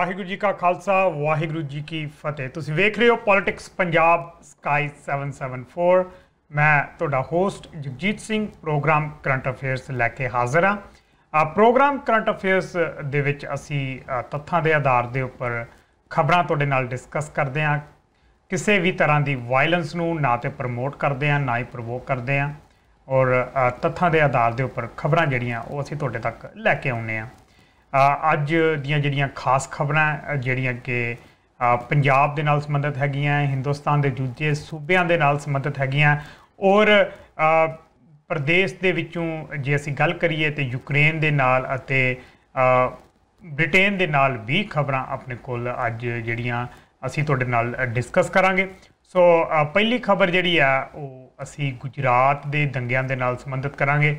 ਵਾਹਿਗੁਰੂ ਜੀ ਕਾ ਖਾਲਸਾ ਵਾਹਿਗੁਰੂ ਜੀ ਕੀ ਫਤਿਹ ਤੁਸੀਂ ਵੇਖ ਰਹੇ ਹੋ ਪੋਲਿਟਿਕਸ ਪੰਜਾਬ ਸਕਾਈ 774 ਮੈਂ ਤੁਹਾਡਾ host Jagjit Singh programme current affairs ਲੈ ਕੇ ਹਾਜ਼ਰ ਹਾਂ ਪ੍ਰੋਗਰਾਮ ਕਰੰਟ ਅਫੇਅਰਸ ਦੇ ਵਿੱਚ ਅਸੀਂ ਤੱਥਾਂ ਦੇ ਆਧਾਰ ਦੇ ਉੱਪਰ ਖਬਰਾਂ ਤੁਹਾਡੇ ਨਾਲ ਡਿਸਕਸ ਕਰਦੇ ਹਾਂ ਕਿਸੇ ਵੀ ਤਰ੍ਹਾਂ ਦੀ ਵਾਇਲੈਂਸ ਨੂੰ ਨਾ ਤੇ ਪ੍ਰਮੋਟ ਕਰਦੇ ਹਾਂ ਨਾ ਹੀ ਪ੍ਰੋਵੋਕ ਕਰਦੇ ਹਾਂ ਔਰ ਤੱਥਾਂ ਦੇ ਆਧਾਰ ਦੇ ਉੱਪਰ ਖਬਰਾਂ ਜਿਹੜੀਆਂ ਉਹ ਅਸੀਂ ਤੁਹਾਡੇ ਤੱਕ ਲੈ ਕੇ ਆਉਂਦੇ ਹਾਂ ਅੱਜ ਦੀਆਂ ਜਿਹੜੀਆਂ ਖਾਸ ਖਬਰਾਂ ਜਿਹੜੀਆਂ ਕਿ ਪੰਜਾਬ ਦੇ ਨਾਲ ਸੰਬੰਧਿਤ ਹੈਗੀਆਂ ਹਿੰਦੁਸਤਾਨ ਦੇ ਦੂਜੇ ਸੂਬਿਆਂ ਦੇ ਨਾਲ ਸੰਬੰਧਿਤ ਹੈਗੀਆਂ ਔਰ ਪ੍ਰਦੇਸ਼ ਦੇ ਵਿੱਚੋਂ ਜੇ ਅਸੀਂ ਗੱਲ ਕਰੀਏ ਤੇ ਯੂਕਰੇਨ ਦੇ ਨਾਲ ਅਤੇ ਬ੍ਰਿਟੇਨ ਦੇ ਨਾਲ ਵੀ ਖਬਰਾਂ ਆਪਣੇ ਕੋਲ ਅੱਜ ਜਿਹੜੀਆਂ ਅਸੀਂ ਤੁਹਾਡੇ ਨਾਲ ਡਿਸਕਸ ਕਰਾਂਗੇ ਸੋ ਪਹਿਲੀ ਖਬਰ ਜਿਹੜੀ ਆ ਉਹ ਅਸੀਂ ਗੁਜਰਾਤ ਦੇ ਦੰਗਿਆਂ ਦੇ ਨਾਲ ਸੰਬੰਧਿਤ ਕਰਾਂਗੇ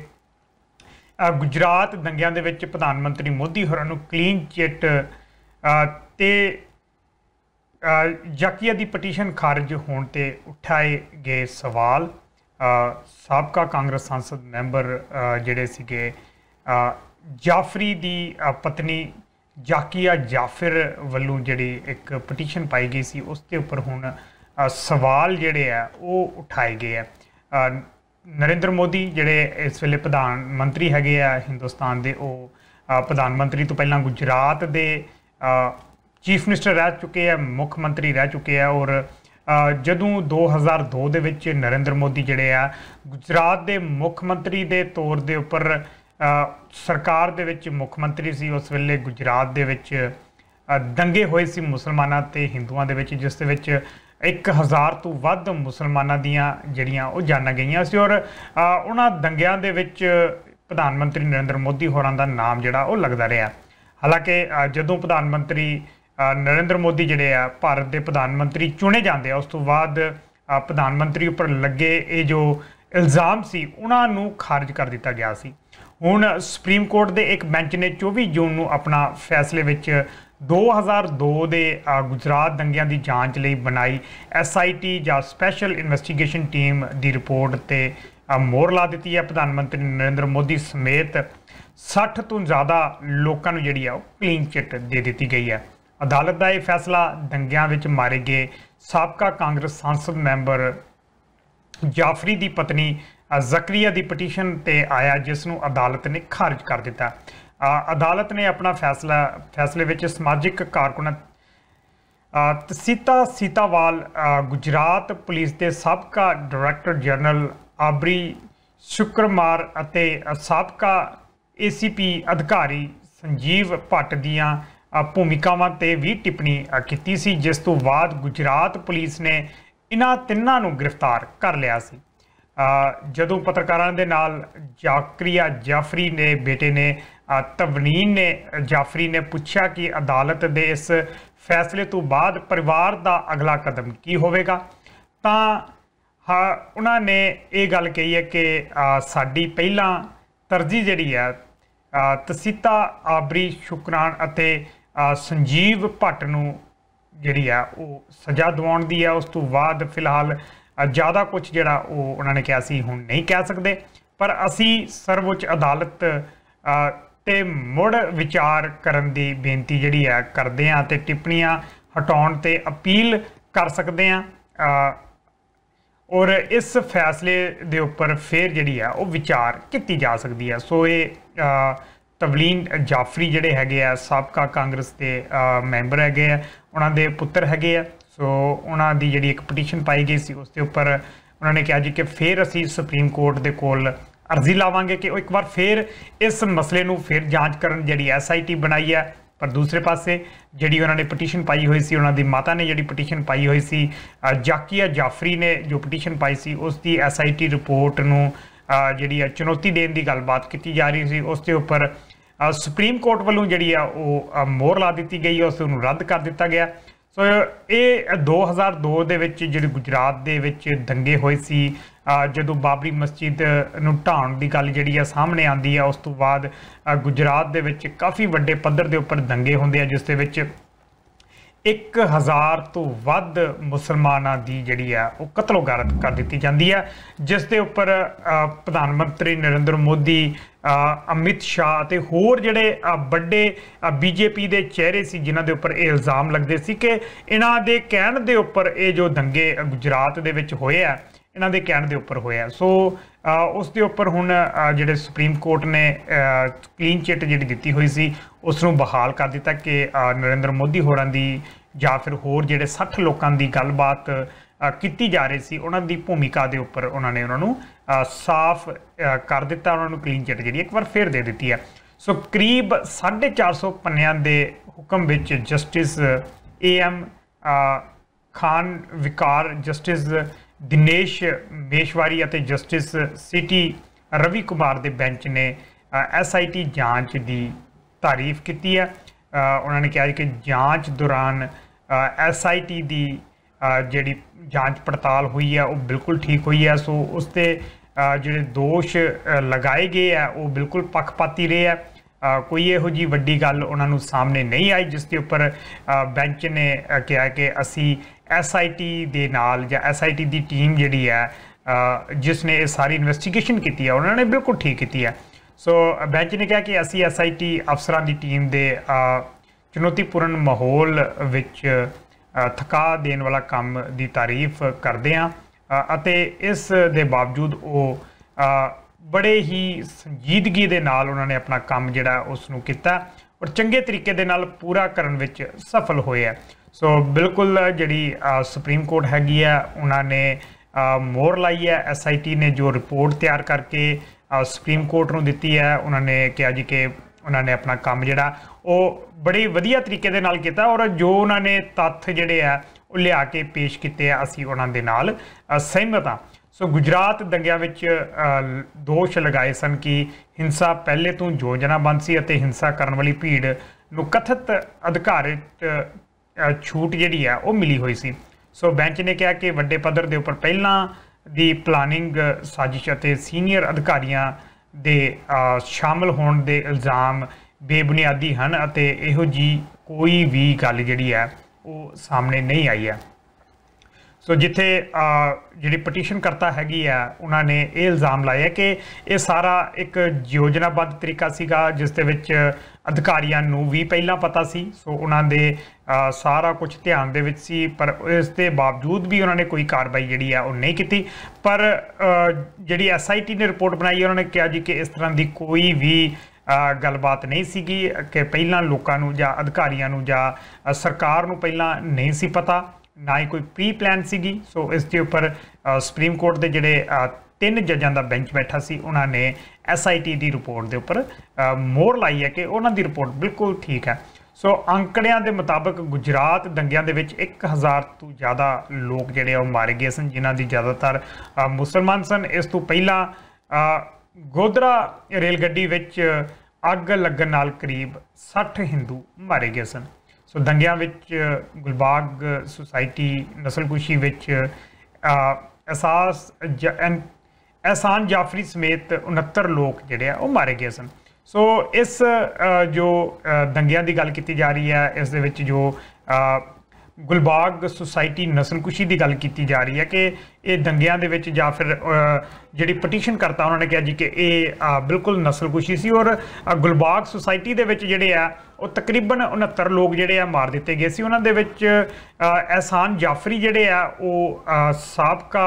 ਗੁਜਰਾਤ ਦੰਗਿਆਂ ਦੇ ਵਿੱਚ ਪ੍ਰਧਾਨ ਮੰਤਰੀ ਮੋਦੀ ਹੋਰਾਂ ਨੂੰ ਕਲੀਨ ਚਿੱਟ ਤੇ ਜਾਕੀਆ ਦੀ ਪਟੀਸ਼ਨ ਖਾਰਜ ਹੋਣ ਤੇ ਉਠਾਏ ਗਏ ਸਵਾਲ ਸਾਬਕਾ ਕਾਂਗਰਸ ਸੰਸਦ ਮੈਂਬਰ ਜਿਹੜੇ ਸੀਗੇ ਜਾਫਰੀ ਦੀ ਪਤਨੀ ਜਾਕੀਆ ਜਾਫਰ ਵੱਲੋਂ ਜਿਹੜੀ ਇੱਕ ਪਟੀਸ਼ਨ ਪਾਈ ਗਈ ਸੀ ਉਸ ਤੇ ਉੱਪਰ ਹੁਣ ਸਵਾਲ ਜਿਹੜੇ ਆ ਉਹ ਉਠਾਏ ਗਏ ਆ ਨਰਿੰਦਰ ਮੋਦੀ ਜਿਹੜੇ ਇਸ ਵੇਲੇ ਪ੍ਰਧਾਨ ਮੰਤਰੀ ਹੈਗੇ ਆ ਹਿੰਦੁਸਤਾਨ ਦੇ ਉਹ ਪ੍ਰਧਾਨ ਮੰਤਰੀ ਤੋਂ ਪਹਿਲਾਂ ਗੁਜਰਾਤ ਦੇ ਚੀਫ ਮਿਨਿਸਟਰ ਰਹਿ ਚੁੱਕੇ ਆ ਮੁੱਖ ਮੰਤਰੀ ਰਹਿ ਚੁੱਕੇ ਆ ਔਰ ਜਦੋਂ 2002 ਦੇ ਵਿੱਚ ਨਰਿੰਦਰ ਮੋਦੀ ਜਿਹੜੇ ਆ ਗੁਜਰਾਤ ਦੇ ਮੁੱਖ ਮੰਤਰੀ ਦੇ ਤੌਰ ਦੇ ਉੱਪਰ ਸਰਕਾਰ ਦੇ ਵਿੱਚ ਮੁੱਖ ਮੰਤਰੀ ਸੀ ਉਸ ਵੇਲੇ ਗੁਜਰਾਤ ਦੇ ਵਿੱਚ ਦੰਗੇ ਹੋਏ ਸੀ ਮੁਸਲਮਾਨਾਂ ਤੇ ਹਿੰਦੂਆਂ ਦੇ ਵਿੱਚ ਜਿਸ ਦੇ ਵਿੱਚ 1000 ਤੋਂ ਵੱਧ ਮੁਸਲਮਾਨਾਂ ਦੀਆਂ ਜਿਹੜੀਆਂ ਉਹ ਜਾਨਾਂ ਗਈਆਂ ਸੀ ਔਰ ਉਹਨਾਂ ਦੰਗਿਆਂ ਦੇ ਵਿੱਚ ਪ੍ਰਧਾਨ ਮੰਤਰੀ ਨਰਿੰਦਰ ਮੋਦੀ ਹੋਰਾਂ ਦਾ ਨਾਮ ਜਿਹੜਾ ਉਹ ਲੱਗਦਾ ਰਿਹਾ ਹਾਲਾਂਕਿ ਜਦੋਂ ਪ੍ਰਧਾਨ ਮੰਤਰੀ ਨਰਿੰਦਰ ਮੋਦੀ ਜਿਹੜੇ ਆ ਭਾਰਤ ਦੇ ਪ੍ਰਧਾਨ ਮੰਤਰੀ ਚੁਣੇ ਜਾਂਦੇ ਆ ਉਸ ਤੋਂ ਬਾਅਦ ਪ੍ਰਧਾਨ ਮੰਤਰੀ ਉੱਪਰ ਲੱਗੇ ਇਹ ਜੋ ਇਲਜ਼ਾਮ ਸੀ ਉਹਨਾਂ ਨੂੰ ਖਾਰਜ ਕਰ ਦਿੱਤਾ ਗਿਆ ਸੀ ਹੁਣ ਸੁਪਰੀਮ ਕੋਰਟ ਦੇ ਇੱਕ ਬੈਂਚ ਨੇ 24 ਜੂਨ ਨੂੰ ਆਪਣਾ ਫੈਸਲੇ ਵਿੱਚ 2002 ਦੇ ਗੁਜਰਾਤ ਦੰਗਿਆਂ ਦੀ ਜਾਂਚ ਲਈ ਬਣਾਈ ਐਸਆਈਟੀ ਜਾਂ ਸਪੈਸ਼ਲ ਇਨਵੈਸਟੀਗੇਸ਼ਨ ਟੀਮ ਦੀ ਰਿਪੋਰਟ ਤੇ ਮੋਹਰ ਲਾ ਦਿੱਤੀ ਹੈ ਪ੍ਰਧਾਨ ਮੰਤਰੀ ਨਰਿੰਦਰ ਮੋਦੀ ਸਮੇਤ 60 ਤੋਂ ਜ਼ਿਆਦਾ ਲੋਕਾਂ ਨੂੰ ਜਿਹੜੀ ਆ ਉਹ ਕਲੀਨ ਚਿੱਟ ਦੇ ਦਿੱਤੀ ਗਈ ਹੈ ਅਦਾਲਤ ਦਾ ਇਹ ਫੈਸਲਾ ਦੰਗਿਆਂ ਵਿੱਚ ਮਾਰੇ ਗਏ ਸਾਬਕਾ ਕਾਂਗਰਸ ਸੰਸਦ ਮੈਂਬਰ ਜਾਫਰੀ ਦੀ ਪਤਨੀ ਜ਼ਕਰੀਆ ਦੀ ਪਟੀਸ਼ਨ ਤੇ ਆਇਆ ਜਿਸ ਨੂੰ ਅਦਾਲਤ ਨੇ ਖਾਰਜ ਕਰ ਦਿੱਤਾ ਅਦਾਲਤ ਨੇ ਆਪਣਾ ਫੈਸਲਾ ਫੈਸਲੇ ਵਿੱਚ ਸਮਾਜਿਕ ਕਾਰਕੁਨ ਤਸੀਤਾ ਸੀਤਾਵਾਲ ਗੁਜਰਾਤ ਪੁਲਿਸ ਦੇ ਸਾਬਕਾ ਡਾਇਰੈਕਟਰ ਜਨਰਲ ਆਬਰੀ ਸ਼ੁਕਰਮਾਰ ਅਤੇ ਸਾਬਕਾ ਏਸੀਪੀ ਅਧਿਕਾਰੀ ਸੰਜੀਵ ਭੱਟ ਦੀਆਂ ਭੂਮਿਕਾਵਾਂ ਤੇ ਵੀ ਟਿੱਪਣੀ ਕੀਤੀ ਸੀ ਜਿਸ ਤੋਂ ਬਾਅਦ ਗੁਜਰਾਤ ਪੁਲਿਸ ਨੇ ਇਹਨਾਂ ਤਿੰਨਾਂ ਨੂੰ ਗ੍ਰਿਫਤਾਰ ਕਰ ਲਿਆ ਸੀ ਜਦੋਂ ਪੱਤਰਕਾਰਾਂ ਦੇ ਨਾਲ ਜਾਕਰੀਆ ਜਾਫਰੀ ਨੇ ਬੇਟੇ ਨੇ ਤਵਨੀਨ ਨੇ ਜਾਫਰੀ ਨੇ ਪੁੱਛਿਆ ਕਿ ਅਦਾਲਤ ਦੇ ਇਸ ਫੈਸਲੇ ਤੋਂ ਬਾਅਦ ਪਰਿਵਾਰ ਦਾ ਅਗਲਾ ਕਦਮ ਕੀ ਹੋਵੇਗਾ ਤਾਂ ਉਹਨਾਂ ਨੇ ਇਹ ਗੱਲ ਕਹੀ ਹੈ ਕਿ ਸਾਡੀ ਪਹਿਲਾਂ ਤਰਜੀਹ ਜਿਹੜੀ ਹੈ ਤਸੀਤਾ ਆਬਰੀ ਸ਼ੁਕਰਾਨ ਅਤੇ ਸੰਜੀਵ ਭੱਟ ਨੂੰ ਜਿਹੜੀ ਆ ਉਹ ਸਜ਼ਾ ਦਿਵਾਉਣ ਦੀ ਆ ਉਸ ਤੋਂ ਬਾਅਦ ਫਿਲਹਾਲ ਜ਼ਿਆਦਾ ਕੁਝ ਜਿਹੜਾ ਉਹ ਉਹਨਾਂ ਨੇ ਕਿਹਾ ਸੀ ਹੁਣ ਨਹੀਂ ਕਹਿ ਸਕਦੇ ਪਰ ਅਸੀਂ ਸਰਵਉੱਚ ਅਦਾਲਤ ਤੇ ਮੁੜ ਵਿਚਾਰ ਕਰਨ ਦੀ ਬੇਨਤੀ ਜਿਹੜੀ ਹੈ ਕਰਦੇ ਆ ਤੇ ਟਿੱਪਣੀਆਂ ਹਟਾਉਣ ਤੇ ਅਪੀਲ ਕਰ ਸਕਦੇ ਆ ਔਰ ਇਸ ਫੈਸਲੇ ਦੇ ਉੱਪਰ ਫੇਰ ਜਿਹੜੀ ਆ ਉਹ ਵਿਚਾਰ ਕੀਤੀ ਜਾ ਸਕਦੀ ਆ ਸੋ ਇਹ ਤਵਲੀਨ ਜਾਫਰੀ ਜਿਹੜੇ ਹੈਗੇ ਆ ਸਾਬਕਾ ਕਾਂਗਰਸ ਦੇ ਮੈਂਬਰ ਹੈਗੇ ਆ ਉਹਨਾਂ ਦੇ ਪੁੱਤਰ ਹੈਗੇ ਆ ਸੋ ਉਹਨਾਂ ਦੀ ਜਿਹੜੀ ਇੱਕ ਪਟੀਸ਼ਨ ਪਾਈ ਗਈ ਸੀ ਉਸ ਦੇ ਉੱਪਰ ਉਹਨਾਂ ਨੇ ਕਿਹਾ ਜੀ ਕਿ ਫੇਰ ਅਸੀਂ ਸੁਪਰੀਮ ਕੋਰਟ ਦੇ ਕੋਲ ਅਰਜ਼ੀ ਲਾਵਾਂਗੇ ਕਿ ਉਹ ਇੱਕ ਵਾਰ ਫੇਰ ਇਸ ਮਸਲੇ ਨੂੰ ਫੇਰ ਜਾਂਚ ਕਰਨ ਜਿਹੜੀ ਐਸਆਈਟੀ ਬਣਾਈ ਹੈ ਪਰ ਦੂਸਰੇ ਪਾਸੇ ਜਿਹੜੀ ਉਹਨਾਂ ਨੇ ਪਟੀਸ਼ਨ ਪਾਈ ਹੋਈ ਸੀ ਉਹਨਾਂ ਦੀ ਮਾਤਾ ਨੇ ਜਿਹੜੀ ਪਟੀਸ਼ਨ ਪਾਈ ਹੋਈ ਸੀ ਜਾਕੀਆ ਜਾਫਰੀ ਨੇ ਜੋ ਪਟੀਸ਼ਨ ਪਾਈ ਸੀ ਉਸ ਦੀ ਐਸਆਈਟੀ ਰਿਪੋਰਟ ਨੂੰ ਜਿਹੜੀ ਹੈ ਚੁਣੌਤੀ ਦੇਣ ਦੀ ਗੱਲਬਾਤ ਕੀਤੀ ਜਾ ਰਹੀ ਸੀ ਉਸ ਦੇ ਉੱਪਰ ਸੁਪਰੀਮ ਕੋਰਟ ਵੱਲੋਂ ਜਿਹੜੀ ਆ ਉਹ ਮੋਹਰ ਲਾ ਦਿੱਤੀ ਗਈ ਉਸ ਨੂੰ ਰੱਦ ਕਰ ਦਿੱਤਾ ਗਿਆ ਸੋ ਇਹ 2002 ਦੇ ਵਿੱਚ ਜਿਹੜੇ ਗੁਜਰਾਤ ਦੇ ਵਿੱਚ ਦੰਗੇ ਹੋਏ ਸੀ ਜਦੋਂ ਬਾਬਰੀ ਮਸਜਿਦ ਨੂੰ ਢਾਉਣ ਦੀ ਗੱਲ ਜਿਹੜੀ ਆ ਸਾਹਮਣੇ ਆਂਦੀ ਆ ਉਸ ਤੋਂ ਬਾਅਦ ਗੁਜਰਾਤ ਦੇ ਵਿੱਚ ਕਾਫੀ ਵੱਡੇ ਪੱਧਰ ਦੇ ਉੱਪਰ ਦੰਗੇ ਹੁੰਦੇ ਆ ਜਿਸ ਦੇ ਵਿੱਚ 1000 ਤੋਂ ਵੱਧ ਮੁਸਲਮਾਨਾਂ ਦੀ ਜਿਹੜੀ ਆ ਉਹ ਕਤਲੋਗਾਰਤ ਕਰ ਦਿੱਤੀ ਜਾਂਦੀ ਆ ਜਿਸ ਦੇ ਉੱਪਰ ਪ੍ਰਧਾਨ ਮੰਤਰੀ ਨਰਿੰਦਰ ਮੋਦੀ ਅਮਿਤ ਸ਼ਾਹ ਅਤੇ ਹੋਰ ਜਿਹੜੇ ਵੱਡੇ ਬੀਜੇਪੀ ਦੇ ਚਿਹਰੇ ਸੀ ਜਿਨ੍ਹਾਂ ਦੇ ਉੱਪਰ ਇਹ ਇਲਜ਼ਾਮ ਲੱਗਦੇ ਸੀ ਕਿ ਇਹਨਾਂ ਦੇ ਕਹਿਣ ਦੇ ਉੱਪਰ ਇਹ ਜੋ ਦੰਗੇ ਗੁਜਰਾਤ ਦੇ ਵਿੱਚ ਹੋਏ ਆ ਇਹਨਾਂ ਦੇ ਕਹਿਣ ਦੇ ਉੱਪਰ ਹੋਇਆ ਸੋ ਉਸ ਦੇ ਉੱਪਰ ਹੁਣ ਜਿਹੜੇ ਸੁਪਰੀਮ ਕੋਰਟ ਨੇ ਕਲੀਨ ਚਿੱਟ ਜਿਹੜੀ ਦਿੱਤੀ ਹੋਈ ਸੀ ਉਸ ਨੂੰ ਬਹਾਲ ਕਰ ਦਿੱਤਾ ਕਿ ਨਰਿੰਦਰ ਮੋਦੀ ਹੋਰਾਂ ਦੀ ਜਾਂ ਫਿਰ ਹੋਰ ਜਿਹੜੇ 60 ਲੋਕਾਂ ਦੀ ਗੱਲਬਾਤ ਕੀਤੀ ਜਾ ਰਹੀ ਸੀ ਉਹਨਾਂ ਦੀ ਭੂਮਿਕਾ ਦੇ ਉੱਪਰ ਉਹਨਾਂ ਨੇ ਉਹਨਾਂ ਨੂੰ ਸਾਫ਼ ਕਰ ਦਿੱਤਾ ਉਹਨਾਂ ਨੂੰ ਕਲੀਨ ਚਿੱਟ ਜਿਹੜੀ ਇੱਕ ਵਾਰ ਫੇਰ ਦੇ ਦਿੱਤੀ ਹੈ ਸੋ ਕਰੀਬ 450 ਪੰਨਿਆਂ ਦੇ ਹੁਕਮ ਵਿੱਚ ਜਸਟਿਸ ਏ ਐਮ ਖਾਨ ਵਿਕਾਰ ਜਸਟਿਸ ਦਿਨੇਸ਼ ਮੇਸ਼ਵਾਰੀ ਅਤੇ ਜਸਟਿਸ ਸਿਟੀ ਰਵੀ ਕੁਮਾਰ ਦੇ ਬੈਂਚ ਨੇ ਐਸਆਈਟੀ ਜਾਂਚ ਦੀ ਤਾਰੀਫ ਕੀਤੀ ਹੈ ਉਹਨਾਂ ਨੇ ਕਿਹਾ ਕਿ ਜਾਂਚ ਦੌਰਾਨ ਐਸਆਈਟੀ ਦੀ ਜਿਹੜੀ ਜਾਂਚ ਪੜਤਾਲ ਹੋਈ ਹੈ ਉਹ ਬਿਲਕੁਲ ਠੀਕ ਹੋਈ ਹੈ ਸੋ ਉਸ ਤੇ ਜਿਹੜੇ ਦੋਸ਼ ਲਗਾਏ ਗਏ ਆ ਉਹ ਬਿਲਕੁਲ ਪੱਖਪਾਤੀ ਰਹੇ ਆ ਕੋਈ ਇਹੋ ਜੀ ਵੱਡੀ ਗੱਲ ਉਹਨਾਂ ਨੂੰ ਸਾਹਮਣੇ ਨਹੀਂ ਆਈ ਜਿਸ ਦੇ ਉੱਪਰ ਬੈਂਚ ਨੇ ਕਿਹਾ ਕਿ ਅਸੀਂ ਐਸਆਈਟੀ ਦੇ ਨਾਲ ਜਾਂ ਐਸਆਈਟੀ ਦੀ ਟੀਮ ਜਿਹੜੀ ਹੈ ਜਿਸ ਨੇ ਇਹ ਸਾਰੀ ਇਨਵੈਸਟੀਗੇਸ਼ਨ ਕੀਤੀ ਹੈ ਉਹਨਾਂ ਨੇ ਬਿਲਕੁਲ ਠੀਕ ਕੀਤੀ ਹੈ ਸੋ ਬੈਂਚ ਨੇ ਕਿਹਾ ਕਿ ਅਸੀਂ ਐਸਆਈਟੀ ਅਫਸਰਾਂ ਦੀ ਟੀਮ ਦੇ ਚੁਣੌਤੀਪੂਰਨ ਮਾਹੌਲ ਵਿੱਚ ਥਕਾ ਦੇਣ ਵਾਲਾ ਕੰਮ ਦੀ ਤਾਰੀਫ ਕਰਦੇ ਆ ਅਤੇ ਇਸ ਦੇ ਬਾਵਜੂਦ ਉਹ ਬੜੇ ਹੀ ਸੰਜੀਦਗੀ ਦੇ ਨਾਲ ਉਹਨਾਂ ਨੇ ਆਪਣਾ ਕੰਮ ਜਿਹੜਾ ਉਸ ਨੂੰ ਕੀਤਾ ਔਰ ਚੰਗੇ ਤਰੀਕੇ ਦੇ ਨਾਲ ਪੂਰਾ ਕਰਨ ਵਿੱਚ ਸਫਲ ਹੋਏ ਆ ਸੋ ਬਿਲਕੁਲ ਜਿਹੜੀ ਸੁਪਰੀਮ ਕੋਰਟ ਹੈਗੀ ਆ ਉਹਨਾਂ ਨੇ ਮੋਰ ਲਾਈ ਹੈ ਐਸਆਈਟੀ ਨੇ ਜੋ ਰਿਪੋਰਟ ਤਿਆਰ ਕਰਕੇ ਸੁਪਰੀਮ ਕੋਰਟ ਨੂੰ ਦਿੱਤੀ ਹੈ ਉਹਨਾਂ ਨੇ ਕਿਹਾ ਜੀ ਕਿ ਉਹਨਾਂ ਨੇ ਆਪਣਾ ਕੰਮ ਜਿਹੜਾ ਉਹ ਬੜੇ ਵਧੀਆ ਤਰੀਕੇ ਦੇ ਨਾਲ ਕੀਤਾ ਔਰ ਜੋ ਉਹਨਾਂ ਨੇ ਤੱਥ ਜਿਹੜੇ ਆ ਉਹ ਲਿਆ ਕੇ ਪੇਸ਼ ਕੀਤੇ ਆ ਅਸੀਂ ਉਹਨਾਂ ਦੇ ਨਾਲ ਸਹਿਮਤ ਆ ਸੋ ਗੁਜਰਾਤ ਦੰਗਿਆਂ ਵਿੱਚ ਦੋਸ਼ ਲਗਾਏ ਸਨ ਕਿ ਹਿੰਸਾ ਪਹਿਲੇ ਤੋਂ ਯੋਜਨਾਬੰਦ ਸੀ ਅਤੇ ਹਿੰਸਾ ਕਰਨ ਵਾਲੀ ਭੀੜ ਨੂੰ ਕਥਿਤ ਅਧਿਕਾਰਿਤ ਛੂਟ ਜਿਹੜੀ ਆ ਉਹ ਮਿਲੀ ਹੋਈ ਸੀ ਸੋ ਬੈਂਚ ਨੇ ਕਿਹਾ ਕਿ ਵੱਡੇ ਪੱਧਰ ਦੇ ਉੱਪਰ ਪਹਿਲਾਂ ਦੀ ਪਲਾਨਿੰਗ ਸਾਜ਼ਿਸ਼ ਅਤੇ ਸੀਨੀਅਰ ਅਧਿਕਾਰੀਆਂ ਦੇ ਸ਼ਾਮਲ ਹੋਣ ਦੇ ਇਲਜ਼ਾਮ ਬੇਬੁਨਿਆਦੀ ਹਨ ਅਤੇ ਇਹੋ ਜੀ ਕੋਈ ਵੀ ਗੱਲ ਜਿਹੜੀ ਹੈ ਉਹ ਸਾਹਮਣੇ ਨਹੀਂ ਆਈ ਹੈ ਸੋ ਜਿੱਥੇ ਜਿਹੜੀ ਪਟੀਸ਼ਨ ਕਰਤਾ ਹੈਗੀ ਆ ਉਹਨਾਂ ਨੇ ਇਹ ਇਲਜ਼ਾਮ ਲਾਇਆ ਕਿ ਇਹ ਸਾਰਾ ਇੱਕ ਯੋਜਨਾਬੱਧ ਤਰੀਕਾ ਸੀਗਾ ਜਿਸ ਦੇ ਵਿੱਚ ਅਧਿਕਾਰੀਆਂ ਨੂੰ ਵੀ ਪਹਿਲਾਂ ਪਤਾ ਸੀ ਸੋ ਉਹਨਾਂ ਦੇ ਸਾਰਾ ਕੁਝ ਧਿਆਨ ਦੇ ਵਿੱਚ ਸੀ ਪਰ ਇਸ ਦੇ ਬਾਵਜੂਦ ਵੀ ਉਹਨਾਂ ਨੇ ਕੋਈ ਕਾਰਵਾਈ ਜਿਹੜੀ ਆ ਉਹ ਨਹੀਂ ਕੀਤੀ ਪਰ ਜਿਹੜੀ ਐਸਆਈਟੀ ਨੇ ਰਿਪੋਰਟ ਬਣਾਈ ਉਹਨਾਂ ਨੇ ਕਿਹਾ ਜੀ ਕਿ ਇਸ ਤਰ੍ਹਾਂ ਦੀ ਕੋਈ ਵੀ ਗੱਲਬਾਤ ਨਹੀਂ ਸੀਗੀ ਕਿ ਪਹਿਲਾਂ ਲੋਕਾਂ ਨੂੰ ਜਾਂ ਅਧਿਕਾਰੀਆਂ ਨੂੰ ਜਾਂ ਸਰਕਾਰ ਨੂੰ ਪਹਿਲਾਂ ਨਹੀਂ ਸੀ ਪਤਾ ਨਾ ਹੀ ਕੋਈ ਪ੍ਰੀ ਪਲਾਨ ਸੀਗੀ ਸੋ ਇਸ ਦੇ ਉੱਪਰ ਸੁਪਰੀਮ ਕੋਰਟ ਦੇ ਜਿਹੜੇ ਤਿੰਨ ਜੱਜਾਂ ਦਾ ਬੈਂਚ ਬੈਠਾ ਸੀ ਉਹਨਾਂ ਨੇ ਐਸਆਈਟੀ ਦੀ ਰਿਪੋਰਟ ਦੇ ਉੱਪਰ ਮੋਹਰ ਲਾਈ ਹੈ ਕਿ ਉਹਨਾਂ ਦੀ ਰਿਪੋਰਟ ਬਿਲਕੁਲ ਠੀਕ ਹੈ ਸੋ ਅੰਕੜਿਆਂ ਦੇ ਮੁਤਾਬਕ ਗੁਜਰਾਤ ਦੰਗਿਆਂ ਦੇ ਵਿੱਚ 1000 ਤੋਂ ਜ਼ਿਆਦਾ ਲੋਕ ਜਿਹੜੇ ਉਹ ਮਾਰੇ ਗਏ ਸਨ ਜਿਨ੍ਹਾਂ ਦੀ ਜ਼ਿਆਦਾਤਰ ਮੁਸਲਮਾਨ ਸਨ ਇਸ ਤੋਂ ਪਹਿਲਾਂ ਗੋਦਰਾ ਰੇਲ ਗੱਡੀ ਵਿੱਚ ਅੱਗ ਲੱਗਣ ਨਾਲ ਕਰੀਬ 60 ਹਿੰਦੂ ਮਾਰੇ ਗਏ ਸਨ ਸੋ ਦੰਗਿਆਂ ਵਿੱਚ ਗੁਲਬਾਗ ਸੁਸਾਇਟੀ ਨਸਲਕੁਸ਼ੀ ਵਿੱਚ ਅਸਾਸ ਐਹਸਾਨ ਜਾਫਰੀ ਸਮੇਤ 69 ਲੋਕ ਜਿਹੜੇ ਆ ਉਹ ਮਾਰੇ ਗਏ ਸਨ ਸੋ ਇਸ ਜੋ ਦੰਗਿਆਂ ਦੀ ਗੱਲ ਕੀਤੀ ਜਾ ਰਹੀ ਹੈ ਇਸ ਦੇ ਵਿੱਚ ਜੋ ਗੁਲਬਾਗ ਸੁਸਾਇਟੀ ਨਸਲਕੁਸ਼ੀ ਦੀ ਗੱਲ ਕੀਤੀ ਜਾ ਰਹੀ ਹੈ ਕਿ ਇਹ ਦੰਗਿਆਂ ਦੇ ਵਿੱਚ ਜਾਂ ਫਿਰ ਜਿਹੜੀ ਪਟੀਸ਼ਨ ਕਰਤਾ ਉਹਨਾਂ ਨੇ ਕਿਹਾ ਜੀ ਕਿ ਇਹ ਬਿਲਕੁਲ ਨਸਲਕੁਸ਼ੀ ਸੀ ਔਰ ਗੁਲਬਾਗ ਸੁਸਾਇਟੀ ਦੇ ਵਿੱਚ ਜਿਹੜੇ ਆ ਉਹ ਤਕਰੀਬਨ 69 ਲੋਕ ਜਿਹੜੇ ਆ ਮਾਰ ਦਿੱਤੇ ਗਏ ਸੀ ਉਹਨਾਂ ਦੇ ਵਿੱਚ ਐਹਸਾਨ ਜਾਫਰੀ ਜਿਹੜੇ ਆ ਉਹ ਸਾਬਕਾ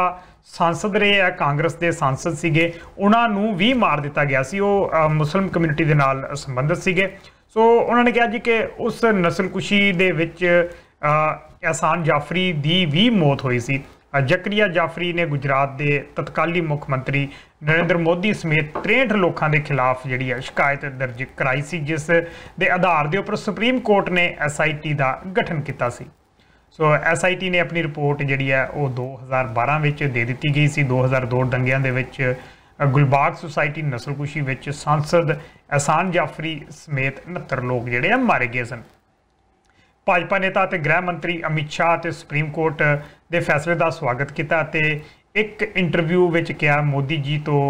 ਸੰਸਦ ਰਹੇ ਆ ਕਾਂਗਰਸ ਦੇ ਸੰਸਦ ਸੀਗੇ ਉਹਨਾਂ ਨੂੰ ਵੀ ਮਾਰ ਦਿੱਤਾ ਗਿਆ ਸੀ ਉਹ ਮੁਸਲਮ ਕਮਿਊਨਿਟੀ ਦੇ ਨਾਲ ਸੰਬੰਧਿਤ ਸੀਗੇ ਸੋ ਉਹਨਾਂ ਨੇ ਕਿਹਾ ਜੀ ਕਿ ਉਸ ਨਸਲਕੁਸ਼ੀ ਦੇ ਵਿੱਚ ਅਹਿਸਾਨ ਜਾਫਰੀ ਦੀ ਵੀ ਮੌਤ ਹੋਈ ਸੀ ਜ਼ਕਰੀਆ ਜਾਫਰੀ ਨੇ ਗੁਜਰਾਤ ਦੇ ਤਤਕਾਲੀ ਮੁੱਖ ਮੰਤਰੀ ਨਰਿੰਦਰ ਮੋਦੀ ਸਮੇਤ 63 ਲੋਕਾਂ ਦੇ ਖਿਲਾਫ ਜਿਹੜੀ ਹੈ ਸ਼ਿਕਾਇਤ ਦਰਜ ਕਰਾਈ ਸੀ ਜਿਸ ਦੇ ਆਧਾਰ ਦੇ ਉੱਪਰ ਸੁਪਰੀਮ ਕੋਰਟ ਨੇ ਐਸਆਈਟੀ ਦਾ ਗਠਨ ਕੀਤਾ ਸੀ ਸੋ ਐਸਆਈਟੀ ਨੇ ਆਪਣੀ ਰਿਪੋਰਟ ਜਿਹੜੀ ਹੈ ਉਹ 2012 ਵਿੱਚ ਦੇ ਦਿੱਤੀ ਗਈ ਸੀ 2002 ਦੰਗਿਆਂ ਦੇ ਵਿੱਚ ਗੁਲਬਾਗ ਸੁਸਾਇਟੀ ਨਸਲਕੁਸ਼ੀ ਵਿੱਚ ਸੰਸਦ ਅਹਿਸਾਨ ਜਾਫਰੀ ਸਮੇਤ 69 ਲੋਕ ਜਿਹੜੇ ਆ ਮਾਰੇ ਗਏ ਸਨ ਭਾਜਪਾ ਨੇਤਾ ਅਤੇ ਗ੍ਰਹਿ ਮੰਤਰੀ ਅਮਿਤ ਸ਼ਾਹ ਤੇ ਸੁਪਰੀਮ ਕੋਰਟ ਦੇ ਫੈਸਲੇ ਦਾ ਸਵਾਗਤ ਕੀਤਾ ਤੇ ਇੱਕ ਇੰਟਰਵਿਊ ਵਿੱਚ ਕਿਹਾ ਮੋਦੀ ਜੀ ਤੋਂ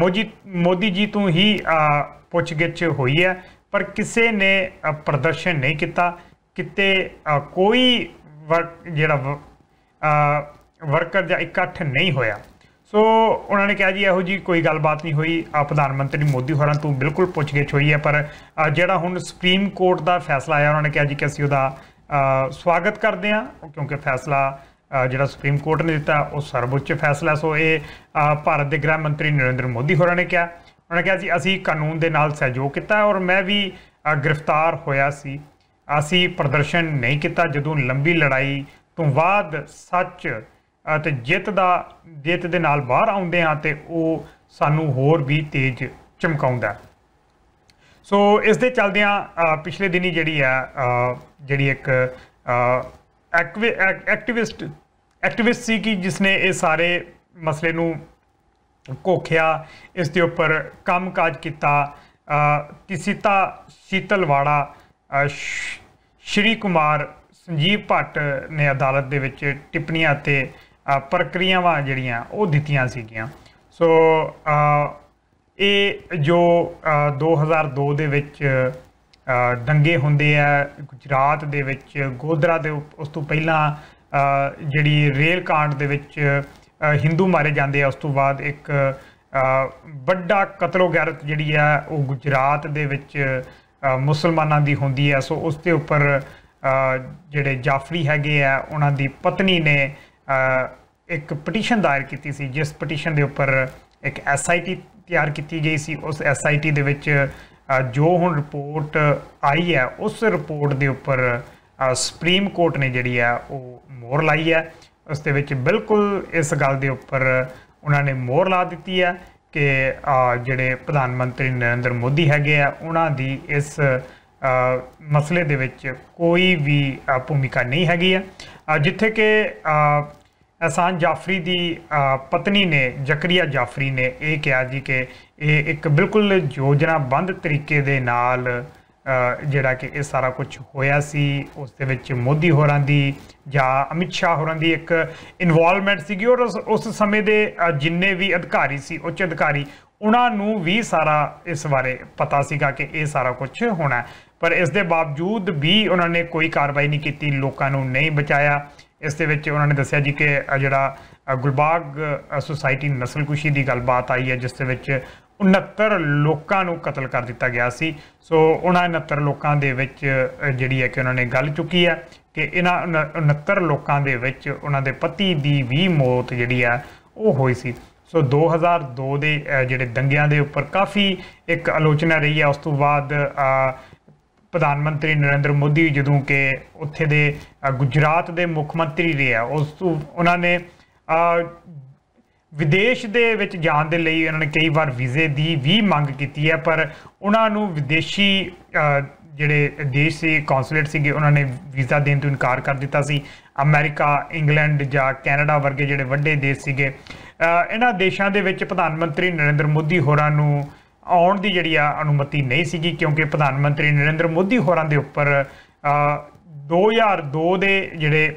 ਮੋਦੀ ਮੋਦੀ ਜੀ ਤੋਂ ਹੀ ਪੁੱਛਗਿੱਛ ਹੋਈ ਹੈ ਪਰ ਕਿਸੇ ਨੇ ਪ੍ਰਦਰਸ਼ਨ ਨਹੀਂ ਕੀਤਾ ਕਿਤੇ ਕੋਈ ਜਿਹੜਾ ਵਰਕਰ ਜਾਂ ਇਕੱਠ ਨਹੀਂ ਹੋਇਆ ਸੋ ਉਹਨਾਂ ਨੇ ਕਿਹਾ ਜੀ ਇਹੋ ਜੀ ਕੋਈ ਗੱਲਬਾਤ ਨਹੀਂ ਹੋਈ ਆ ਪ੍ਰਧਾਨ ਮੰਤਰੀ ਮੋਦੀ ਹੋਰਾਂ ਤੋਂ ਬਿਲਕੁਲ ਪੁੱਛਗਿੱਛ ਹੋਈ ਹੈ ਪਰ ਜਿਹੜਾ ਹੁਣ ਸੁਪਰੀਮ ਕੋਰਟ ਦਾ ਫੈਸਲਾ ਆਇਆ ਉਹਨਾਂ ਨੇ ਕਿਹਾ ਜੀ ਕਿ ਅਸੀਂ ਉਹਦਾ ਸਵਾਗਤ ਕਰਦੇ ਹਾਂ ਕਿਉਂਕਿ ਫੈਸਲਾ ਜਿਹੜਾ ਸੁਪਰੀਮ ਕੋਰਟ ਨੇ ਦਿੱਤਾ ਉਹ ਸਰਵਉੱਚ ਫੈਸਲਾ ਸੋ ਇਹ ਭਾਰਤ ਦੇ ਗ੍ਰਹਿ ਮੰਤਰੀ ਨਰਿੰਦਰ ਮੋਦੀ ਹੋਰਾਂ ਨੇ ਕਿਹਾ ਉਹਨਾਂ ਨੇ ਕਿਹਾ ਜੀ ਅਸੀਂ ਕਾਨੂੰਨ ਦੇ ਨਾਲ ਸਹਿਯੋਗ ਕੀਤਾ ਔਰ ਮੈਂ ਵੀ ਗ੍ਰਿਫਤਾਰ ਹੋਇਆ ਸੀ ਅਸੀਂ ਪ੍ਰਦਰਸ਼ਨ ਨਹੀਂ ਕੀਤਾ ਜਦੋਂ ਲੰਬੀ ਲੜਾਈ ਤੋਂ ਬਾਅਦ ਸੱਚ ਤੇ ਜਿੱਤ ਦਾ ਜਿੱਤ ਦੇ ਨਾਲ ਬਾਹਰ ਆਉਂਦੇ ਹਾਂ ਤੇ ਉਹ ਸਾਨੂੰ ਹੋਰ ਵੀ ਤੇਜ਼ ਚਮਕਾਉਂਦਾ ਸੋ ਇਸ ਦੇ ਚਲਦਿਆਂ ਪਿਛਲੇ ਦਿਨੀ ਜਿਹੜੀ ਆ ਜਿਹੜੀ ਇੱਕ ਐਕਟਿਵਿਸਟ ਐਕਟਿਵਿਸਟ ਸੀ ਕਿ ਜਿਸ ਨੇ ਇਹ ਸਾਰੇ ਮਸਲੇ ਨੂੰ ਕੋਖਿਆ ਇਸ ਦੇ ਉੱਪਰ ਕੰਮਕਾਜ ਕੀਤਾ ਤਿਸਿਤਾ ਸ਼ੀਤਲਵਾੜਾ ਸ਼੍ਰੀ ਕੁਮਾਰ ਸੰਜੀਵ ਭੱਟ ਨੇ ਅਦਾਲਤ ਦੇ ਵਿੱਚ ਟਿੱਪਣੀਆਂ ਤੇ ਪ੍ਰਕਿਰਿਆਵਾਂ ਜਿਹੜੀਆਂ ਉਹ ਦਿੱਤੀਆਂ ਸੀਗੀਆਂ ਸੋ ਇਹ ਜੋ 2002 ਦੇ ਵਿੱਚ ਦੰਗੇ ਹੁੰਦੇ ਆ ਗੁਜਰਾਤ ਦੇ ਵਿੱਚ ਗੋਦਰਾ ਦੇ ਉਸ ਤੋਂ ਪਹਿਲਾਂ ਜਿਹੜੀ ਰੇਲ ਕਾਂਡ ਦੇ ਵਿੱਚ ਹਿੰਦੂ ਮਾਰੇ ਜਾਂਦੇ ਆ ਉਸ ਤੋਂ ਬਾਅਦ ਇੱਕ ਵੱਡਾ ਗੈਰਤ ਜਿਹੜੀ ਆ ਉਹ ਗੁਜਰਾਤ ਦੇ ਵਿੱਚ ਮੁਸਲਮਾਨਾਂ ਦੀ ਹੁੰਦੀ ਆ ਸੋ ਉਸ ਦੇ ਉੱਪਰ ਜਿਹੜੇ ਜਾਫਰੀ ਹੈਗੇ ਆ ਉਹਨਾਂ ਦੀ ਪਤਨੀ ਨੇ ਇੱਕ ਪਟੀਸ਼ਨ ਦਾਇਰ ਕੀਤੀ ਸੀ ਜਿਸ ਪਟੀਸ਼ਨ ਦੇ ਉੱਪਰ ਇੱਕ ਐਸਆਈਟੀ ਤਿਆਰ ਕੀਤੀ ਗਈ ਸੀ ਉਸ ਐਸਆਈਟੀ ਦੇ ਵਿੱਚ ਜੋ ਹੁਣ ਰਿਪੋਰਟ ਆਈ ਹੈ ਉਸ ਰਿਪੋਰਟ ਦੇ ਉੱਪਰ ਸੁਪਰੀਮ ਕੋਰਟ ਨੇ ਜਿਹੜੀ ਆ ਉਹ ਮੋਹਰ ਲਾਈ ਹੈ ਉਸ ਦੇ ਵਿੱਚ ਬਿਲਕੁਲ ਇਸ ਗੱਲ ਦੇ ਉੱਪਰ ਉਹਨਾਂ ਨੇ ਮੋਹਰ ਲਾ ਦਿੱਤੀ ਹੈ ਕਿ ਜਿਹੜੇ ਪ੍ਰਧਾਨ ਮੰਤਰੀ ਨਰਿੰਦਰ ਮੋਦੀ ਹੈਗੇ ਆ ਉਹਨਾਂ ਦੀ ਇਸ ਮਸਲੇ ਦੇ ਵਿੱਚ ਕੋਈ ਵੀ ਭੂਮਿਕਾ ਨਹੀਂ ਹੈਗੀ ਆ ਜਿੱਥੇ ਕਿ ਅਹਿਸਾਨ ਜਾਫਰੀ ਦੀ ਪਤਨੀ ਨੇ ਜ਼ਕਰੀਆ ਜਾਫਰੀ ਨੇ ਇਹ ਕਿਹਾ ਜੀ ਕਿ ਇਹ ਇੱਕ ਬਿਲਕੁਲ ਯੋਜਨਾਬੰਦ ਤਰੀਕੇ ਦੇ ਨਾਲ ਜਿਹੜਾ ਕਿ ਇਹ ਸਾਰਾ ਕੁਝ ਹੋਇਆ ਸੀ ਉਸ ਦੇ ਵਿੱਚ ਮੋਦੀ ਹੋਰਾਂ ਦੀ ਜਾਂ ਅਮਿਤ ਸ਼ਾਹ ਹੋਰਾਂ ਦੀ ਇੱਕ ਇਨਵੋਲਵਮੈਂਟ ਸੀਗੀ ਔਰ ਉਸ ਸਮੇਂ ਦੇ ਜਿੰਨੇ ਵੀ ਅਧਿਕਾਰੀ ਸੀ ਉੱਚ ਅਧਿਕਾਰੀ ਉਹਨਾਂ ਨੂੰ ਵੀ ਸਾਰਾ ਇਸ ਬਾਰੇ ਪਤਾ ਸੀਗਾ ਕਿ ਇਹ ਸਾਰਾ ਕੁਝ ਹੋਣਾ ਪਰ ਇਸ ਦੇ ਬਾਵਜੂਦ ਵੀ ਉਹਨਾਂ ਨੇ ਕੋਈ ਕਾਰਵਾਈ ਨਹੀਂ ਕੀਤੀ ਲੋਕਾਂ ਨੂੰ ਨਹੀਂ ਬਚਾਇਆ ਇਸ ਦੇ ਵਿੱਚ ਉਹਨਾਂ ਨੇ ਦੱਸਿਆ ਜੀ ਕਿ ਜਿਹੜਾ ਗੁਲਬਾਗ ਸੁਸਾਇਟੀ ਨਸਲਕੁਸ਼ੀ ਦੀ ਗੱਲਬਾਤ ਆਈ ਹੈ ਜਿਸ ਦੇ ਵਿੱਚ 69 ਲੋਕਾਂ ਨੂੰ ਕਤਲ ਕਰ ਦਿੱਤਾ ਗਿਆ ਸੀ ਸੋ ਉਹਨਾਂ 69 ਲੋਕਾਂ ਦੇ ਵਿੱਚ ਜਿਹੜੀ ਹੈ ਕਿ ਉਹਨਾਂ ਨੇ ਗੱਲ ਚੁੱਕੀ ਹੈ ਕਿ ਇਹਨਾਂ 69 ਲੋਕਾਂ ਦੇ ਵਿੱਚ ਉਹਨਾਂ ਦੇ ਪਤੀ ਦੀ ਵੀ ਮੌਤ ਜਿਹੜੀ ਆ ਉਹ ਹੋਈ ਸੀ ਸੋ 2002 ਦੇ ਜਿਹੜੇ ਦੰਗਿਆਂ ਦੇ ਉੱਪਰ ਕਾਫੀ ਇੱਕ ਆਲੋਚਨਾ ਰਹੀ ਹੈ ਉਸ ਤੋਂ ਬਾਅਦ ਪ੍ਰਧਾਨ ਮੰਤਰੀ ਨਰਿੰਦਰ ਮੋਦੀ ਜਦੋਂ ਕਿ ਉੱਥੇ ਦੇ ਗੁਜਰਾਤ ਦੇ ਮੁੱਖ ਮੰਤਰੀ ਰਹੇ ਆ ਉਸ ਤੋਂ ਉਹਨਾਂ ਨੇ ਵਿਦੇਸ਼ ਦੇ ਵਿੱਚ ਜਾਣ ਦੇ ਲਈ ਉਹਨਾਂ ਨੇ ਕਈ ਵਾਰ ਵੀਜ਼ੇ ਦੀ ਵੀ ਮੰਗ ਕੀਤੀ ਹੈ ਪਰ ਉਹਨਾਂ ਨੂੰ ਵਿਦੇਸ਼ੀ ਜਿਹੜੇ ਦੇਸ਼ ਸੀ ਕੌਂਸੂਲੇਟ ਸੀਗੇ ਉਹਨਾਂ ਨੇ ਵੀਜ਼ਾ ਦੇਣ ਤੋਂ ਇਨਕਾਰ ਕਰ ਦਿੱਤਾ ਸੀ ਅਮਰੀਕਾ ਇੰਗਲੈਂਡ ਜਾਂ ਕੈਨੇਡਾ ਵਰਗੇ ਜਿਹੜੇ ਵੱਡੇ ਦੇਸ਼ ਸੀਗੇ ਇਹਨਾਂ ਦੇਸ਼ਾਂ ਦੇ ਵਿੱਚ ਪ੍ਰਧਾਨ ਮੰਤਰੀ ਨਰਿੰਦਰ ਮੋਦੀ ਹੋਰਾਂ ਨੂੰ ਆਉਣ ਦੀ ਜਿਹੜੀ ਆ ਅਨੁਮਤੀ ਨਹੀਂ ਸੀਗੀ ਕਿਉਂਕਿ ਪ੍ਰਧਾਨ ਮੰਤਰੀ ਨਰਿੰਦਰ ਮੋਦੀ ਹੋਰਾਂ ਦੇ ਉੱਪਰ 2002 ਦੇ ਜਿਹੜੇ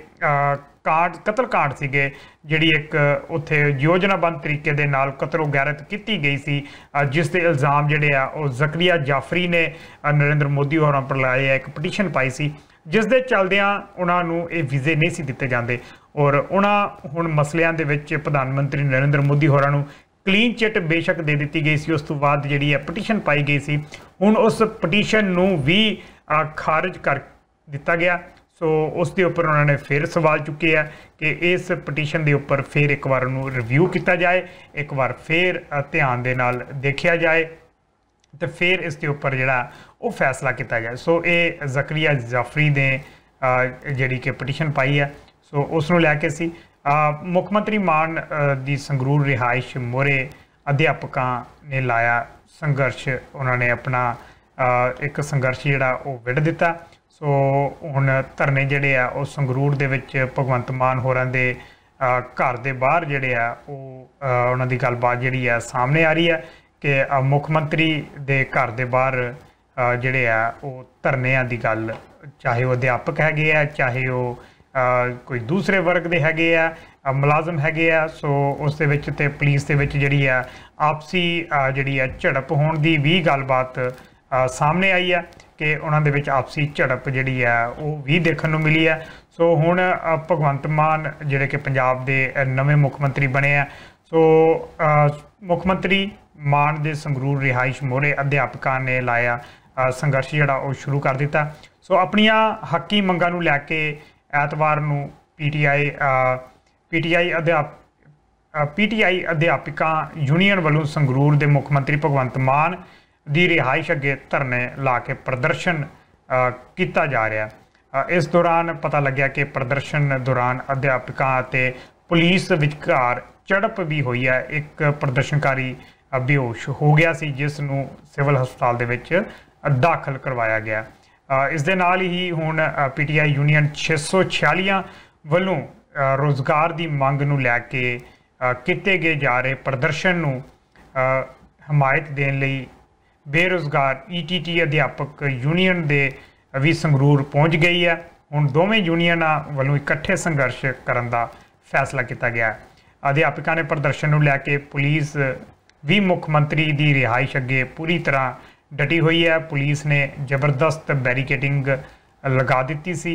ਕਾਟ ਕਤਲ ਕਾਟ ਸੀਗੇ ਜਿਹੜੀ ਇੱਕ ਉੱਥੇ ਯੋਜਨਾਬੰਦ ਤਰੀਕੇ ਦੇ ਨਾਲ ਕਤਲੋ ਗੈਰਤ ਕੀਤੀ ਗਈ ਸੀ ਜਿਸ ਦੇ ਇਲਜ਼ਾਮ ਜਿਹੜੇ ਆ ਉਹ ਜ਼ਕਰੀਆ ਜਾਫਰੀ ਨੇ ਨਰਿੰਦਰ ਮੋਦੀ ਹੋਰਾਂ ਪਰ ਲਾਇਆ ਇੱਕ ਪਟੀਸ਼ਨ ਪਾਈ ਸੀ ਜਿਸ ਦੇ ਚੱਲਦਿਆਂ ਉਹਨਾਂ ਨੂੰ ਇਹ ਵੀਜ਼ੇ ਨਹੀਂ ਸੀ ਦਿੱਤੇ ਜਾਂਦੇ ਔਰ ਉਹਨਾਂ ਹੁਣ ਮਸਲਿਆਂ ਦੇ ਵਿੱਚ ਪ੍ਰਧਾਨ ਮੰਤਰੀ ਨਰਿੰਦਰ ਮੋਦੀ ਹੋਰਾਂ ਨੂੰ ਕਲੀਨ ਚਿੱਟ ਬੇਸ਼ੱਕ ਦੇ ਦਿੱਤੀ ਗਈ ਸੀ ਉਸ ਤੋਂ ਬਾਅਦ ਜਿਹੜੀ ਹੈ ਪਟੀਸ਼ਨ ਪਾਈ ਗਈ ਸੀ ਹੁਣ ਉਸ ਪਟੀਸ਼ਨ ਨੂੰ ਵੀ ਖਾਰਜ ਕਰ ਦਿੱਤਾ ਗਿਆ ਸੋ ਉਸ ਦੇ ਉੱਪਰ ਉਹਨਾਂ ਨੇ ਫਿਰ ਸਵਾਲ ਚੁੱਕੇ ਆ ਕਿ ਇਸ ਪਟੀਸ਼ਨ ਦੇ ਉੱਪਰ ਫਿਰ ਇੱਕ ਵਾਰ ਉਹਨੂੰ ਰਿਵਿਊ ਕੀਤਾ ਜਾਏ ਇੱਕ ਵਾਰ ਫਿਰ ਧਿਆਨ ਦੇ ਨਾਲ ਦੇਖਿਆ ਜਾਏ ਤੇ ਫਿਰ ਇਸ ਦੇ ਉੱਪਰ ਜਿਹੜਾ ਉਹ ਫੈਸਲਾ ਕੀਤਾ ਜਾਏ ਸੋ ਇਹ ਜ਼ਕਰੀਆ ਜਾਫਰੀ ਨੇ ਜਿਹੜੀ ਕਿ ਪਟੀਸ਼ਨ ਪਾਈ ਆ ਸੋ ਉਸ ਨੂੰ ਲੈ ਕੇ ਸੀ ਮੁੱਖ ਮੰਤਰੀ ਮਾਨ ਦੀ ਸੰਗਰੂਰ ਰਿਹਾਇਸ਼ ਮੋਰੇ ਅਧਿਆਪਕਾਂ ਨੇ ਲਾਇਆ ਸੰਘਰਸ਼ ਉਹਨਾਂ ਨੇ ਆਪਣਾ ਇੱਕ ਸੰਘਰਸ਼ ਜਿਹੜਾ ਉਹ ਵਿੜ ਦਿੱਤਾ ਸੋ ਹੁਣ ਧਰਨੇ ਜਿਹੜੇ ਆ ਉਹ ਸੰਗਰੂਰ ਦੇ ਵਿੱਚ ਭਗਵੰਤ ਮਾਨ ਹੋਰਾਂ ਦੇ ਘਰ ਦੇ ਬਾਹਰ ਜਿਹੜੇ ਆ ਉਹ ਉਹਨਾਂ ਦੀ ਗੱਲਬਾਤ ਜਿਹੜੀ ਆ ਸਾਹਮਣੇ ਆ ਰਹੀ ਆ ਕਿ ਮੁੱਖ ਮੰਤਰੀ ਦੇ ਘਰ ਦੇ ਬਾਹਰ ਜਿਹੜੇ ਆ ਉਹ ਆ ਦੀ ਗੱਲ ਚਾਹੇ ਉਹ ਅਧਿਆਪਕ ਹੈਗੇ ਆ ਚਾਹੇ ਉਹ ਕੋਈ ਦੂਸਰੇ ਵਰਗ ਦੇ ਹੈਗੇ ਆ ਮੁਲਾਜ਼ਮ ਹੈਗੇ ਆ ਸੋ ਉਸ ਦੇ ਵਿੱਚ ਤੇ ਪੁਲਿਸ ਦੇ ਵਿੱਚ ਜਿਹੜੀ ਆ ਆਪਸੀ ਜਿਹੜੀ ਆ ਝੜਪ ਹੋਣ ਦੀ ਵੀ ਗੱਲਬਾਤ ਸਾਹਮਣੇ ਆਈ ਆ ਕਿ ਉਹਨਾਂ ਦੇ ਵਿੱਚ ਆਪਸੀ ਝੜਪ ਜਿਹੜੀ ਆ ਉਹ ਵੀ ਦੇਖਣ ਨੂੰ ਮਿਲੀ ਆ ਸੋ ਹੁਣ ਭਗਵੰਤ ਮਾਨ ਜਿਹੜੇ ਕਿ ਪੰਜਾਬ ਦੇ ਨਵੇਂ ਮੁੱਖ ਮੰਤਰੀ ਬਣੇ ਆ ਸੋ ਮੁੱਖ ਮੰਤਰੀ ਮਾਨ ਦੇ ਸੰਗਰੂਰ ਰਿਹਾਇਸ਼ ਮੋਰੇ ਅਧਿਆਪਕਾਂ ਨੇ ਲਾਇਆ ਸੰਘਰਸ਼ ਜਿਹੜਾ ਉਹ ਸ਼ੁਰੂ ਕਰ ਦਿੱਤਾ ਸੋ ਆਪਣੀਆਂ ਹੱਕੀ ਮੰਗਾਂ ਨੂੰ ਲੈ ਕੇ ਐਤਵਾਰ ਨੂੰ ਪੀਟੀਆਈ ਪੀਟੀਆਈ ਅਧਿਆਪ ਪੀਟੀਆਈ ਅਧਿਆਪਕਾਂ ਯੂਨੀਅਨ ਵੱਲੋਂ ਸੰਗਰੂਰ ਦੇ ਮੁੱਖ ਮੰਤਰੀ ਭਗਵੰਤ ਮਾਨ ਦੀ ਰਿਹਾਇਸ਼ ਅੱਗੇ ਧਰਨੇ ਲਾ ਕੇ ਪ੍ਰਦਰਸ਼ਨ ਕੀਤਾ ਜਾ ਰਿਹਾ ਇਸ ਦੌਰਾਨ ਪਤਾ ਲੱਗਿਆ ਕਿ ਪ੍ਰਦਰਸ਼ਨ ਦੌਰਾਨ ਅਧਿਆਪਕਾਂ ਅਤੇ ਪੁਲਿਸ ਵਿਚਕਾਰ ਚੜਪ ਵੀ ਹੋਈ ਹੈ ਇੱਕ ਪ੍ਰਦਰਸ਼ਨਕਾਰੀ ਬੇਹੋਸ਼ ਹੋ ਗਿਆ ਸੀ ਜਿਸ ਨੂੰ ਸਿਵਲ ਹਸਪਤਾਲ ਦੇ ਵਿੱਚ ਦਾਖਲ ਕਰਵਾਇਆ ਗਿਆ ਇਸ ਦੇ ਨਾਲ ਹੀ ਹੁਣ ਪੀਟੀਆਈ ਯੂਨੀਅਨ 646 ਵੱਲੋਂ ਰੋਜ਼ਗਾਰ ਦੀ ਮੰਗ ਨੂੰ ਲੈ ਕੇ ਕੀਤੇ ਗਏ ਜਾ ਰਹੇ ਪ੍ਰਦਰਸ਼ਨ ਨੂੰ ਹਮਾਇਤ ਦੇਣ ਲਈ ਬੇਰੋਜ਼ਗਾਰ ਈਟੀਟੀ ਅਧਿਆਪਕ ਯੂਨੀਅਨ ਦੇ ਵੀ ਸੰਗਰੂਰ ਪਹੁੰਚ ਗਈ ਹੈ ਹੁਣ ਦੋਵੇਂ ਯੂਨੀਅਨਾਂ ਵੱਲੋਂ ਇਕੱਠੇ ਸੰਘਰਸ਼ ਕਰਨ ਦਾ ਫੈਸਲਾ ਕੀਤਾ ਗਿਆ ਹੈ ਅਧਿਆਪਕਾਂ ਨੇ ਪ੍ਰਦਰਸ਼ਨ ਨੂੰ ਲੈ ਕੇ ਪੁਲਿਸ ਵੀ ਮੁੱਖ ਮੰਤਰੀ ਦੀ ਰਿਹਾਇਸ਼ ਅੱਗੇ ਪੂਰੀ ਤਰ੍ਹਾਂ ਡਟੀ ਹੋਈ ਹੈ ਪੁਲਿਸ ਨੇ ਜ਼ਬਰਦਸਤ ਬੈਰੀਕੇਡਿੰਗ ਲਗਾ ਦਿੱਤੀ ਸੀ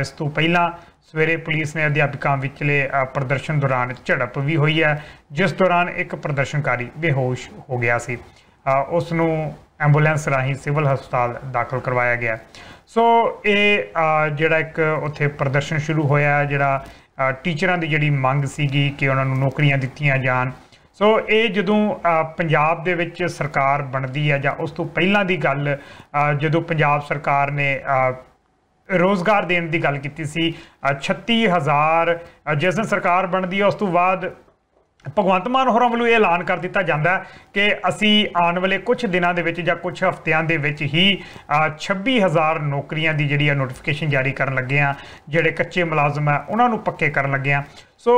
ਇਸ ਤੋਂ ਪਹਿਲਾਂ ਸਵੇਰੇ ਪੁਲਿਸ ਨੇ ਅਧਿਆਪਕਾਂ ਵਿਚਲੇ ਪ੍ਰਦਰਸ਼ਨ ਦੌਰਾਨ ਝੜਪ ਵੀ ਹੋਈ ਹੈ ਜਿਸ ਦੌਰਾਨ ਇੱਕ ਪ੍ਰਦਰਸ਼ਨਕਾਰੀ ਬੇਹੋਸ਼ ਹੋ ਗਿਆ ਸੀ ਉਸ ਨੂੰ ਐਂਬੂਲੈਂਸ ਰਾਹੀਂ ਸਿਵਲ ਹਸਪਤਾਲ ਦਾਖਲ ਕਰਵਾਇਆ ਗਿਆ ਸੋ ਇਹ ਜਿਹੜਾ ਇੱਕ ਉੱਥੇ ਪ੍ਰਦਰਸ਼ਨ ਸ਼ੁਰੂ ਹੋਇਆ ਜਿਹੜਾ ਟੀਚਰਾਂ ਦੀ ਜਿਹੜੀ ਮੰਗ ਸੀਗੀ ਕਿ ਉਹਨਾਂ ਨੂੰ ਨੌਕਰੀਆਂ ਦਿੱਤੀਆਂ ਜਾਣ ਸੋ ਇਹ ਜਦੋਂ ਪੰਜਾਬ ਦੇ ਵਿੱਚ ਸਰਕਾਰ ਬਣਦੀ ਹੈ ਜਾਂ ਉਸ ਤੋਂ ਪਹਿਲਾਂ ਦੀ ਗੱਲ ਜਦੋਂ ਪੰਜਾਬ ਸਰਕਾਰ ਨੇ ਰੋਜ਼ਗਾਰ ਦੇਣ ਦੀ ਗੱਲ ਕੀਤੀ ਸੀ 36000 ਜਿਸ ਦਿਨ ਸਰਕਾਰ ਬਣਦੀ ਹੈ ਉਸ ਤੋਂ ਬਾਅਦ ਭਗਵੰਤ ਮਾਨ ਹੋਰਾਂ ਵੱਲੋਂ ਇਹ ਐਲਾਨ ਕਰ ਦਿੱਤਾ ਜਾਂਦਾ ਕਿ ਅਸੀਂ ਆਉਣ ਵਾਲੇ ਕੁਝ ਦਿਨਾਂ ਦੇ ਵਿੱਚ ਜਾਂ ਕੁਝ ਹਫ਼ਤਿਆਂ ਦੇ ਵਿੱਚ ਹੀ 26000 ਨੌਕਰੀਆਂ ਦੀ ਜਿਹੜੀ ਆ ਨੋਟੀਫਿਕੇਸ਼ਨ ਜਾਰੀ ਕਰਨ ਲੱਗੇ ਆ ਜਿਹੜੇ ਕੱਚੇ ਮੁਲਾਜ਼ਮ ਆ ਉਹਨਾਂ ਨੂੰ ਪੱਕੇ ਕਰਨ ਲੱਗੇ ਆ ਸੋ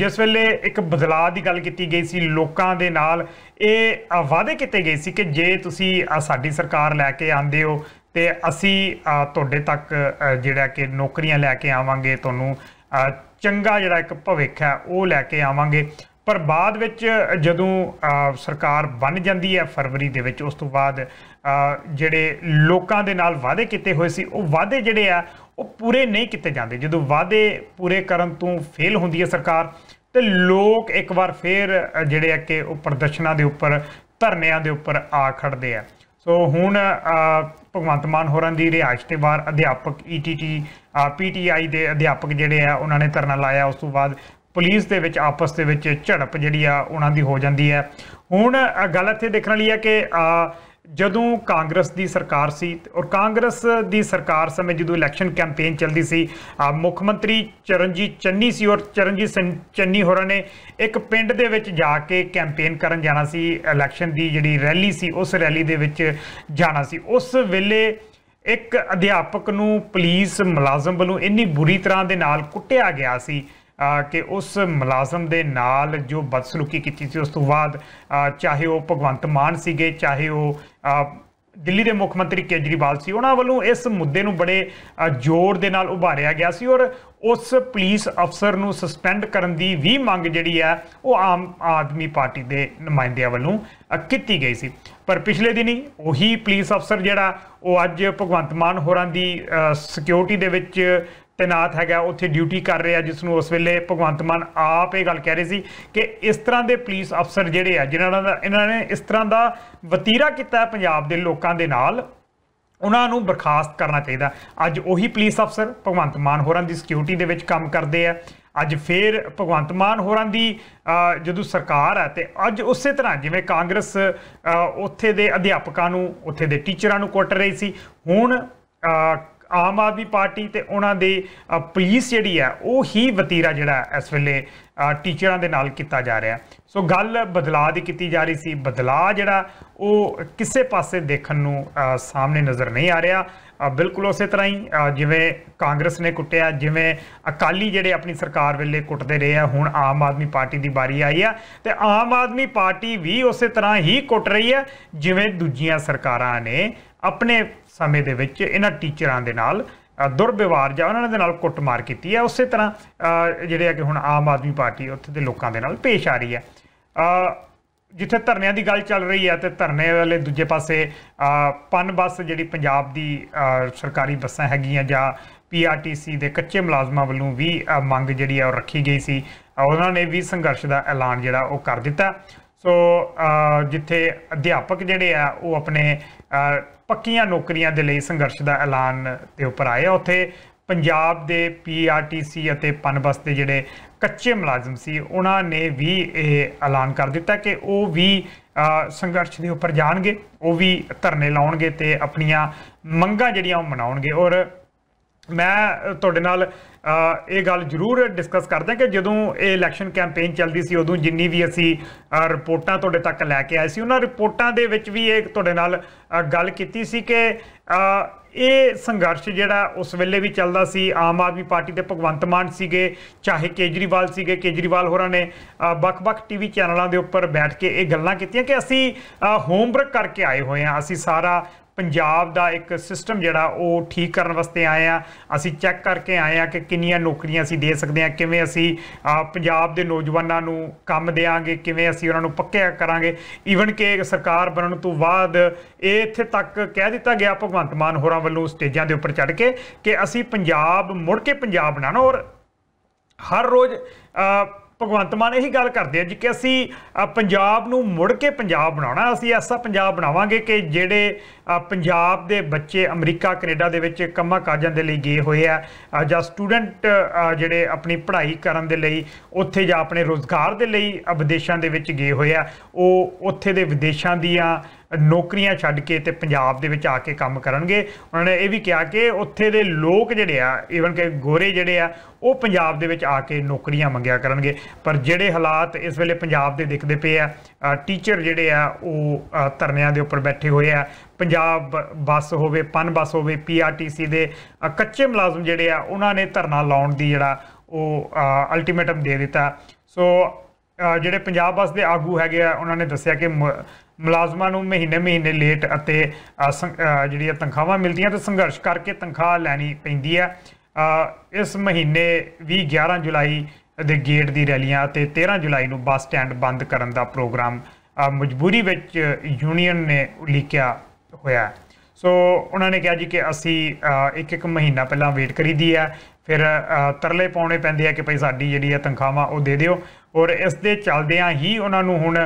ਜਿਸ ਵੇਲੇ ਇੱਕ ਬਦਲਾਅ ਦੀ ਗੱਲ ਕੀਤੀ ਗਈ ਸੀ ਲੋਕਾਂ ਦੇ ਨਾਲ ਇਹ ਵਾਅਦੇ ਕੀਤੇ ਗਏ ਸੀ ਕਿ ਜੇ ਤੁਸੀਂ ਸਾਡੀ ਸਰਕਾਰ ਲੈ ਕੇ ਆਂਦੇ ਹੋ ਤੇ ਅਸੀਂ ਤੁਹਾਡੇ ਤੱਕ ਜਿਹੜਾ ਕਿ ਨੌਕਰੀਆਂ ਲੈ ਕੇ ਆਵਾਂਗੇ ਤੁਹਾਨੂੰ ਚੰਗਾ ਜਿਹੜਾ ਇੱਕ ਭਵਿੱਖ ਹੈ ਉਹ ਲੈ ਕੇ ਆਵਾਂਗੇ ਪਰ ਬਾਅਦ ਵਿੱਚ ਜਦੋਂ ਸਰਕਾਰ ਬਣ ਜਾਂਦੀ ਹੈ ਫਰਵਰੀ ਦੇ ਵਿੱਚ ਉਸ ਤੋਂ ਬਾਅਦ ਜਿਹੜੇ ਲੋਕਾਂ ਦੇ ਨਾਲ ਵਾਅਦੇ ਕੀਤੇ ਹੋਏ ਸੀ ਉਹ ਵਾਅਦੇ ਜਿਹੜੇ ਆ ਉਹ ਪੂਰੇ ਨਹੀਂ ਕੀਤੇ ਜਾਂਦੇ ਜਦੋਂ ਵਾਅਦੇ ਪੂਰੇ ਕਰਨ ਤੋਂ ਫੇਲ ਹੁੰਦੀ ਹੈ ਸਰਕਾਰ ਤੇ ਲੋਕ ਇੱਕ ਵਾਰ ਫੇਰ ਜਿਹੜੇ ਆ ਕਿ ਉਹ ਪ੍ਰਦਰਸ਼ਨਾਂ ਦੇ ਉੱਪਰ ਧਰਨਿਆਂ ਦੇ ਉੱਪਰ ਆ ਖੜਦੇ ਆ ਸੋ ਹੁਣ ਭਗਵੰਤ ਮਾਨ ਹੋਰਾਂ ਦੀ ਰਿਹਾਇਸ਼ ਤੇ ਬਾਹਰ ਅਧਿਆਪਕ ਈਟੀਟੀ ਪੀਟੀਆਈ ਦੇ ਅਧਿਆਪਕ ਜਿਹੜੇ ਆ ਉਹਨਾਂ ਨੇ ਧਰਨਾ ਲਾਇਆ ਉਸ ਤੋਂ ਬਾਅਦ ਪੁਲਿਸ ਦੇ ਵਿੱਚ ਆਪਸ ਦੇ ਵਿੱਚ ਝੜਪ ਜਿਹੜੀ ਆ ਉਹਨਾਂ ਦੀ ਹੋ ਜਾਂਦੀ ਹੈ ਹੁਣ ਗੱਲ ਇੱਥੇ ਦੇਖਣ ਵਾਲੀ ਹੈ ਕਿ ਜਦੋਂ ਕਾਂਗਰਸ ਦੀ ਸਰਕਾਰ ਸੀ ਔਰ ਕਾਂਗਰਸ ਦੀ ਸਰਕਾਰ ਸਮੇਂ ਜਦੋਂ ਇਲੈਕਸ਼ਨ ਕੈਂਪੇਨ ਚੱਲਦੀ ਸੀ ਮੁੱਖ ਮੰਤਰੀ ਚਰਨਜੀਤ ਚੰਨੀ ਸੀ ਔਰ ਚਰਨਜੀਤ ਚੰਨੀ ਹੋਰਾਂ ਨੇ ਇੱਕ ਪਿੰਡ ਦੇ ਵਿੱਚ ਜਾ ਕੇ ਕੈਂਪੇਨ ਕਰਨ ਜਾਣਾ ਸੀ ਇਲੈਕਸ਼ਨ ਦੀ ਜਿਹੜੀ ਰੈਲੀ ਸੀ ਉਸ ਰੈਲੀ ਦੇ ਵਿੱਚ ਜਾਣਾ ਸੀ ਉਸ ਵੇਲੇ ਇੱਕ ਅਧਿਆਪਕ ਨੂੰ ਪੁਲਿਸ ਮੁਲਾਜ਼ਮ ਵੱਲੋਂ ਇੰਨੀ ਬੁਰੀ ਤਰ੍ਹਾਂ ਦੇ ਨਾਲ ਕੁੱਟਿਆ ਗਿਆ ਸੀ ਕਿ ਉਸ ਮੁਲਾਜ਼ਮ ਦੇ ਨਾਲ ਜੋ ਬਦਸਲੂਕੀ ਕੀਤੀ ਸੀ ਉਸ ਤੋਂ ਬਾਅਦ ਚਾਹੇ ਉਹ ਭਗਵੰਤ ਮਾਨ ਸੀਗੇ ਚਾਹੇ ਉਹ ਦਿੱਲੀ ਦੇ ਮੁੱਖ ਮੰਤਰੀ ਕੇਜਰੀਵਾਲ ਸੀ ਉਹਨਾਂ ਵੱਲੋਂ ਇਸ ਮੁੱਦੇ ਨੂੰ ਬੜੇ ਜ਼ੋਰ ਦੇ ਨਾਲ ਉਭਾਰਿਆ ਗਿਆ ਸੀ ਔਰ ਉਸ ਪੁਲਿਸ ਅਫਸਰ ਨੂੰ ਸਸਪੈਂਡ ਕਰਨ ਦੀ ਵੀ ਮੰਗ ਜਿਹੜੀ ਆ ਉਹ ਆਮ ਆਦਮੀ ਪਾਰਟੀ ਦੇ ਨੁਮਾਇੰਦਿਆਂ ਵੱਲੋਂ ਕੀਤੀ ਗਈ ਸੀ ਪਰ ਪਿਛਲੇ ਦਿਨੀ ਉਹੀ ਪੁਲਿਸ ਅਫਸਰ ਜਿਹੜਾ ਉਹ ਅੱਜ ਭਗਵੰਤ ਮਾਨ ਹੋਰਾਂ ਦੀ ਸਿਕਿਉਰਿਟੀ ਦੇ ਵਿੱਚ ਤੈਨਾਤ ਹੈਗਾ ਉੱਥੇ ਡਿਊਟੀ ਕਰ ਰਿਹਾ ਜਿਸ ਨੂੰ ਉਸ ਵੇਲੇ ਭਗਵੰਤ ਮਾਨ ਆਪ ਇਹ ਗੱਲ ਕਹਿ ਰਹੇ ਸੀ ਕਿ ਇਸ ਤਰ੍ਹਾਂ ਦੇ ਪੁਲਿਸ ਅਫਸਰ ਜਿਹੜੇ ਆ ਜਿਨ੍ਹਾਂ ਦਾ ਇਹਨਾਂ ਨੇ ਇਸ ਤਰ੍ਹਾਂ ਦਾ ਵਤੀਰਾ ਕੀਤਾ ਪੰਜਾਬ ਦੇ ਲੋਕਾਂ ਦੇ ਨਾਲ ਉਹਨਾਂ ਨੂੰ ਬਰਖਾਸਤ ਕਰਨਾ ਚਾਹੀਦਾ ਅੱਜ ਉਹੀ ਪੁਲਿਸ ਅਫਸਰ ਭਗਵੰਤ ਮਾਨ ਹੋਰਾਂ ਦੀ ਸਿਕਿਉਰਿਟੀ ਦੇ ਵਿੱਚ ਕੰਮ ਕਰਦੇ ਆ ਅੱਜ ਫੇਰ ਭਗਵੰਤ ਮਾਨ ਹੋਰਾਂ ਦੀ ਜਦੋਂ ਸਰਕਾਰ ਹੈ ਤੇ ਅੱਜ ਉਸੇ ਤਰ੍ਹਾਂ ਜਿਵੇਂ ਕਾਂਗਰਸ ਉੱਥੇ ਦੇ ਅਧਿਆਪਕਾਂ ਨੂੰ ਉੱਥੇ ਦੇ ਟੀਚਰਾਂ ਨੂੰ ਕੁੱਟ ਰਹੀ ਸੀ ਹੁਣ ਆਮ ਆਦਮੀ ਪਾਰਟੀ ਤੇ ਉਹਨਾਂ ਦੇ ਪੁਲਿਸ ਜਿਹੜੀ ਹੈ ਉਹ ਹੀ ਵਤੀਰਾ ਜਿਹੜਾ ਇਸ ਵੇਲੇ ਟੀਚਰਾਂ ਦੇ ਨਾਲ ਕੀਤਾ ਜਾ ਰਿਹਾ ਸੋ ਗੱਲ ਬਦਲਾਅ ਦੀ ਕੀਤੀ ਜਾ ਰਹੀ ਸੀ ਬਦਲਾਅ ਜਿਹੜਾ ਉਹ ਕਿਸੇ ਪਾਸੇ ਦੇਖਣ ਨੂੰ ਸਾਹਮਣੇ ਨਜ਼ਰ ਨਹੀਂ ਆ ਰਿਹਾ ਬਿਲਕੁਲ ਉਸੇ ਤਰ੍ਹਾਂ ਹੀ ਜਿਵੇਂ ਕਾਂਗਰਸ ਨੇ ਕੁੱਟਿਆ ਜਿਵੇਂ ਅਕਾਲੀ ਜਿਹੜੇ ਆਪਣੀ ਸਰਕਾਰ ਵੇਲੇ ਕੁੱਟਦੇ ਰਹੇ ਆ ਹੁਣ ਆਮ ਆਦਮੀ ਪਾਰਟੀ ਦੀ ਵਾਰੀ ਆਈ ਆ ਤੇ ਆਮ ਆਦਮੀ ਪਾਰਟੀ ਵੀ ਉਸੇ ਤਰ੍ਹਾਂ ਹੀ ਕੁੱਟ ਰਹੀ ਆ ਜਿਵੇਂ ਦੂਜੀਆਂ ਸਰਕਾਰਾਂ ਨੇ ਆਪਣੇ ਸਮੇਂ ਦੇ ਵਿੱਚ ਇਹਨਾਂ ਟੀਚਰਾਂ ਦੇ ਨਾਲ ਦੁਰਵਿਵਹਾਰ ਜਾਂ ਉਹਨਾਂ ਦੇ ਨਾਲ ਕੁੱਟਮਾਰ ਕੀਤੀ ਆ ਉਸੇ ਤਰ੍ਹਾਂ ਜਿਹੜੇ ਆ ਕਿ ਹੁਣ ਆਮ ਆਦਮੀ ਪਾਰਟੀ ਉੱਥੇ ਦੇ ਲੋਕਾਂ ਦੇ ਨਾਲ ਪੇਸ਼ ਆ ਰਹੀ ਆ ਜਿੱਥੇ ਧਰਨਿਆਂ ਦੀ ਗੱਲ ਚੱਲ ਰਹੀ ਹੈ ਤੇ ਧਰਨੇ ਵਾਲੇ ਦੂਜੇ ਪਾਸੇ ਪਨ ਬੱਸ ਜਿਹੜੀ ਪੰਜਾਬ ਦੀ ਸਰਕਾਰੀ ਬੱਸਾਂ ਹੈਗੀਆਂ ਜਾਂ ਪੀਆਰਟੀਸੀ ਦੇ ਕੱਚੇ ਮੁਲਾਜ਼ਮਾਂ ਵੱਲੋਂ ਵੀ ਮੰਗ ਜਿਹੜੀ ਹੈ ਉਹ ਰੱਖੀ ਗਈ ਸੀ ਉਹਨਾਂ ਨੇ ਵੀ ਸੰਘਰਸ਼ ਦਾ ਐਲਾਨ ਜਿਹੜਾ ਉਹ ਕਰ ਦਿੱਤਾ ਸੋ ਜਿੱਥੇ ਅਧਿਆਪਕ ਜਿਹੜੇ ਆ ਉਹ ਆਪਣੇ ਪੱਕੀਆਂ ਨੌਕਰੀਆਂ ਦੇ ਲਈ ਸੰਘਰਸ਼ ਦਾ ਐਲਾਨ ਤੇ ਉੱਪਰ ਆਏ ਉੱਥੇ ਪੰਜਾਬ ਦੇ ਪੀਆਰਟੀਸੀ ਅਤੇ ਪਨਬਸ ਦੇ ਜਿਹੜੇ ਕੱਚੇ ਮੁਲਾਜ਼ਮ ਸੀ ਉਹਨਾਂ ਨੇ ਵੀ ਇਹ ਐਲਾਨ ਕਰ ਦਿੱਤਾ ਕਿ ਉਹ ਵੀ ਸੰਘਰਸ਼ ਦੇ ਉੱਪਰ ਜਾਣਗੇ ਉਹ ਵੀ ਧਰਨੇ ਲਾਉਣਗੇ ਤੇ ਆਪਣੀਆਂ ਮੰਗਾਂ ਜਿਹੜੀਆਂ ਉਹ ਮਨਾਉਣਗੇ ਔਰ ਮੈਂ ਤੁਹਾਡੇ ਨਾਲ ਇਹ ਗੱਲ ਜ਼ਰੂਰ ਡਿਸਕਸ ਕਰਦੇ ਹਾਂ ਕਿ ਜਦੋਂ ਇਹ ਇਲੈਕਸ਼ਨ ਕੈਂਪੇਨ ਚੱਲਦੀ ਸੀ ਉਦੋਂ ਜਿੰਨੀ ਵੀ ਅਸੀਂ ਰਿਪੋਰਟਾਂ ਤੁਹਾਡੇ ਤੱਕ ਲੈ ਕੇ ਆਏ ਸੀ ਉਹਨਾਂ ਰਿਪੋਰਟਾਂ ਦੇ ਵਿੱਚ ਵੀ ਇਹ ਤੁਹਾਡੇ ਨਾਲ ਗੱਲ ਕੀਤੀ ਸੀ ਕਿ ਇਹ ਸੰਘਰਸ਼ ਜਿਹੜਾ ਉਸ ਵੇਲੇ ਵੀ ਚੱਲਦਾ ਸੀ ਆਮ ਆਦਮੀ ਪਾਰਟੀ ਦੇ ਭਗਵੰਤ ਮਾਨ ਸੀਗੇ ਚਾਹੇ ਕੇਜਰੀਵਾਲ ਸੀਗੇ ਕੇਜਰੀਵਾਲ ਹੋਰਾਂ ਨੇ ਵੱਖ-ਵੱਖ ਟੀਵੀ ਚੈਨਲਾਂ ਦੇ ਉੱਪਰ ਬੈਠ ਕੇ ਇਹ ਗੱਲਾਂ ਕੀਤੀਆਂ ਕਿ ਅਸੀਂ ਹੋਮਵਰਕ ਕਰਕੇ ਆਏ ਹੋਏ ਹਾਂ ਅਸੀਂ ਸਾਰਾ ਪੰਜਾਬ ਦਾ ਇੱਕ ਸਿਸਟਮ ਜਿਹੜਾ ਉਹ ਠੀਕ ਕਰਨ ਵਾਸਤੇ ਆਏ ਆ ਅਸੀਂ ਚੈੱਕ ਕਰਕੇ ਆਏ ਆ ਕਿ ਕਿੰਨੀਆਂ ਨੌਕਰੀਆਂ ਅਸੀਂ ਦੇ ਸਕਦੇ ਆ ਕਿਵੇਂ ਅਸੀਂ ਪੰਜਾਬ ਦੇ ਨੌਜਵਾਨਾਂ ਨੂੰ ਕੰਮ ਦੇਾਂਗੇ ਕਿਵੇਂ ਅਸੀਂ ਉਹਨਾਂ ਨੂੰ ਪੱਕਿਆ ਕਰਾਂਗੇ ਈਵਨ ਕਿ ਸਰਕਾਰ ਬਣਨ ਤੋਂ ਬਾਅਦ ਇਹ ਇੱਥੇ ਤੱਕ ਕਹਿ ਦਿੱਤਾ ਗਿਆ ਭਗਵੰਤ ਮਾਨ ਹੋਰਾਂ ਵੱਲੋਂ ਸਟੇਜਾਂ ਦੇ ਉੱਪਰ ਚੜ ਕੇ ਕਿ ਅਸੀਂ ਪੰਜਾਬ ਮੁੜ ਕੇ ਪੰਜਾਬ ਬਣਾਣਾ ਔਰ ਹਰ ਰੋਜ਼ ਭਗਵੰਤ ਮਾਨ ਇਹੀ ਗੱਲ ਕਰਦੇ ਆ ਜੀ ਕਿ ਅਸੀਂ ਪੰਜਾਬ ਨੂੰ ਮੁੜ ਕੇ ਪੰਜਾਬ ਬਣਾਉਣਾ ਅਸੀਂ ਐਸਾ ਪੰਜਾਬ ਬਣਾਵਾਂਗੇ ਕਿ ਜਿਹੜੇ ਪੰਜਾਬ ਦੇ ਬੱਚੇ ਅਮਰੀਕਾ ਕੈਨੇਡਾ ਦੇ ਵਿੱਚ ਕੰਮਾਂ ਕਾਜਾਂ ਦੇ ਲਈ ਗਏ ਹੋਏ ਆ ਜਾਂ ਸਟੂਡੈਂਟ ਜਿਹੜੇ ਆਪਣੀ ਪੜ੍ਹਾਈ ਕਰਨ ਦੇ ਲਈ ਉੱਥੇ ਜਾਂ ਆਪਣੇ ਰੋਜ਼ਗਾਰ ਦੇ ਲਈ ਵਿਦੇਸ਼ਾਂ ਦੇ ਵਿੱਚ ਗਏ ਹੋਏ ਆ ਉਹ ਉੱਥੇ ਦੇ ਵਿਦੇਸ਼ਾਂ ਦੀਆਂ ਨੌਕਰੀਆਂ ਛੱਡ ਕੇ ਤੇ ਪੰਜਾਬ ਦੇ ਵਿੱਚ ਆ ਕੇ ਕੰਮ ਕਰਨਗੇ ਉਹਨਾਂ ਨੇ ਇਹ ਵੀ ਕਿਹਾ ਕਿ ਉੱਥੇ ਦੇ ਲੋਕ ਜਿਹੜੇ ਆ ਈਵਨ ਕਿ ਗੋਰੇ ਜਿਹੜੇ ਆ ਉਹ ਪੰਜਾਬ ਦੇ ਵਿੱਚ ਆ ਕੇ ਨੌਕਰੀਆਂ ਮੰਗਿਆ ਕਰਨਗੇ ਪਰ ਜਿਹੜੇ ਹਾਲਾਤ ਇਸ ਵੇਲੇ ਪੰਜਾਬ ਦੇ ਦਿਖਦੇ ਪਏ ਆ ਟੀਚਰ ਜਿਹੜੇ ਆ ਉਹ ਧਰਨਿਆਂ ਦੇ ਉੱਪਰ ਬੈਠੇ ਹੋਏ ਆ ਪੰਜਾਬ ਬੱਸ ਹੋਵੇ ਪਨ ਬੱਸ ਹੋਵੇ ਪੀਆਰਟੀਸੀ ਦੇ ਕੱਚੇ ਮੁਲਾਜ਼ਮ ਜਿਹੜੇ ਆ ਉਹਨਾਂ ਨੇ ਧਰਨਾ ਲਾਉਣ ਦੀ ਜਿਹੜਾ ਉਹ ਅਲਟੀਮੇਟਮ ਦੇ ਦਿੱਤਾ ਸੋ ਜਿਹੜੇ ਪੰਜਾਬ ਬੱਸ ਦੇ ਆਗੂ ਹੈਗੇ ਆ ਉਹਨਾਂ ਨੇ ਦੱਸਿਆ ਕਿ ਮੁਲਾਜ਼ਮਾਂ ਨੂੰ ਮਹੀਨੇ-ਮਹੀਨੇ ਲੇਟ ਅਤੇ ਜਿਹੜੀਆਂ ਤਨਖਾਹਾਂ ਮਿਲਦੀਆਂ ਤੇ ਸੰਘਰਸ਼ ਕਰਕੇ ਤਨਖਾਹ ਲੈਣੀ ਪੈਂਦੀ ਹੈ ਇਸ ਮਹੀਨੇ ਵੀ 11 ਜੁਲਾਈ ਦੇ ਗੇਟ ਦੀ ਰੈਲੀਆਂ ਅਤੇ 13 ਜੁਲਾਈ ਨੂੰ ਬੱਸ ਸਟੈਂਡ ਬੰਦ ਕਰਨ ਦਾ ਪ੍ਰੋਗਰਾਮ ਮਜਬੂਰੀ ਵਿੱਚ ਯੂਨੀਅਨ ਨੇ ਉਲੀਕਿਆ ਹੋਇਆ ਸੋ ਉਹਨਾਂ ਨੇ ਕਿਹਾ ਜੀ ਕਿ ਅਸੀਂ ਇੱਕ ਇੱਕ ਮਹੀਨਾ ਪਹਿਲਾਂ ਵੇਟ ਕਰੀਦੀ ਆ ਫਿਰ ਤਰਲੇ ਪਾਉਣੇ ਪੈਂਦੇ ਆ ਕਿ ਭਈ ਸਾਡੀ ਜਿਹੜੀ ਆ ਤਨਖਾਹਾਂ ਉਹ ਦੇ ਦਿਓ ਔਰ ਇਸ ਦੇ ਚੱਲਦਿਆਂ ਹੀ ਉਹਨਾਂ ਨੂੰ ਹੁਣ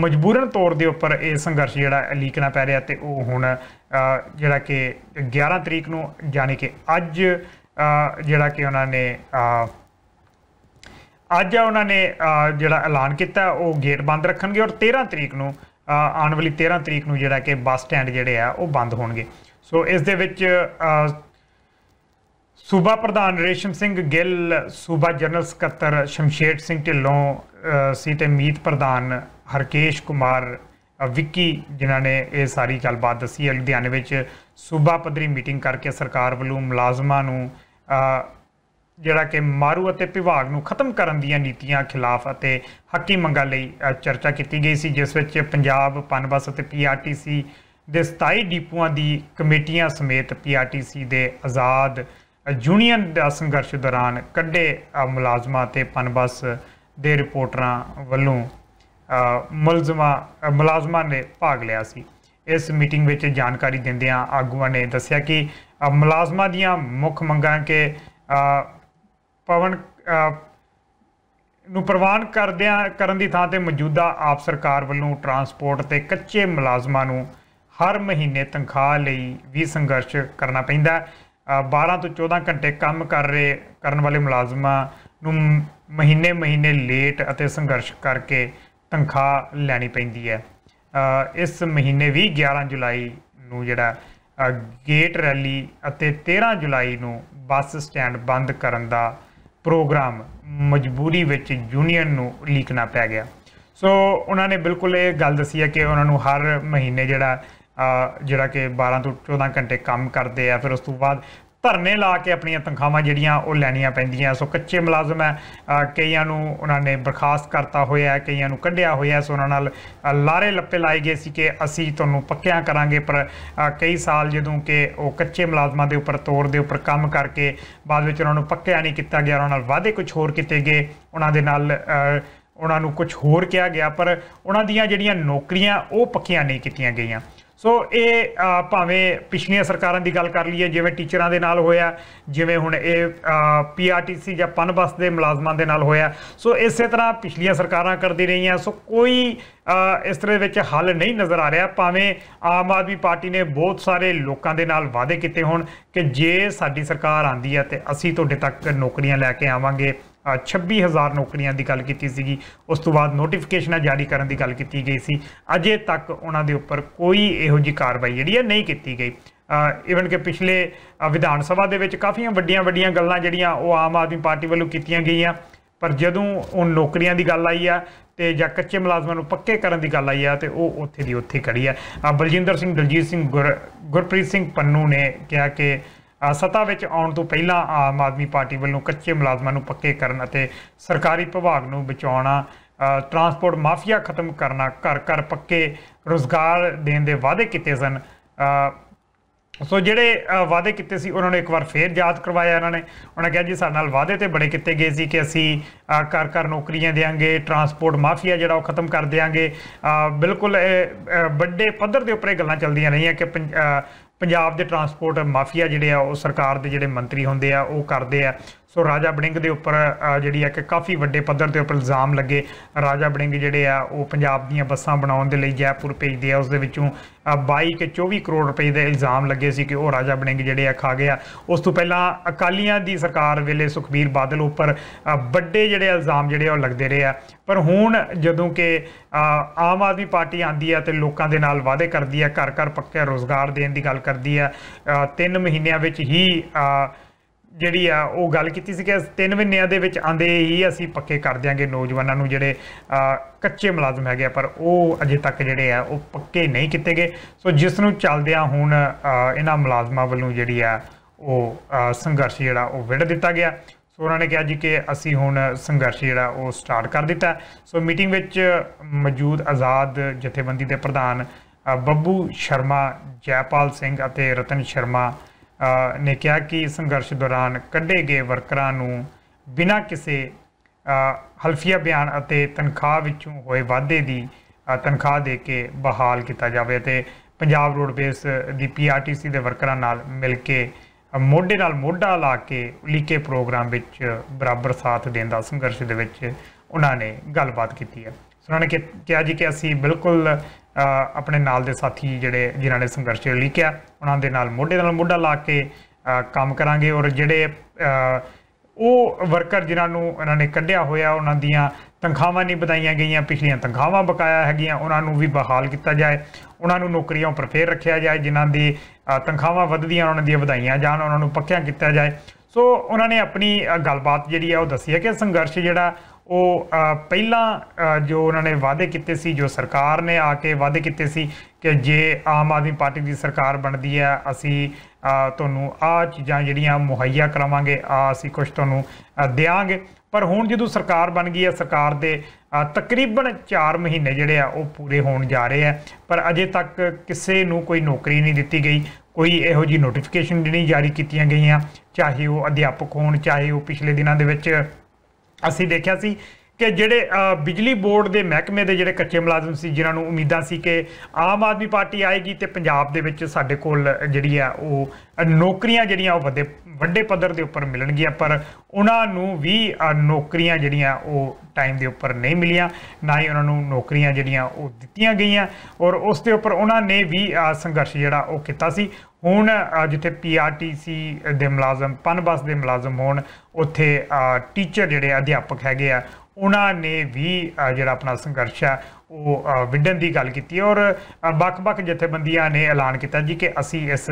ਮਜਬੂਰਨ ਤੌਰ ਦੇ ਉੱਪਰ ਇਹ ਸੰਘਰਸ਼ ਜਿਹੜਾ ਲੀਕਣਾ ਪੈ ਰਿਹਾ ਤੇ ਉਹ ਹੁਣ ਜਿਹੜਾ ਕਿ 11 ਤਰੀਕ ਨੂੰ ਯਾਨੀ ਕਿ ਅੱਜ ਜਿਹੜਾ ਕਿ ਉਹਨਾਂ ਨੇ ਅੱਜ ਉਹਨਾਂ ਨੇ ਜਿਹੜਾ ਐਲਾਨ ਕੀਤਾ ਉਹ ਗੇਟ ਬੰਦ ਰੱਖਣਗੇ ਔਰ 13 ਤਰੀਕ ਨੂੰ ਆਉਣ ਵਾਲੀ 13 ਤਰੀਕ ਨੂੰ ਜਿਹੜਾ ਕਿ ਬੱਸ ਸਟੈਂਡ ਜਿਹੜੇ ਆ ਉਹ ਬੰਦ ਹੋਣਗੇ ਸੋ ਇਸ ਦੇ ਵਿੱਚ ਸੂਬਾ ਪ੍ਰਧਾਨ ਰੇਸ਼ਮ ਸਿੰਘ ਗਿੱਲ ਸੂਬਾ ਜਨਰਲ ਸਕੱਤਰ ਸ਼ਮਸ਼ੇਰ ਸਿੰਘ ਢਿੱਲੋਂ ਸੀ ਤੇ ਮੀਤ ਪ੍ਰਧਾਨ ਹਰਕੇਸ਼ ਕੁਮਾਰ ਵਿੱਕੀ ਜਿਨ੍ਹਾਂ ਨੇ ਇਹ ਸਾਰੀ ਗੱਲਬਾਤ ਦੱਸੀ ਲੁਧਿਆਣੇ ਵਿੱਚ ਸੂਬਾ ਪੱਧਰੀ ਮੀਟਿੰਗ ਕਰਕੇ ਸਰਕਾਰ ਵੱਲੋਂ ਮੁਲਾਜ਼ਮਾਂ ਨੂੰ ਜਿਹੜਾ ਕਿ ਮਾਰੂ ਅਤੇ ਵਿਭਾਗ ਨੂੰ ਖਤਮ ਕਰਨ ਦੀਆਂ ਨੀਤੀਆਂ ਖਿਲਾਫ ਅਤੇ ਹੱਕੀ ਮੰਗਾਂ ਲਈ ਚਰਚਾ ਕੀਤੀ ਗਈ ਸੀ ਜਿਸ ਵਿੱਚ ਪੰਜਾਬ ਪਨਬਸ ਅਤੇ ਪੀਆਰਟੀਸੀ ਦੇ 27 ਡੀਪੂਆਂ ਦੀ ਕਮੇਟੀਆਂ ਸਮੇਤ ਪੀਆਰਟੀਸੀ ਦੇ ਆਜ਼ਾਦ ਯੂਨੀਅਨ ਦਾ ਸੰਘਰਸ਼ ਦੌਰਾਨ ਕੱਢੇ ਮੁਲਾਜ਼ਮਾਂ ਤੇ ਪਨਬਸ ਦੇ ਰਿਪੋਰਟਰਾਂ ਵੱਲੋਂ ਮੁਲਜ਼ਮਾਂ ਮੁਲਾਜ਼ਮਾਂ ਨੇ ਭਾਗ ਲਿਆ ਸੀ ਇਸ ਮੀਟਿੰਗ ਵਿੱਚ ਜਾਣਕਾਰੀ ਦਿੰਦਿਆਂ ਆਗੂਆਂ ਨੇ ਦੱਸਿਆ ਕਿ ਮੁਲਾਜ਼ਮਾਂ ਦੀਆਂ ਮੁੱਖ ਮੰਗਾਂ ਕਿ ਪਵਨ ਨੂੰ ਪ੍ਰਵਾਨ ਕਰਦਿਆਂ ਕਰਨ ਦੀ ਥਾਂ ਤੇ ਮੌਜੂਦਾ ਆਪ ਸਰਕਾਰ ਵੱਲੋਂ ਟਰਾਂਸਪੋਰਟ ਤੇ ਕੱਚੇ ਮੁਲਾਜ਼ਮਾਂ ਨੂੰ ਹਰ ਮਹੀਨੇ ਤਨਖਾਹ ਲਈ ਵੀ ਸੰਘਰਸ਼ ਕਰਨਾ ਪੈਂਦਾ 12 ਤੋਂ 14 ਘੰਟੇ ਕੰਮ ਕਰ ਰਹੇ ਕਰਨ ਵਾਲੇ ਮੁਲਾਜ਼ਮਾਂ ਨੂੰ ਮਹੀਨੇ ਮਹੀਨੇ ਲੇਟ ਅਤੇ ਸੰਘਰਸ਼ ਕਰਕੇ ਤਨਖਾਹ ਲੈਣੀ ਪੈਂਦੀ ਹੈ ਇਸ ਮਹੀਨੇ ਵੀ 11 ਜੁਲਾਈ ਨੂੰ ਜਿਹੜਾ ਗੇਟ ਰੈਲੀ ਅਤੇ 13 ਜੁਲਾਈ ਨੂੰ ਬੱਸ ਸਟੈਂਡ ਬੰਦ ਕਰਨ ਦਾ ਪ੍ਰੋਗਰਾਮ ਮਜਬੂਰੀ ਵਿੱਚ ਯੂਨੀਅਨ ਨੂੰ ਉਲੀਕਣਾ ਪੈ ਗਿਆ ਸੋ ਉਹਨਾਂ ਨੇ ਬਿਲਕੁਲ ਇਹ ਗੱਲ ਦੱਸੀ ਹੈ ਕਿ ਉਹਨਾਂ ਨੂੰ ਹਰ ਮਹੀਨੇ ਜਿਹੜਾ ਜਿਹੜਾ ਕਿ 12 ਤੋਂ 14 ਘੰਟੇ ਕੰਮ ਕਰਦੇ ਆ ਫਿਰ ਉਸ ਤੋਂ ਬਾਅਦ ਧਰਨੇ ਲਾ ਕੇ ਆਪਣੀਆਂ ਤਨਖਾਹਾਂ ਜਿਹੜੀਆਂ ਉਹ ਲੈਣੀਆਂ ਪੈਂਦੀਆਂ ਸੋ ਕੱਚੇ ਮੁਲਾਜ਼ਮ ਹੈ ਕਈਆਂ ਨੂੰ ਉਹਨਾਂ ਨੇ ਬਰਖਾਸਤ ਕਰਤਾ ਹੋਇਆ ਹੈ ਕਈਆਂ ਨੂੰ ਕੱਢਿਆ ਹੋਇਆ ਸੋ ਉਹਨਾਂ ਨਾਲ ਲਾਰੇ ਲੱਪੇ ਲਾਏ ਗਏ ਸੀ ਕਿ ਅਸੀਂ ਤੁਹਾਨੂੰ ਪੱਕਿਆਂ ਕਰਾਂਗੇ ਪਰ ਕਈ ਸਾਲ ਜਦੋਂ ਕਿ ਉਹ ਕੱਚੇ ਮੁਲਾਜ਼ਮਾਂ ਦੇ ਉੱਪਰ ਤੌਰ ਦੇ ਉੱਪਰ ਕੰਮ ਕਰਕੇ ਬਾਅਦ ਵਿੱਚ ਉਹਨਾਂ ਨੂੰ ਪੱਕਿਆ ਨਹੀਂ ਕੀਤਾ ਗਿਆ ਉਹਨਾਂ ਨਾਲ ਵਾਅਦੇ ਕੁਝ ਹੋਰ ਕੀਤੇ ਗਏ ਉਹਨਾਂ ਦੇ ਨਾਲ ਉਹਨਾਂ ਨੂੰ ਕੁਝ ਹੋਰ ਕਿਹਾ ਗਿਆ ਪਰ ਉਹਨਾਂ ਦੀਆਂ ਜਿਹੜੀਆਂ ਨੌਕਰੀਆਂ ਉਹ ਪੱਕੀਆਂ ਨਹੀਂ ਕੀਤੀਆਂ ਗਈਆਂ ਸੋ ਇਹ ਭਾਵੇਂ ਪਿਛਲੀਆਂ ਸਰਕਾਰਾਂ ਦੀ ਗੱਲ ਕਰ ਲਈਏ ਜਿਵੇਂ ਟੀਚਰਾਂ ਦੇ ਨਾਲ ਹੋਇਆ ਜਿਵੇਂ ਹੁਣ ਇਹ ਪੀਆਰਟੀਸੀ ਜਾਂ ਪਨਬਸ ਦੇ ਮੁਲਾਜ਼ਮਾਂ ਦੇ ਨਾਲ ਹੋਇਆ ਸੋ ਇਸੇ ਤਰ੍ਹਾਂ ਪਿਛਲੀਆਂ ਸਰਕਾਰਾਂ ਕਰਦੀ ਰਹੀਆਂ ਸੋ ਕੋਈ ਇਸ ਤਰ੍ਹਾਂ ਵਿੱਚ ਹੱਲ ਨਹੀਂ ਨਜ਼ਰ ਆ ਰਿਹਾ ਭਾਵੇਂ ਆਮ ਆਦਮੀ ਪਾਰਟੀ ਨੇ ਬਹੁਤ ਸਾਰੇ ਲੋਕਾਂ ਦੇ ਨਾਲ ਵਾਅਦੇ ਕੀਤੇ ਹੋਣ ਕਿ ਜੇ ਸਾਡੀ ਸਰਕਾਰ ਆਂਦੀ ਹੈ ਤੇ ਅਸੀਂ ਤੁਹਾਡੇ ਤੱਕ ਨੌਕਰੀਆਂ ਲੈ ਕੇ ਆਵਾਂਗੇ 26000 ਨੌਕਰੀਆਂ ਦੀ ਗੱਲ ਕੀਤੀ ਸੀਗੀ ਉਸ ਤੋਂ ਬਾਅਦ ਨੋਟੀਫਿਕੇਸ਼ਨਾਂ ਜਾਰੀ ਕਰਨ ਦੀ ਗੱਲ ਕੀਤੀ ਗਈ ਸੀ ਅਜੇ ਤੱਕ ਉਹਨਾਂ ਦੇ ਉੱਪਰ ਕੋਈ ਇਹੋ ਜੀ ਕਾਰਵਾਈ ਜਿਹੜੀ ਹੈ ਨਹੀਂ ਕੀਤੀ ਗਈ ਇਵਨ ਕਿ ਪਿਛਲੇ ਵਿਧਾਨ ਸਭਾ ਦੇ ਵਿੱਚ ਕਾਫੀਆਂ ਵੱਡੀਆਂ ਵੱਡੀਆਂ ਗੱਲਾਂ ਜਿਹੜੀਆਂ ਉਹ ਆਮ ਆਦਮੀ ਪਾਰਟੀ ਵੱਲੋਂ ਕੀਤੀਆਂ ਗਈਆਂ ਪਰ ਜਦੋਂ ਉਹ ਨੌਕਰੀਆਂ ਦੀ ਗੱਲ ਆਈ ਆ ਤੇ ਜਾਂ ਕੱਚੇ ਮੁਲਾਜ਼ਮਾਂ ਨੂੰ ਪੱਕੇ ਕਰਨ ਦੀ ਗੱਲ ਆਈ ਆ ਤੇ ਉਹ ਉੱਥੇ ਦੀ ਉੱਥੇ ਖੜੀ ਆ ਬਲਜਿੰਦਰ ਸਿੰਘ ਦਲਜੀਤ ਸਿੰਘ ਗੁਰਪ੍ਰੀਤ ਸਿੰਘ ਪੰਨੂ ਨੇ ਕਿਹਾ ਕਿ ਸਤਾ ਵਿੱਚ ਆਉਣ ਤੋਂ ਪਹਿਲਾਂ ਆਮ ਆਦਮੀ ਪਾਰਟੀ ਵੱਲੋਂ ਕੱਚੇ ਮੁਲਾਜ਼ਮਾਂ ਨੂੰ ਪੱਕੇ ਕਰਨ ਅਤੇ ਸਰਕਾਰੀ ਵਿਭਾਗ ਨੂੰ ਬਚਾਉਣਾ ਟਰਾਂਸਪੋਰਟ ਮਾਫੀਆ ਖਤਮ ਕਰਨਾ ਘਰ ਘਰ ਪੱਕੇ ਰੋਜ਼ਗਾਰ ਦੇਣ ਦੇ ਵਾਅਦੇ ਕੀਤੇ ਸਨ ਸੋ ਜਿਹੜੇ ਵਾਅਦੇ ਕੀਤੇ ਸੀ ਉਹਨਾਂ ਨੂੰ ਇੱਕ ਵਾਰ ਫੇਰ ਯਾਦ ਕਰਵਾਇਆ ਇਹਨਾਂ ਨੇ ਉਹਨਾਂ ਕਿਹਾ ਜੀ ਸਾਡੇ ਨਾਲ ਵਾਅਦੇ ਤੇ ਬੜੇ ਕੀਤੇ ਗਏ ਸੀ ਕਿ ਅਸੀਂ ਘਰ ਘਰ ਨੌਕਰੀਆਂ ਦੇਾਂਗੇ ਟਰਾਂਸਪੋਰਟ ਮਾਫੀਆ ਜਿਹੜਾ ਉਹ ਖਤਮ ਕਰ ਦੇਾਂਗੇ ਬਿਲਕੁਲ ਵੱਡੇ ਪੱਧਰ ਦੇ ਉੱਪਰ ਇਹ ਗੱਲਾਂ ਚੱਲਦੀਆਂ ਰਹੀਆਂ ਕਿ ਪੰਜਾਬ ਦੇ ਟਰਾਂਸਪੋਰਟ ਮਾਫੀਆ ਜਿਹੜੇ ਆ ਉਹ ਸਰਕਾਰ ਦੇ ਜਿਹੜੇ ਮੰਤਰੀ ਹੁੰਦੇ ਆ ਉਹ ਕਰਦੇ ਆ ਸੋ ਰਾਜਾ ਬੜਿੰਗ ਦੇ ਉੱਪਰ ਜਿਹੜੀ ਹੈ ਕਿ ਕਾਫੀ ਵੱਡੇ ਪੱਧਰ ਤੇ ਉੱਪਰ ਇਲਜ਼ਾਮ ਲੱਗੇ ਰਾਜਾ ਬੜਿੰਗ ਜਿਹੜੇ ਆ ਉਹ ਪੰਜਾਬ ਦੀਆਂ ਬੱਸਾਂ ਬਣਾਉਣ ਦੇ ਲਈ ਜੈਪੁਰ ਭੇਜਦੇ ਆ ਉਸ ਦੇ ਵਿੱਚੋਂ 22 ਕੇ 24 ਕਰੋੜ ਰੁਪਏ ਦੇ ਇਲਜ਼ਾਮ ਲੱਗੇ ਸੀ ਕਿ ਉਹ ਰਾਜਾ ਬੜਿੰਗ ਜਿਹੜੇ ਆ ਖਾ ਗਿਆ ਉਸ ਤੋਂ ਪਹਿਲਾਂ ਅਕਾਲੀਆਂ ਦੀ ਸਰਕਾਰ ਵੇਲੇ ਸੁਖਬੀਰ ਬਾਦਲ ਉੱਪਰ ਵੱਡੇ ਜਿਹੜੇ ਇਲਜ਼ਾਮ ਜਿਹੜੇ ਉਹ ਲੱਗਦੇ ਰਹੇ ਆ ਪਰ ਹੁਣ ਜਦੋਂ ਕਿ ਆਮ ਆਦਮੀ ਪਾਰਟੀ ਆਂਦੀ ਆ ਤੇ ਲੋਕਾਂ ਦੇ ਨਾਲ ਵਾਅਦੇ ਕਰਦੀ ਆ ਘਰ ਘਰ ਪੱਕੇ ਰੋਜ਼ਗਾਰ ਦੇਣ ਦੀ ਗੱਲ ਕਰਦੀ ਆ 3 ਮਹੀਨਿਆਂ ਵਿੱਚ ਹੀ ਜਿਹੜੀ ਆ ਉਹ ਗੱਲ ਕੀਤੀ ਸੀ ਕਿ ਤਿੰਨ ਮਹੀਨਿਆਂ ਦੇ ਵਿੱਚ ਆਂਦੇ ਹੀ ਅਸੀਂ ਪੱਕੇ ਕਰ ਦਿਆਂਗੇ ਨੌਜਵਾਨਾਂ ਨੂੰ ਜਿਹੜੇ ਕੱਚੇ ਮੁਲਾਜ਼ਮ ਹੈਗੇ ਪਰ ਉਹ ਅਜੇ ਤੱਕ ਜਿਹੜੇ ਆ ਉਹ ਪੱਕੇ ਨਹੀਂ ਕੀਤੇ ਗਏ ਸੋ ਜਿਸ ਨੂੰ ਚੱਲਦਿਆਂ ਹੁਣ ਇਹਨਾਂ ਮੁਲਾਜ਼ਮਾਂ ਵੱਲੋਂ ਜਿਹੜੀ ਆ ਉਹ ਸੰਘਰਸ਼ ਜਿਹੜਾ ਉਹ ਵਿੜ ਦਿੱਤਾ ਗਿਆ ਸੋ ਉਹਨਾਂ ਨੇ ਕਿਹਾ ਜੀ ਕਿ ਅਸੀਂ ਹੁਣ ਸੰਘਰਸ਼ ਜਿਹੜਾ ਉਹ ਸਟਾਰਟ ਕਰ ਦਿੱਤਾ ਸੋ ਮੀਟਿੰਗ ਵਿੱਚ ਮੌਜੂਦ ਆਜ਼ਾਦ ਜਥੇਬੰਦੀ ਦੇ ਪ੍ਰਧਾਨ ਬੱਬੂ ਸ਼ਰਮਾ ਜੈਪਾਲ ਸਿੰਘ ਅਤੇ ਰਤਨ ਸ਼ਰਮਾ ਨੇ ਕਿਹਾ ਕਿ ਸੰਘਰਸ਼ ਦੌਰਾਨ ਕੱਢੇ ਗਏ ਵਰਕਰਾਂ ਨੂੰ ਬਿਨਾਂ ਕਿਸੇ ਹਲਫੀਆ ਬਿਆਨ ਅਤੇ ਤਨਖਾਹ ਵਿੱਚੋਂ ਹੋਏ ਵਾਧੇ ਦੀ ਤਨਖਾਹ ਦੇ ਕੇ ਬਹਾਲ ਕੀਤਾ ਜਾਵੇ ਤੇ ਪੰਜਾਬ ਬੇਸ ਦੀ ਪੀਆਰਟੀਸੀ ਦੇ ਵਰਕਰਾਂ ਨਾਲ ਮਿਲ ਕੇ ਮੋਢੇ ਨਾਲ ਮੋਢਾ ਲਾ ਕੇ ਉਲੀਕੇ ਪ੍ਰੋਗਰਾਮ ਵਿੱਚ ਬਰਾਬਰ ਸਾਥ ਦੇਣ ਦਾ ਸੰਘਰਸ਼ ਦੇ ਵਿੱਚ ਉਹਨਾਂ ਨੇ ਗੱਲਬਾਤ ਕੀਤੀ ਹੈ ਸੋ ਉਹਨਾਂ ਨੇ ਕਿਹਾ ਜੀ ਕਿ ਅਸੀਂ ਬਿਲਕੁਲ ਆਪਣੇ ਨਾਲ ਦੇ ਸਾਥੀ ਜਿਹੜੇ ਜਿਨ੍ਹਾਂ ਨੇ ਸੰਘਰਸ਼ ਲਿਖਿਆ ਉਹਨਾਂ ਦੇ ਨਾਲ ਮੋਢੇ ਨਾਲ ਮੋਢਾ ਲਾ ਕੇ ਕੰਮ ਕਰਾਂਗੇ ਔਰ ਜਿਹੜੇ ਉਹ ਵਰਕਰ ਜਿਨ੍ਹਾਂ ਨੂੰ ਇਹਨਾਂ ਨੇ ਕੱਢਿਆ ਹੋਇਆ ਉਹਨਾਂ ਦੀਆਂ ਤਨਖਾਹਾਂ ਨਹੀਂ ਵਧਾਈਆਂ ਗਈਆਂ ਪਿਛਲੀਆਂ ਤਨਖਾਹਾਂ ਬਕਾਇਆ ਹੈਗੀਆਂ ਉਹਨਾਂ ਨੂੰ ਵੀ ਬਹਾਲ ਕੀਤਾ ਜਾਏ ਉਹਨਾਂ ਨੂੰ ਨੌਕਰੀਆਂ ਉੱਪਰ ਫੇਰ ਰੱਖਿਆ ਜਾਏ ਜਿਨ੍ਹਾਂ ਦੀ ਤਨਖਾਹਾਂ ਵਧਦੀਆਂ ਉਹਨਾਂ ਦੀਆਂ ਵਧਾਈਆਂ ਜਾਣ ਉਹਨਾਂ ਨੂੰ ਪੱਕਿਆਂ ਕੀਤਾ ਜਾਏ ਸੋ ਉਹਨਾਂ ਨੇ ਆਪਣੀ ਗੱਲਬਾਤ ਜਿਹੜੀ ਹੈ ਉਹ ਦੱਸੀ ਹੈ ਕਿ ਸੰਘਰਸ਼ ਜਿਹੜਾ ਉਹ ਪਹਿਲਾਂ ਜੋ ਉਹਨਾਂ ਨੇ ਵਾਅਦੇ ਕੀਤੇ ਸੀ ਜੋ ਸਰਕਾਰ ਨੇ ਆ ਕੇ ਵਾਅਦੇ ਕੀਤੇ ਸੀ ਕਿ ਜੇ ਆਮ ਆਦਮੀ ਪਾਰਟੀ ਦੀ ਸਰਕਾਰ ਬਣਦੀ ਹੈ ਅਸੀਂ ਤੁਹਾਨੂੰ ਆ ਚੀਜ਼ਾਂ ਜਿਹੜੀਆਂ ਮੁਹੱਈਆ ਕਰਾਵਾਂਗੇ ਆ ਅਸੀਂ ਕੁਝ ਤੁਹਾਨੂੰ ਦੇਾਂਗੇ ਪਰ ਹੁਣ ਜਦੋਂ ਸਰਕਾਰ ਬਣ ਗਈ ਹੈ ਸਰਕਾਰ ਦੇ ਤਕਰੀਬਨ 4 ਮਹੀਨੇ ਜਿਹੜੇ ਆ ਉਹ ਪੂਰੇ ਹੋਣ ਜਾ ਰਹੇ ਆ ਪਰ ਅਜੇ ਤੱਕ ਕਿਸੇ ਨੂੰ ਕੋਈ ਨੌਕਰੀ ਨਹੀਂ ਦਿੱਤੀ ਗਈ ਕੋਈ ਇਹੋ ਜੀ ਨੋਟੀਫਿਕੇਸ਼ਨ ਨਹੀਂ ਜਾਰੀ ਕੀਤੀਆਂ ਗਈਆਂ ਚਾਹੇ ਉਹ ਅਧਿਆਪਕ ਹੋਣ ਚਾਹੇ ਉਹ ਪਿਛਲੇ ਦਿਨਾਂ ਦੇ ਵਿੱਚ ਅਸੀਂ ਦੇਖਿਆ ਸੀ ਕਿ ਜਿਹੜੇ ਬਿਜਲੀ ਬੋਰਡ ਦੇ ਮਹਿਕਮੇ ਦੇ ਜਿਹੜੇ ਕੱਚੇ ਮੁਲਾਜ਼ਮ ਸੀ ਜਿਨ੍ਹਾਂ ਨੂੰ ਉਮੀਦਾਂ ਸੀ ਕਿ ਆਮ ਆਦਮੀ ਪਾਰਟੀ ਆਏਗੀ ਤੇ ਪੰਜਾਬ ਦੇ ਵਿੱਚ ਸਾਡੇ ਕੋਲ ਜਿਹੜੀ ਆ ਉਹ ਨੌਕਰੀਆਂ ਜਿਹੜੀਆਂ ਉਹ ਵੱਡੇ ਵੱਡੇ ਪੱਧਰ ਦੇ ਉੱਪਰ ਮਿਲਣਗੀਆਂ ਪਰ ਉਹਨਾਂ ਨੂੰ ਵੀ ਨੌਕਰੀਆਂ ਜਿਹੜੀਆਂ ਉਹ ਟਾਈਮ ਦੇ ਉੱਪਰ ਨਹੀਂ ਮਿਲੀਆਂ ਨਾ ਹੀ ਉਹਨਾਂ ਨੂੰ ਨੌਕਰੀਆਂ ਜਿਹੜੀਆਂ ਉਹ ਦਿੱਤੀਆਂ ਗਈਆਂ ਔਰ ਉਸ ਦੇ ਉੱਪਰ ਉਹਨਾਂ ਨੇ ਵੀ ਸੰਘਰਸ਼ ਜਿਹੜਾ ਉਹ ਕੀਤਾ ਸੀ ਹੁਣ ਜਿੱਥੇ ਪੀਆਰਟੀਸੀ ਦੇ ਮੁਲਾਜ਼ਮ ਪਨਬਸ ਦੇ ਮੁਲਾਜ਼ਮ ਹੋਣ ਉੱਥੇ ਟੀਚਰ ਜਿਹੜੇ ਅਧਿਆਪਕ ਹੈਗੇ ਆ ਉਹਨਾਂ ਨੇ ਵੀ ਜਿਹੜਾ ਆਪਣਾ ਸੰਘਰਸ਼ ਹੈ ਉਹ ਵਿੰਡਨ ਦੀ ਗੱਲ ਕੀਤੀ ਔਰ ਵੱਖ-ਵੱਖ ਜਥੇਬੰਦੀਆਂ ਨੇ ਐਲਾਨ ਕੀਤਾ ਜੀ ਕਿ ਅਸੀਂ ਇਸ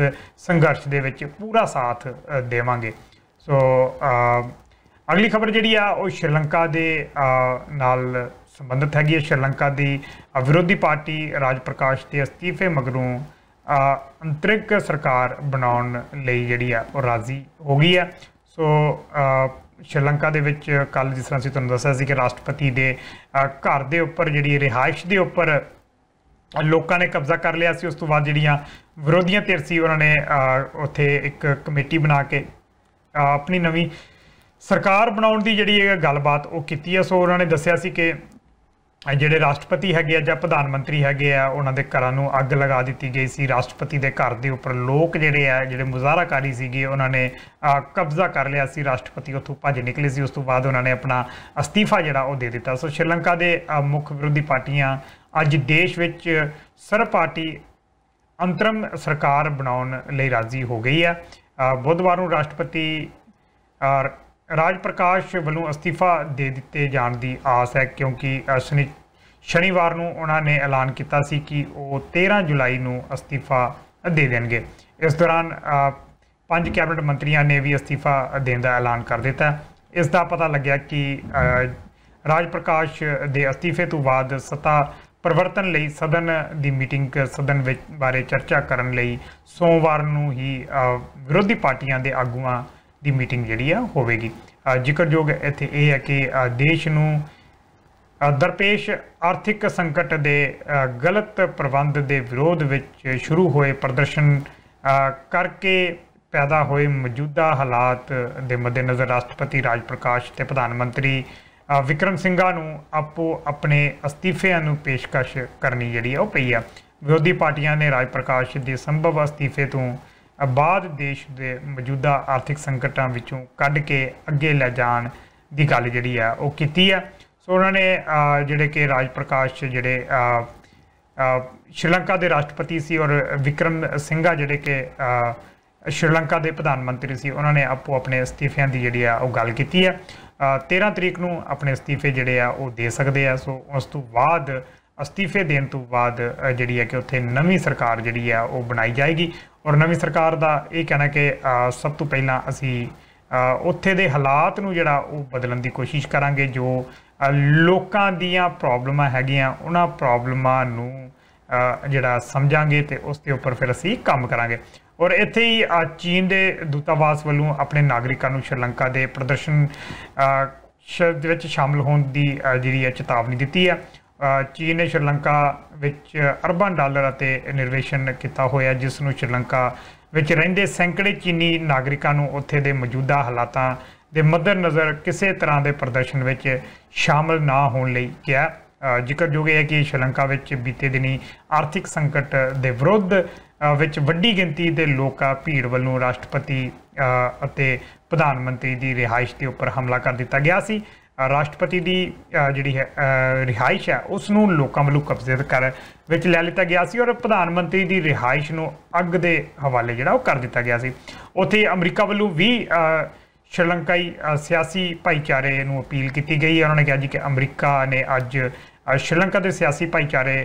ਸੰਘਰਸ਼ ਦੇ ਵਿੱਚ ਪੂਰਾ ਸਾਥ ਦੇਵਾਂਗੇ ਸੋ ਅਗਲੀ ਖਬਰ ਜਿਹੜੀ ਆ ਉਹ ਸ਼੍ਰੀਲੰਕਾ ਦੇ ਨਾਲ ਸੰਬੰਧਿਤ ਹੈਗੀ ਹੈ ਸ਼੍ਰੀਲੰਕਾ ਦੀ ਵਿਰੋਧੀ ਪਾਰਟੀ ਰਾਜ ਪ੍ਰਕਾਸ਼ ਦੇ ਅਸਤੀਫੇ ਮਗਰੋਂ ਅੰਤਰਿਕ ਸਰਕਾਰ ਬਣਾਉਣ ਲਈ ਜਿਹੜੀ ਆ ਉਹ ਰਾਜ਼ੀ ਹੋ ਗਈ ਆ ਸੋ ਸ਼੍ਰੀਲੰਕਾ ਦੇ ਵਿੱਚ ਕੱਲ ਜਿਸ ਤਰ੍ਹਾਂ ਅਸੀਂ ਤੁਹਾਨੂੰ ਦੱਸਿਆ ਸੀ ਕਿ ਰਾਸ਼ਟਰਪਤੀ ਦੇ ਘਰ ਦੇ ਉੱਪਰ ਜਿਹੜੀ ਰਿਹਾਇਸ਼ ਦੇ ਉੱਪਰ ਲੋਕਾਂ ਨੇ ਕਬਜ਼ਾ ਕਰ ਲਿਆ ਸੀ ਉਸ ਤੋਂ ਬਾਅਦ ਜਿਹੜੀਆਂ ਵਿਰੋਧੀਆਂ ਧਿਰ ਸੀ ਉਹਨਾਂ ਨੇ ਉੱਥੇ ਇੱਕ ਕਮੇਟੀ ਬਣਾ ਕੇ ਆਪਣੀ ਨਵੀਂ ਸਰਕਾਰ ਬਣਾਉਣ ਦੀ ਜਿਹੜੀ ਇਹ ਗੱਲਬਾਤ ਉਹ ਕੀਤੀ ਐ ਸੋ ਉਹਨਾਂ ਨੇ ਦੱਸਿਆ ਸੀ ਕਿ ਜਿਹੜੇ ਰਾਸ਼ਟਰਪਤੀ ਹੈਗੇ ਆ ਜਾਂ ਪ੍ਰਧਾਨ ਮੰਤਰੀ ਹੈਗੇ ਆ ਉਹਨਾਂ ਦੇ ਘਰਾਂ ਨੂੰ ਅੱਗ ਲਗਾ ਦਿੱਤੀ ਗਈ ਸੀ ਰਾਸ਼ਟਰਪਤੀ ਦੇ ਘਰ ਦੇ ਉੱਪਰ ਲੋਕ ਜਿਹੜੇ ਆ ਜਿਹੜੇ ਮੁਜ਼ਾਹਰਾਕਾਰੀ ਸੀਗੇ ਉਹਨਾਂ ਨੇ ਕਬਜ਼ਾ ਕਰ ਲਿਆ ਸੀ ਰਾਸ਼ਟਰਪਤੀ ਉੱਥੋਂ ਭੱਜ ਨਿਕਲੇ ਸੀ ਉਸ ਤੋਂ ਬਾਅਦ ਉਹਨਾਂ ਨੇ ਆਪਣਾ ਅਸਤੀਫਾ ਜਿਹੜਾ ਉਹ ਦੇ ਦਿੱਤਾ ਸੋ ਸ਼੍ਰੀਲੰਕਾ ਦੇ ਮੁੱਖ ਵਿਰੋਧੀ ਪਾਰਟੀਆਂ ਅੱਜ ਦੇਸ਼ ਵਿੱਚ ਸਰਵ ਪਾਰਟੀ ਅੰਤਰਮ ਸਰਕਾਰ ਬਣਾਉਣ ਲਈ ਰਾਜ਼ੀ ਹੋ ਗਈ ਆ ਬੁੱਧਵਾਰ ਨੂੰ ਰਾਸ਼ਟਰਪਤੀ ਰਾਜ ਪ੍ਰਕਾਸ਼ ਵੱਲੋਂ ਅਸਤੀਫਾ ਦੇ ਦਿੱਤੇ ਜਾਣ ਦੀ ਆਸ ਹੈ ਕਿਉਂਕਿ ਸ਼ਨੀ ਸ਼ਨੀਵਾਰ ਨੂੰ ਉਹਨਾਂ ਨੇ ਐਲਾਨ ਕੀਤਾ ਸੀ ਕਿ ਉਹ 13 ਜੁਲਾਈ ਨੂੰ ਅਸਤੀਫਾ ਦੇ ਦੇਣਗੇ ਇਸ ਦੌਰਾਨ ਪੰਜ ਕੈਬਨਿਟ ਮੰਤਰੀਆਂ ਨੇ ਵੀ ਅਸਤੀਫਾ ਦੇਣ ਦਾ ਐਲਾਨ ਕਰ ਦਿੱਤਾ ਇਸ ਦਾ ਪਤਾ ਲੱਗਿਆ ਕਿ ਰਾਜ ਪ੍ਰਕਾਸ਼ ਦੇ ਅਸਤੀਫੇ ਤੋਂ ਬਾਅਦ ਸਤਾ ਪਰਵਰਤਨ ਲਈ ਸਦਨ ਦੀ ਮੀਟਿੰਗ ਸਦਨ ਵਿੱਚ ਬਾਰੇ ਚਰਚਾ ਕਰਨ ਲਈ ਸੋਮਵਾਰ ਨੂੰ ਹੀ ਵਿਰੋਧੀ ਪਾਰਟੀਆਂ ਦੇ ਆਗੂਆਂ ਦੀ ਮੀਟਿੰਗ ਜਿਹੜੀ ਆ ਹੋਵੇਗੀ ਜ਼ਿਕਰਯੋਗ ਇੱਥੇ ਇਹ ਹੈ ਕਿ ਦੇਸ਼ ਨੂੰ ਦਰਪੇਸ਼ ਆਰਥਿਕ ਸੰਕਟ ਦੇ ਗਲਤ ਪ੍ਰਬੰਧ ਦੇ ਵਿਰੋਧ ਵਿੱਚ ਸ਼ੁਰੂ ਹੋਏ ਪ੍ਰਦਰਸ਼ਨ ਕਰਕੇ ਪੈਦਾ ਹੋਏ ਮੌਜੂਦਾ ਹਾਲਾਤ ਦੇ ਮੱਦੇਨਜ਼ਰ ਰਾਸ਼ਟਰਪਤੀ ਰਾਜ ਪ੍ਰਕਾਸ਼ ਤੇ ਪ੍ਰਧਾਨ ਮੰਤਰੀ ਵਿਕਰਮ ਸਿੰਘਾ ਨੂੰ ਆਪੋ ਆਪਣੇ ਅਸਤੀਫਿਆਂ ਨੂੰ ਪੇਸ਼ਕਸ਼ ਕਰਨੀ ਜਿਹੜੀ ਆ ਉਹ ਪਈ ਆ ਵਿਰੋਧੀ ਪਾਰਟੀਆਂ ਨੇ ਰਾਜ ਪ੍ਰਕਾਸ਼ ਦੇ ਸੰਭਵ ਅਸਤੀਫੇ ਤੋਂ ਆਬਾਦ ਦੇਸ਼ ਦੇ ਮੌਜੂਦਾ ਆਰਥਿਕ ਸੰਕਟਾਂ ਵਿੱਚੋਂ ਕੱਢ ਕੇ ਅੱਗੇ ਲੈ ਜਾਣ ਦੀ ਗੱਲ ਜਿਹੜੀ ਆ ਉਹ ਕੀਤੀ ਆ ਸੋ ਉਹਨਾਂ ਨੇ ਜਿਹੜੇ ਕਿ ਰਾਜ ਪ੍ਰਕਾਸ਼ ਜਿਹੜੇ ਸ਼੍ਰੀਲੰਕਾ ਦੇ ਰਾਸ਼ਟਰਪਤੀ ਸੀ ਔਰ ਵਿਕਰਮ ਸਿੰਘਾ ਜਿਹੜੇ ਕਿ ਸ਼੍ਰੀਲੰਕਾ ਦੇ ਪ੍ਰਧਾਨ ਮੰਤਰੀ ਸੀ ਉਹਨਾਂ ਨੇ ਆਪੋ ਆਪਣੇ ਅਸਤੀਫਿਆਂ ਦੀ ਜਿਹੜੀ ਆ ਉਹ ਗੱਲ ਕੀਤੀ ਆ 13 ਤਰੀਕ ਨੂੰ ਆਪਣੇ ਅਸਤੀਫੇ ਜਿਹੜੇ ਆ ਉਹ ਦੇ ਸਕਦੇ ਆ ਸੋ ਉਸ ਤੋਂ ਬਾਅਦ ਅਸਤੀਫੇ ਦੇਣ ਤੋਂ ਬਾਅਦ ਜਿਹੜੀ ਹੈ ਕਿ ਉੱਥੇ ਨਵੀਂ ਸਰਕਾਰ ਜਿਹੜੀ ਆ ਉਹ ਬਣਾਈ ਜਾਏਗੀ ਔਰ ਨਵੀਂ ਸਰਕਾਰ ਦਾ ਇਹ ਕਹਿਣਾ ਕਿ ਸਭ ਤੋਂ ਪਹਿਲਾਂ ਅਸੀਂ ਉੱਥੇ ਦੇ ਹਾਲਾਤ ਨੂੰ ਜਿਹੜਾ ਉਹ ਬਦਲਣ ਦੀ ਕੋਸ਼ਿਸ਼ ਕਰਾਂਗੇ ਜੋ ਲੋਕਾਂ ਦੀਆਂ ਪ੍ਰੋਬਲਮਾਂ ਹੈਗੀਆਂ ਉਹਨਾਂ ਪ੍ਰੋਬਲਮਾਂ ਨੂੰ ਜਿਹੜਾ ਸਮਝਾਂਗੇ ਤੇ ਉਸ ਦੇ ਉੱਪਰ ਫਿਰ ਅਸੀਂ ਕੰਮ ਕਰਾਂਗੇ ਔਰ ਇੱਥੇ ਹੀ ਚੀਨ ਦੇ ਦੂਤਾਵਾਸ ਵੱਲੋਂ ਆਪਣੇ ਨਾਗਰਿਕਾਂ ਨੂੰ ਸ਼੍ਰੀਲੰਕਾ ਦੇ ਪ੍ਰਦਰਸ਼ਨ ਸ਼ਬਦ ਵਿੱਚ ਸ਼ਾਮਲ ਹੋਣ ਦੀ ਜਿਹੜੀ ਚੇਤਾਵਨੀ ਦਿੱਤੀ ਹੈ ਚੀਨ ਨੇ ਸ਼੍ਰੀਲੰਕਾ ਵਿੱਚ ਅਰਬਾਂ ਡਾਲਰ ਅਤੇ ਨਿਰਵੇਸ਼ਨ ਕੀਤਾ ਹੋਇਆ ਜਿਸ ਨੂੰ ਸ਼੍ਰੀਲੰਕਾ ਵਿੱਚ ਰਹਿੰਦੇ ਸੈਂਕੜੇ ਚੀਨੀ ਨਾਗਰਿਕਾਂ ਨੂੰ ਉੱਥੇ ਦੇ ਮੌਜੂਦਾ ਹਾਲਾਤਾਂ ਦੇ ਮੱਦੇਨਜ਼ਰ ਕਿਸੇ ਤਰ੍ਹਾਂ ਦੇ ਪ੍ਰਦਰਸ਼ਨ ਵਿੱਚ ਸ਼ਾਮਲ ਨਾ ਹੋਣ ਲਈ ਕਿਹਾ ਜ਼ਿਕਰਯੋਗ ਹੈ ਕਿ ਸ਼੍ਰੀਲੰਕਾ ਵਿੱਚ ਬੀਤੇ ਦਿਨੀ ਆਰਥਿਕ ਸੰਕਟ ਦੇ ਵਿਰੁੱਧ ਵਿੱਚ ਵੱਡੀ ਗਿਣਤੀ ਦੇ ਲੋਕਾਂ ਭੀੜ ਵੱਲੋਂ ਰਾਸ਼ਟਰਪਤੀ ਅਤੇ ਪ੍ਰਧਾਨ ਮੰਤਰੀ ਦੀ ਰਿਹਾਇਸ਼ ਦੇ ਉੱਪਰ ਹਮਲਾ ਕਰ ਦਿੱਤਾ ਗਿਆ ਸੀ ਰਾਸ਼ਟਰਪਤੀ ਦੀ ਜਿਹੜੀ ਹੈ ਰਿਹਾਇਸ਼ ਹੈ ਉਸ ਨੂੰ ਲੋਕਾਂ ਵੱਲੋਂ ਕਬਜ਼ੇ ਕਰ ਵਿੱਚ ਲੈ ਲਿੱਤਾ ਗਿਆ ਸੀ ਔਰ ਪ੍ਰਧਾਨ ਮੰਤਰੀ ਦੀ ਰਿਹਾਇਸ਼ ਨੂੰ ਅੱਗ ਦੇ ਹਵਾਲੇ ਜਿਹੜਾ ਉਹ ਕਰ ਦਿੱਤਾ ਗਿਆ ਸੀ ਉੱਥੇ ਅਮਰੀਕਾ ਵੱਲੋਂ ਵੀ ਸ਼੍ਰੀਲੰਕਾਈ ਸਿਆਸੀ ਭਾਈਚਾਰੇ ਨੂੰ ਅਪੀਲ ਕੀਤੀ ਗਈ ਹੈ ਉਹਨਾਂ ਨੇ ਕਿਹਾ ਜੀ ਕਿ ਅਮਰੀਕਾ ਨੇ ਅੱਜ ਸ਼੍ਰੀਲੰਕਾ ਦੇ ਸਿਆਸੀ ਭਾਈਚਾਰੇ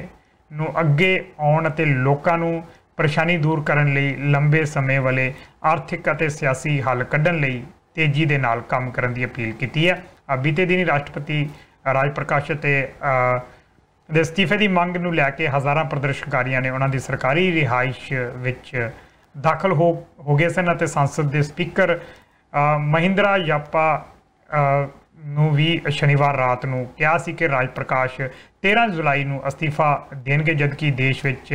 ਨੂੰ ਅੱਗੇ ਆਉਣ ਅਤੇ ਲੋਕਾਂ ਨੂੰ ਪਰੇਸ਼ਾਨੀ ਦੂਰ ਕਰਨ ਲਈ ਲੰਬੇ ਸਮੇਂ ਵਾਲੇ ਆਰਥਿਕ ਅਤੇ ਸਿਆਸੀ ਹੱਲ ਕੱਢਣ ਲਈ ਤੇਜ਼ੀ ਦੇ ਨਾਲ ਕੰਮ ਕਰਨ ਦੀ ਅਪੀਲ ਕੀਤੀ ਹੈ ਬੀਤੇ ਦਿਨੀ ਰਾਸ਼ਟਰਪਤੀ ਰਾਜ ਪ੍ਰਕਾਸ਼ ਤੇ ਦੇ ਅਸਤੀਫੇ ਦੀ ਮੰਗ ਨੂੰ ਲੈ ਕੇ ਹਜ਼ਾਰਾਂ ਪ੍ਰਦਰਸ਼ਨਕਾਰੀਆਂ ਨੇ ਉਹਨਾਂ ਦੀ ਸਰਕਾਰੀ ਰਿਹਾਇਸ਼ ਵਿੱਚ ਦਾਖਲ ਹੋ ਹੋ ਗਏ ਸਨ ਅਤੇ ਸੰਸਦ ਦੇ ਸਪੀਕਰ ਮਹਿੰਦਰਾ ਯਾਪਾ ਨੂੰ ਵੀ ਸ਼ਨੀਵਾਰ ਰਾਤ ਨੂੰ ਕਿਹਾ ਸੀ ਕਿ ਰਾਜ ਪ੍ਰਕਾਸ਼ 13 ਜੁਲਾਈ ਨੂੰ ਅਸਤੀਫਾ ਦੇਣਗੇ ਜਦਕਿ ਦੇਸ਼ ਵਿੱਚ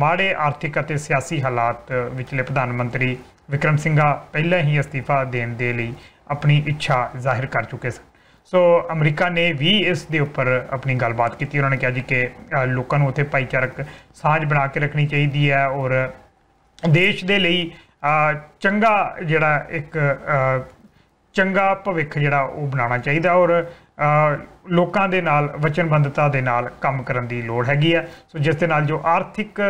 ਮਾੜੇ ਆਰਥਿਕ ਅਤੇ ਸਿਆਸੀ ਹਾਲਾਤ ਵਿੱਚਲੇ ਪ੍ਰਧਾਨ ਮੰਤਰੀ ਵਿਕਰਮ ਸਿੰਘਾ ਪਹਿਲਾਂ ਹੀ ਅਸਤੀਫਾ ਦੇਣ ਦੇ ਲਈ ਆਪਣੀ ਇੱਛਾ ਜ਼ਾਹਿਰ ਕਰ ਚੁੱਕੇ ਸਨ ਸੋ ਅਮਰੀਕਾ ਨੇ ਵੀ ਇਸ ਦੇ ਉੱਪਰ ਆਪਣੀ ਗੱਲਬਾਤ ਕੀਤੀ ਉਹਨਾਂ ਨੇ ਕਿਹਾ ਜੀ ਕਿ ਲੋਕਾਂ ਨੂੰ ਉੱਥੇ ਭਾਈਚਾਰਕ ਸਾਂਝ ਬਣਾ ਕੇ ਰੱਖਣੀ ਚਾਹੀਦੀ ਹੈ ਔਰ ਦੇਸ਼ ਦੇ ਲਈ ਚੰਗਾ ਜਿਹੜਾ ਇੱਕ ਚੰਗਾ ਭਵਿੱਖ ਜਿਹੜਾ ਉਹ ਬਣਾਉਣਾ ਚਾਹੀਦਾ ਔਰ ਲੋਕਾਂ ਦੇ ਨਾਲ ਵਚਨਬੰਦਤਾ ਦੇ ਨਾਲ ਕੰਮ ਕਰਨ ਦੀ ਲੋੜ ਹੈਗੀ ਆ ਸੋ ਜਿਸ ਦੇ ਨਾਲ ਜੋ ਆਰਥਿਕ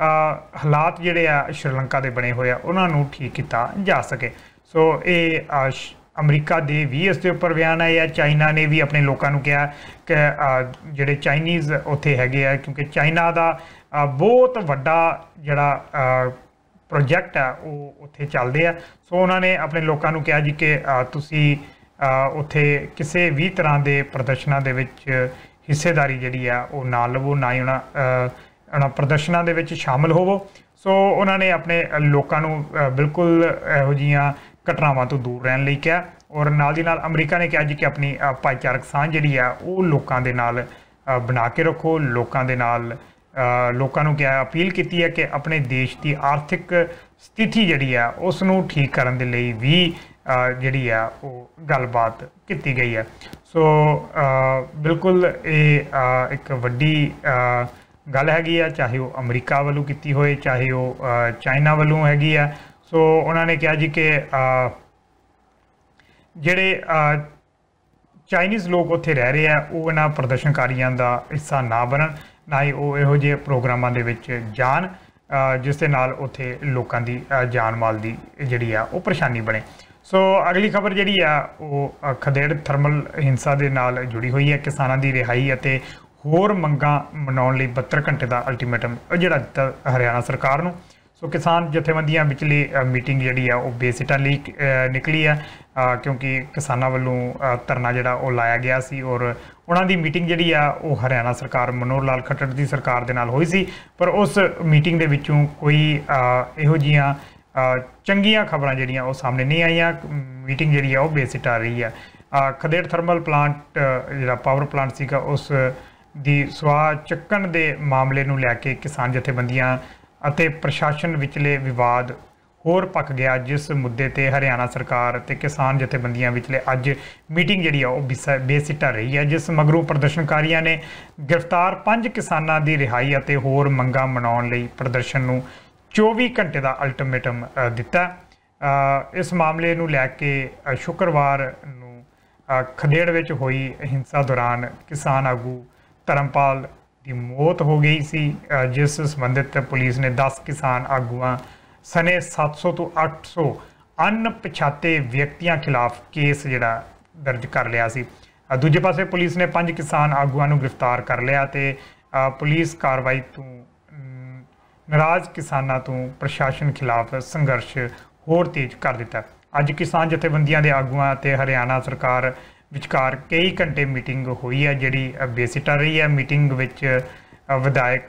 ਹਾਲਾਤ ਜਿਹੜੇ ਆ ਸ਼੍ਰੀਲੰਕਾ ਦੇ ਬਣੇ ਹੋਏ ਆ ਉਹਨਾਂ ਨੂੰ ਠੀਕ ਕੀਤਾ ਜਾ ਸਕੇ ਸੋ ਇਹ ਅਮਰੀਕਾ ਦੇ ਵੀ ਇਸ ਦੇ ਉੱਪਰ ਬਿਆਨ ਆਇਆ ਚਾਈਨਾ ਨੇ ਵੀ ਆਪਣੇ ਲੋਕਾਂ ਨੂੰ ਕਿਹਾ ਕਿ ਜਿਹੜੇ ਚਾਈਨੀਜ਼ ਉੱਥੇ ਹੈਗੇ ਆ ਕਿਉਂਕਿ ਚਾਈਨਾ ਦਾ ਬਹੁਤ ਵੱਡਾ ਜਿਹੜਾ ਪ੍ਰੋਜੈਕਟ ਆ ਉਹ ਉੱਥੇ ਚੱਲਦੇ ਆ ਸੋ ਉਹਨਾਂ ਨੇ ਆਪਣੇ ਲੋਕਾਂ ਨੂੰ ਕਿਹਾ ਜੀ ਕਿ ਤੁਸੀਂ ਉੱਥੇ ਕਿਸੇ ਵੀ ਤਰ੍ਹਾਂ ਦੇ ਪ੍ਰਦਰਸ਼ਨਾਂ ਦੇ ਵਿੱਚ ਹਿੱਸੇਦਾਰੀ ਜਿਹੜੀ ਆ ਉਹ ਨਾ ਲਵੋ ਨਾ ਹੀ ਉਹਨਾਂ ਪ੍ਰਦਰਸ਼ਨਾਂ ਦੇ ਵਿੱਚ ਸ਼ਾਮਲ ਹੋਵੋ ਸੋ ਉਹਨਾਂ ਨੇ ਆਪਣੇ ਲੋਕਾਂ ਨੂੰ ਬਿਲਕੁਲ ਇਹੋ ਜੀਆਂ ਘਟਨਾਵਾਂ ਤੋਂ ਦੂਰ ਰਹਿਣ ਲਈ ਕਿਹਾ ਔਰ ਨਾਲ ਦੀ ਨਾਲ ਅਮਰੀਕਾ ਨੇ ਕਿਹਾ ਜੀ ਕਿ ਆਪਣੀ ਭਾਈਚਾਰਕ ਸਾਂਝ ਜਿਹੜੀ ਆ ਉਹ ਲੋਕਾਂ ਦੇ ਨਾਲ ਬਣਾ ਕੇ ਰੱਖੋ ਲੋਕਾਂ ਦੇ ਨਾਲ ਲੋਕਾਂ ਨੂੰ ਕਿਹਾ ਅਪੀਲ ਕੀਤੀ ਹੈ ਕਿ ਆਪਣੇ ਦੇਸ਼ ਦੀ ਆਰਥਿਕ ਸਥਿਤੀ ਜਿਹੜੀ ਆ ਉਸ ਨੂੰ ਠੀਕ ਕਰਨ ਦੇ ਲਈ ਵੀ ਜਿਹੜੀ ਆ ਉਹ ਗੱਲਬਾਤ ਕੀਤੀ ਗਈ ਹੈ ਸੋ ਬਿਲਕੁਲ ਇਹ ਇੱਕ ਵੱਡੀ ਗੱਲ ਹੈਗੀ ਆ ਚਾਹੇ ਉਹ ਅਮਰੀਕਾ ਵੱਲੋਂ ਕੀਤੀ ਹੋਏ ਚਾਹੇ ਉਹ ਚਾਈਨਾ ਵੱਲੋਂ ਹੈਗੀ ਆ ਸੋ ਉਹਨਾਂ ਨੇ ਕਿਹਾ ਜੀ ਕਿ ਜਿਹੜੇ ਚਾਈਨੀਜ਼ ਲੋਕ ਉੱਥੇ ਰਹਿ ਰਹੇ ਆ ਉਹ ਇਹਨਾਂ ਪ੍ਰਦਰਸ਼ਨਕਾਰੀਆਂ ਦਾ ਹਿੱਸਾ ਨਾ ਬਣਨ ਨਾ ਹੀ ਉਹ ਇਹੋ ਜਿਹੇ ਪ੍ਰੋਗਰਾਮਾਂ ਦੇ ਵਿੱਚ ਜਾਣ ਜਿਸ ਦੇ ਨਾਲ ਉੱਥੇ ਲੋਕਾਂ ਦੀ ਜਾਨ ਮਾਲ ਦੀ ਜਿਹੜੀ ਆ ਉਹ ਪਰੇਸ਼ਾਨੀ ਬਣੇ ਸੋ ਅਗਲੀ ਖਬਰ ਜਿਹੜੀ ਆ ਉਹ ਖਦੇੜ ਥਰਮਲ ਹਿੰਸਾ ਦੇ ਨਾਲ ਜੁੜੀ ਹੋਈ ਹੈ ਕਿਸਾਨਾਂ ਦੀ ਰਿਹਾਈ ਅਤੇ ਹੋਰ ਮੰਗਾਂ ਮਨਾਉਣ ਲਈ 72 ਘੰਟੇ ਦਾ ਅਲਟੀਮੇਟਮ ਜਿਹੜਾ ਹਰਿਆਣਾ ਸਰਕਾਰ ਨੂੰ ਸੋ ਕਿਸਾਨ ਜਥੇਬੰਦੀਆਂ ਵਿਚਲੀ ਮੀਟਿੰਗ ਜਿਹੜੀ ਆ ਉਹ ਬੇਸਿਟਾਂ ਲਈ ਨਿਕਲੀ ਆ ਕਿਉਂਕਿ ਕਿਸਾਨਾਂ ਵੱਲੋਂ ਧਰਨਾ ਜਿਹੜਾ ਉਹ ਲਾਇਆ ਗਿਆ ਸੀ ਔਰ ਉਹਨਾਂ ਦੀ ਮੀਟਿੰਗ ਜਿਹੜੀ ਆ ਉਹ ਹਰਿਆਣਾ ਸਰਕਾਰ ਮਨੋਹਰ ਲਾਲ ਖੱਟੜ ਦੀ ਸਰਕਾਰ ਦੇ ਨਾਲ ਹੋਈ ਸੀ ਪਰ ਉਸ ਮੀਟਿੰਗ ਦੇ ਵਿੱਚੋਂ ਕੋਈ ਇਹੋ ਜੀਆਂ ਚੰਗੀਆਂ ਖਬਰਾਂ ਜਿਹੜੀਆਂ ਉਹ ਸਾਹਮਣੇ ਨਹੀਂ ਆਈਆਂ ਮੀਟਿੰਗ ਜਿਹੜੀ ਆ ਉਹ ਬੇਸਿਟ ਆ ਰਹੀ ਆ ਖਦੇੜ ਥਰਮਲ ਪਲਾਂਟ ਜਿਹੜਾ ਪਾਵਰ ਪਲਾਂਟ ਸੀਗਾ ਉਸ ਦੀ ਸਵਾ ਚੱਕਣ ਦੇ ਮਾਮਲੇ ਨੂੰ ਲੈ ਕੇ ਕਿਸਾਨ ਜਥੇਬੰਦੀਆਂ ਅਤੇ ਪ੍ਰਸ਼ਾਸਨ ਵਿਚਲੇ ਵਿਵਾਦ ਹੋਰ ਪੱਕ ਗਿਆ ਜਿਸ ਮੁੱਦੇ ਤੇ ਹਰਿਆਣਾ ਸਰਕਾਰ ਤੇ ਕਿਸਾਨ ਜਥੇਬੰਦੀਆਂ ਵਿਚਲੇ ਅੱਜ ਮੀਟਿੰਗ ਜਿਹੜੀ ਆ ਉਹ ਬੇਸਿੱਟਾ ਰਹੀ ਹੈ ਜਿਸ ਮਗਰੋਂ ਪ੍ਰਦਰਸ਼ਨਕਾਰੀਆਂ ਨੇ ਗ੍ਰਿਫਤਾਰ ਪੰਜ ਕਿਸਾਨਾਂ ਦੀ ਰਿਹਾਈ ਅਤੇ ਹੋਰ ਮੰਗਾਂ ਮਨਾਉਣ ਲਈ ਪ੍ਰਦਰਸ਼ਨ ਨੂੰ 24 ਘੰਟੇ ਦਾ ਅਲਟੀਮੇਟਮ ਦਿੱਤਾ ਇਸ ਮਾਮਲੇ ਨੂੰ ਲੈ ਕੇ ਸ਼ੁੱਕਰਵਾਰ ਨੂੰ ਖਦੇੜ ਵਿੱਚ ਹੋਈ ਹਿੰਸਾ ਦੌਰਾਨ ਕਿਸਾਨ ਆਗੂ ਧਰਮਪਾਲ ਦੀ ਮੌਤ ਹੋ ਗਈ ਸੀ ਜਿਸ ਸੰਬੰਧਿਤ ਪੁਲਿਸ ਨੇ 10 ਕਿਸਾਨ ਆਗੂਆਂ ਸਨੇ 700 ਤੋਂ 800 ਅਣਪਛਾਤੇ ਵਿਅਕਤੀਆਂ ਖਿਲਾਫ ਕੇਸ ਜਿਹੜਾ ਦਰਜ ਕਰ ਲਿਆ ਸੀ ਦੂਜੇ ਪਾਸੇ ਪੁਲਿਸ ਨੇ ਪੰਜ ਕਿਸਾਨ ਆਗੂਆਂ ਨੂੰ ਗ੍ਰਿਫਤਾਰ ਕਰ ਲਿਆ ਤੇ ਪੁਲਿਸ ਕਾਰਵਾਈ ਤੋਂ ਨਾਰਾਜ਼ ਕਿਸਾਨਾਂ ਤੋਂ ਪ੍ਰਸ਼ਾਸਨ ਖਿਲਾਫ ਸੰਘਰਸ਼ ਹੋਰ ਤੇਜ਼ ਕਰ ਦਿੱਤਾ ਅੱਜ ਕਿਸਾਨ ਜਥੇਬੰਦੀਆਂ ਦੇ ਆਗੂਆਂ ਤੇ ਹਰਿਆਣਾ ਸਰਕਾਰ ਵਿਚਕਾਰ ਕਈ ਘੰਟੇ ਮੀਟਿੰਗ ਹੋਈ ਹੈ ਜਿਹੜੀ ਬੇਸਿਟਾ ਰਹੀ ਹੈ ਮੀਟਿੰਗ ਵਿੱਚ ਵਿਧਾਇਕ